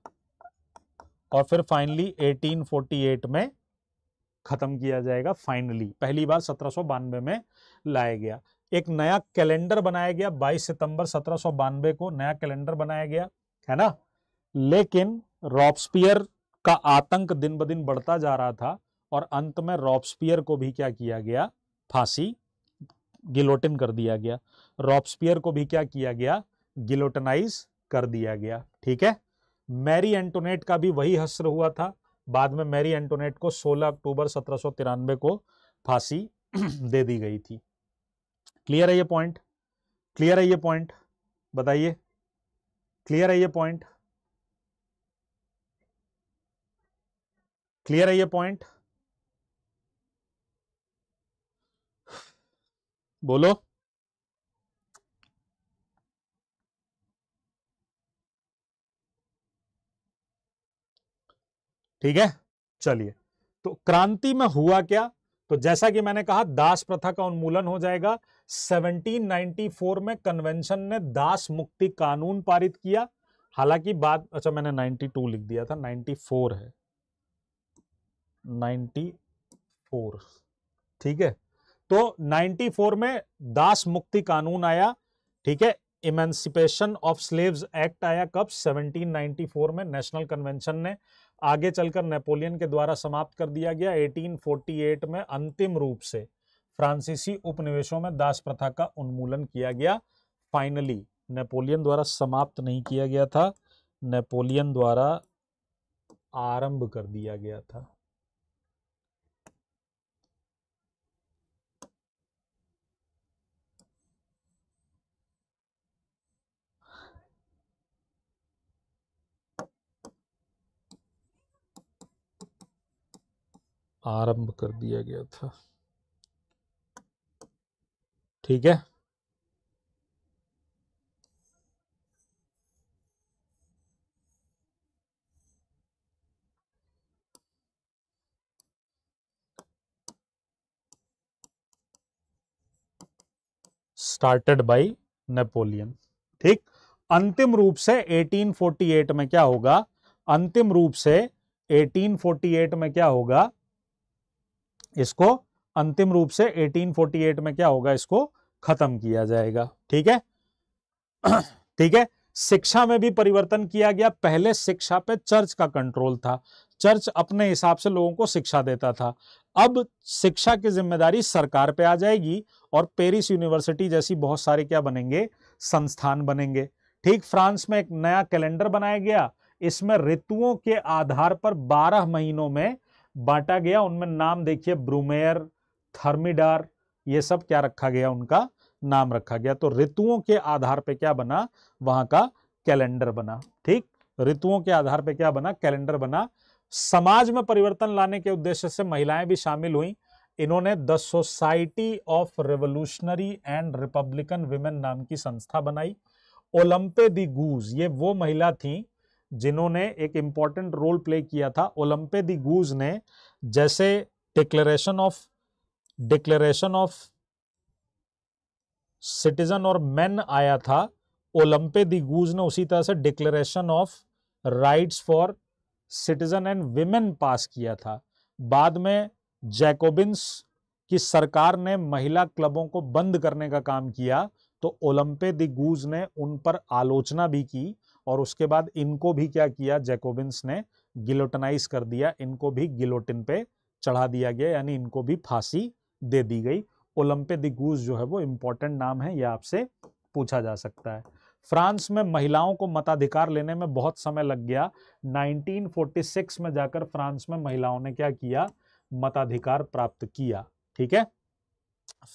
और फिर फाइनली 1848 में खत्म किया जाएगा फाइनली पहली बार सत्रह में लाया गया एक नया कैलेंडर बनाया गया 22 सितंबर सत्रह को नया कैलेंडर बनाया गया है ना लेकिन रॉपस्पियर का आतंक दिन ब दिन बढ़ता जा रहा था और अंत में रॉपस्पियर को भी क्या किया गया फांसी गिलोटिन कर दिया गया रॉपस्पियर को भी क्या किया गया गिलोटनाइज कर दिया गया ठीक है मैरी एंटोनेट का भी वही हस्र हुआ था बाद में मैरी एंटोनेट को 16 अक्टूबर सत्रह को फांसी [CLEARS THROAT] दे दी गई थी क्लियर है ये पॉइंट क्लियर है ये पॉइंट बताइए क्लियर है ये पॉइंट क्लियर है ये पॉइंट बोलो ठीक है चलिए तो क्रांति में हुआ क्या तो जैसा कि मैंने कहा दास प्रथा का उन्मूलन हो जाएगा 1794 में कन्वेंशन ने दास मुक्ति कानून पारित किया हालांकि बाद अच्छा मैंने 92 लिख दिया था 94 है 94 ठीक है तो 94 में दास मुक्ति कानून आया ठीक है इमेंसिपेशन ऑफ स्लेव्स एक्ट आया कब 1794 में नेशनल कन्वेंशन ने आगे चलकर नेपोलियन के द्वारा समाप्त कर दिया गया 1848 में अंतिम रूप से फ्रांसीसी उपनिवेशों में दास प्रथा का उन्मूलन किया गया फाइनली नेपोलियन द्वारा समाप्त नहीं किया गया था नेपोलियन द्वारा आरंभ कर दिया गया था आरंभ कर दिया गया था ठीक है स्टार्टेड बाई नेपोलियन ठीक अंतिम रूप से 1848 में क्या होगा अंतिम रूप से 1848 में क्या होगा इसको अंतिम रूप से 1848 में क्या होगा इसको खत्म किया जाएगा ठीक है [CLEARS THROAT] ठीक है शिक्षा में भी परिवर्तन किया गया पहले शिक्षा पे चर्च का कंट्रोल था चर्च अपने हिसाब से लोगों को शिक्षा देता था अब शिक्षा की जिम्मेदारी सरकार पे आ जाएगी और पेरिस यूनिवर्सिटी जैसी बहुत सारे क्या बनेंगे संस्थान बनेंगे ठीक फ्रांस में एक नया कैलेंडर बनाया गया इसमें ऋतुओं के आधार पर 12 महीनों में बांटा गया उनमें नाम देखिए ब्रूमेयर थर्मिडार ये सब क्या रखा गया उनका नाम रखा गया तो ऋतुओं के आधार पे क्या बना वहां का कैलेंडर बना ठीक ऋतुओं के आधार पे क्या बना कैलेंडर बना समाज में परिवर्तन लाने के उद्देश्य से महिलाएं भी शामिल हुई इन्होंने the society of revolutionary and republican women नाम की संस्था बनाई ओलंपे दी गूज ये वो महिला थी जिन्होंने एक इम्पॉर्टेंट रोल प्ले किया था ओलंपे दी गूज ने जैसे declaration of declaration of citizen और मैन आया था ओलंपे दी गूज ने उसी तरह से declaration of rights for citizen and women pass किया था बाद में जैकोबिन्स की सरकार ने महिला क्लबों को बंद करने का काम किया तो ओलंपे दी गूज ने उन पर आलोचना भी की और उसके बाद इनको भी क्या किया जैकोबिन्स ने गिलोटनाइज कर दिया इनको भी गिलोटिन पे चढ़ा दिया गया यानी इनको भी फांसी दे दी गई ओलंपे दिगूज जो है वो इम्पोर्टेंट नाम है यह आपसे पूछा जा सकता है फ्रांस में महिलाओं को मताधिकार लेने में बहुत समय लग गया 1946 में जाकर फ्रांस में महिलाओं ने क्या किया मताधिकार प्राप्त किया ठीक है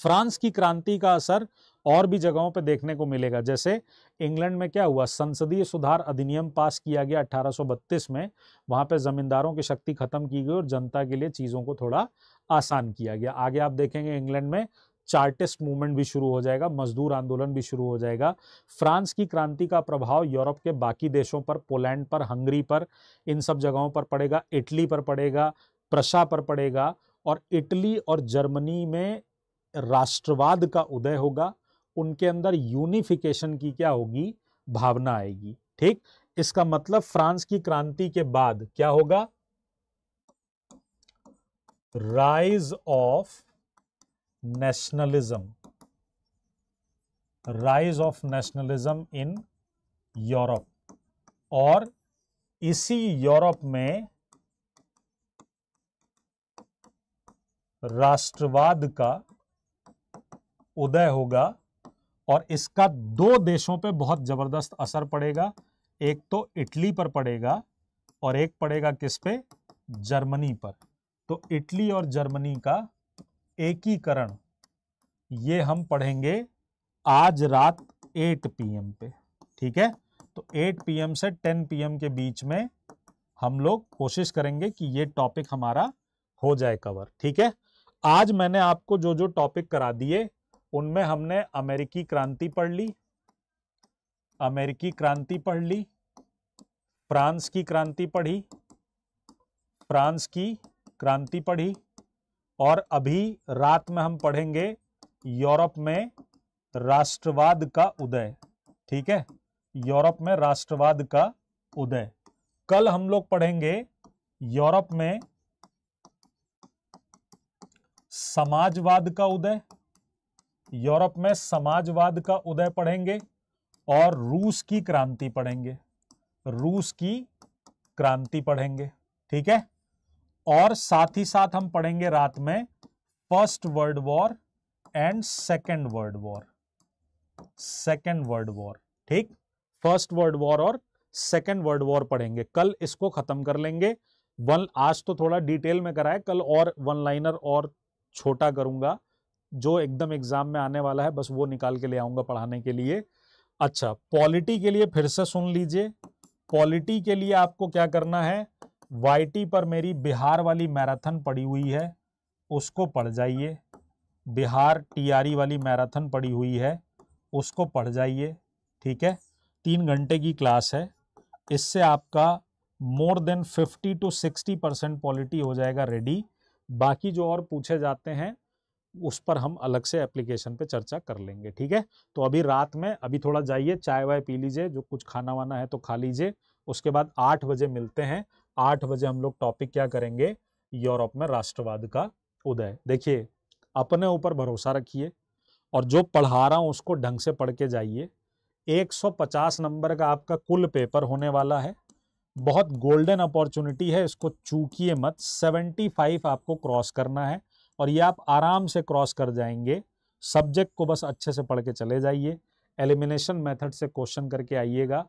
फ्रांस की क्रांति का असर और भी जगहों पर देखने को मिलेगा जैसे इंग्लैंड में क्या हुआ संसदीय सुधार अधिनियम पास किया गया 1832 में वहां पे ज़मींदारों की शक्ति खत्म की गई और जनता के लिए चीज़ों को थोड़ा आसान किया गया आगे आप देखेंगे इंग्लैंड में चार्टिस्ट मूवमेंट भी शुरू हो जाएगा मजदूर आंदोलन भी शुरू हो जाएगा फ्रांस की क्रांति का प्रभाव यूरोप के बाकी देशों पर पोलैंड पर हंगरी पर इन सब जगहों पर पड़ेगा इटली पर पड़ेगा प्रशा पर पड़ेगा और इटली और जर्मनी में राष्ट्रवाद का उदय होगा उनके अंदर यूनिफिकेशन की क्या होगी भावना आएगी ठीक इसका मतलब फ्रांस की क्रांति के बाद क्या होगा rise of nationalism rise of nationalism in Europe और इसी यूरोप में राष्ट्रवाद का उदय होगा और इसका दो देशों पे बहुत ज़बरदस्त असर पड़ेगा एक तो इटली पर पड़ेगा और एक पड़ेगा किस पे जर्मनी पर तो इटली और जर्मनी का एकीकरण ये हम पढ़ेंगे आज रात 8 पीएम पे ठीक है तो 8 पीएम से 10 पीएम के बीच में हम लोग कोशिश करेंगे कि ये टॉपिक हमारा हो जाए कवर ठीक है आज मैंने आपको जो जो टॉपिक करा दिए उनमें हमने अमेरिकी क्रांति पढ़ ली अमेरिकी क्रांति पढ़ ली फ्रांस की क्रांति पढ़ी फ्रांस की क्रांति पढ़ी और अभी रात में हम पढ़ेंगे यूरोप में राष्ट्रवाद का उदय ठीक है यूरोप में राष्ट्रवाद का उदय कल हम लोग पढ़ेंगे यूरोप में समाजवाद का उदय यूरोप में समाजवाद का उदय पढ़ेंगे और रूस की क्रांति पढ़ेंगे रूस की क्रांति पढ़ेंगे ठीक है और साथ ही साथ हम पढ़ेंगे रात में first world war and second world war second world war ठीक फर्स्ट वर्ल्ड वॉर और सेकेंड वर्ल्ड वॉर पढ़ेंगे कल इसको खत्म कर लेंगे वन आज तो थोड़ा डिटेल में कराए कल और वन लाइनर और छोटा करूंगा जो एकदम एग्जाम में आने वाला है बस वो निकाल के ले आऊंगा पढ़ाने के लिए अच्छा पॉलिटी के लिए फिर से सुन लीजिए पॉलिटी के लिए आपको क्या करना है वाईटी पर मेरी बिहार वाली मैराथन पड़ी हुई है उसको पढ़ जाइए बिहार टीआरई e वाली मैराथन पड़ी हुई है उसको पढ़ जाइए ठीक है तीन घंटे की क्लास है इससे आपका more than fifty to sixty percent polity हो जाएगा रेडी बाकी जो और पूछे जाते हैं उस पर हम अलग से एप्लीकेशन पे चर्चा कर लेंगे ठीक है तो अभी रात में अभी थोड़ा जाइए चाय वाय पी लीजिए जो कुछ खाना वाना है तो खा लीजिए उसके बाद आठ बजे मिलते हैं आठ बजे हम लोग टॉपिक क्या करेंगे यूरोप में राष्ट्रवाद का उदय देखिए अपने ऊपर भरोसा रखिए और जो पढ़ा रहा हूँ उसको ढंग से पढ़ के जाइए 150 नंबर का आपका कुल पेपर होने वाला है बहुत गोल्डन अपॉर्चुनिटी है इसको चूकिए मत 75 आपको क्रॉस करना है और ये आप आराम से क्रॉस कर जाएंगे सब्जेक्ट को बस अच्छे से पढ़ के चले जाइए एलिमिनेशन मेथड से क्वेश्चन करके आइएगा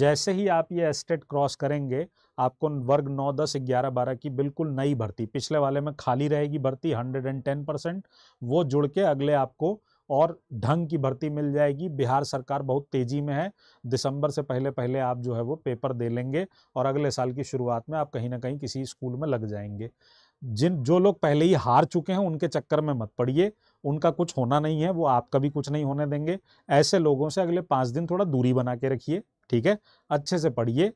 जैसे ही आप ये एस्टेट क्रॉस e करेंगे आपको वर्ग नौ दस ग्यारह बारह की बिल्कुल नई भर्ती पिछले वाले में खाली रहेगी भर्ती हंड्रेड एंड टेन परसेंट वो जुड़ के अगले आपको और ढंग की भर्ती मिल जाएगी बिहार सरकार बहुत तेज़ी में है दिसंबर से पहले पहले आप जो है वो पेपर दे लेंगे और अगले साल की शुरुआत में आप कहीं ना कहीं किसी स्कूल में लग जाएंगे जिन जो लोग पहले ही हार चुके हैं उनके चक्कर में मत पड़िए उनका कुछ होना नहीं है वो आपका भी कुछ नहीं होने देंगे ऐसे लोगों से अगले पाँच दिन थोड़ा दूरी बना के रखिए ठीक है अच्छे से पढ़िए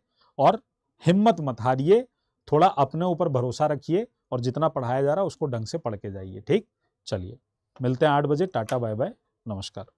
और हिम्मत मत हारिए थोड़ा अपने ऊपर भरोसा रखिए और जितना पढ़ाया जा रहा है उसको ढंग से पढ़ के जाइए ठीक चलिए मिलते हैं आठ बजे टाटा बाय बाय नमस्कार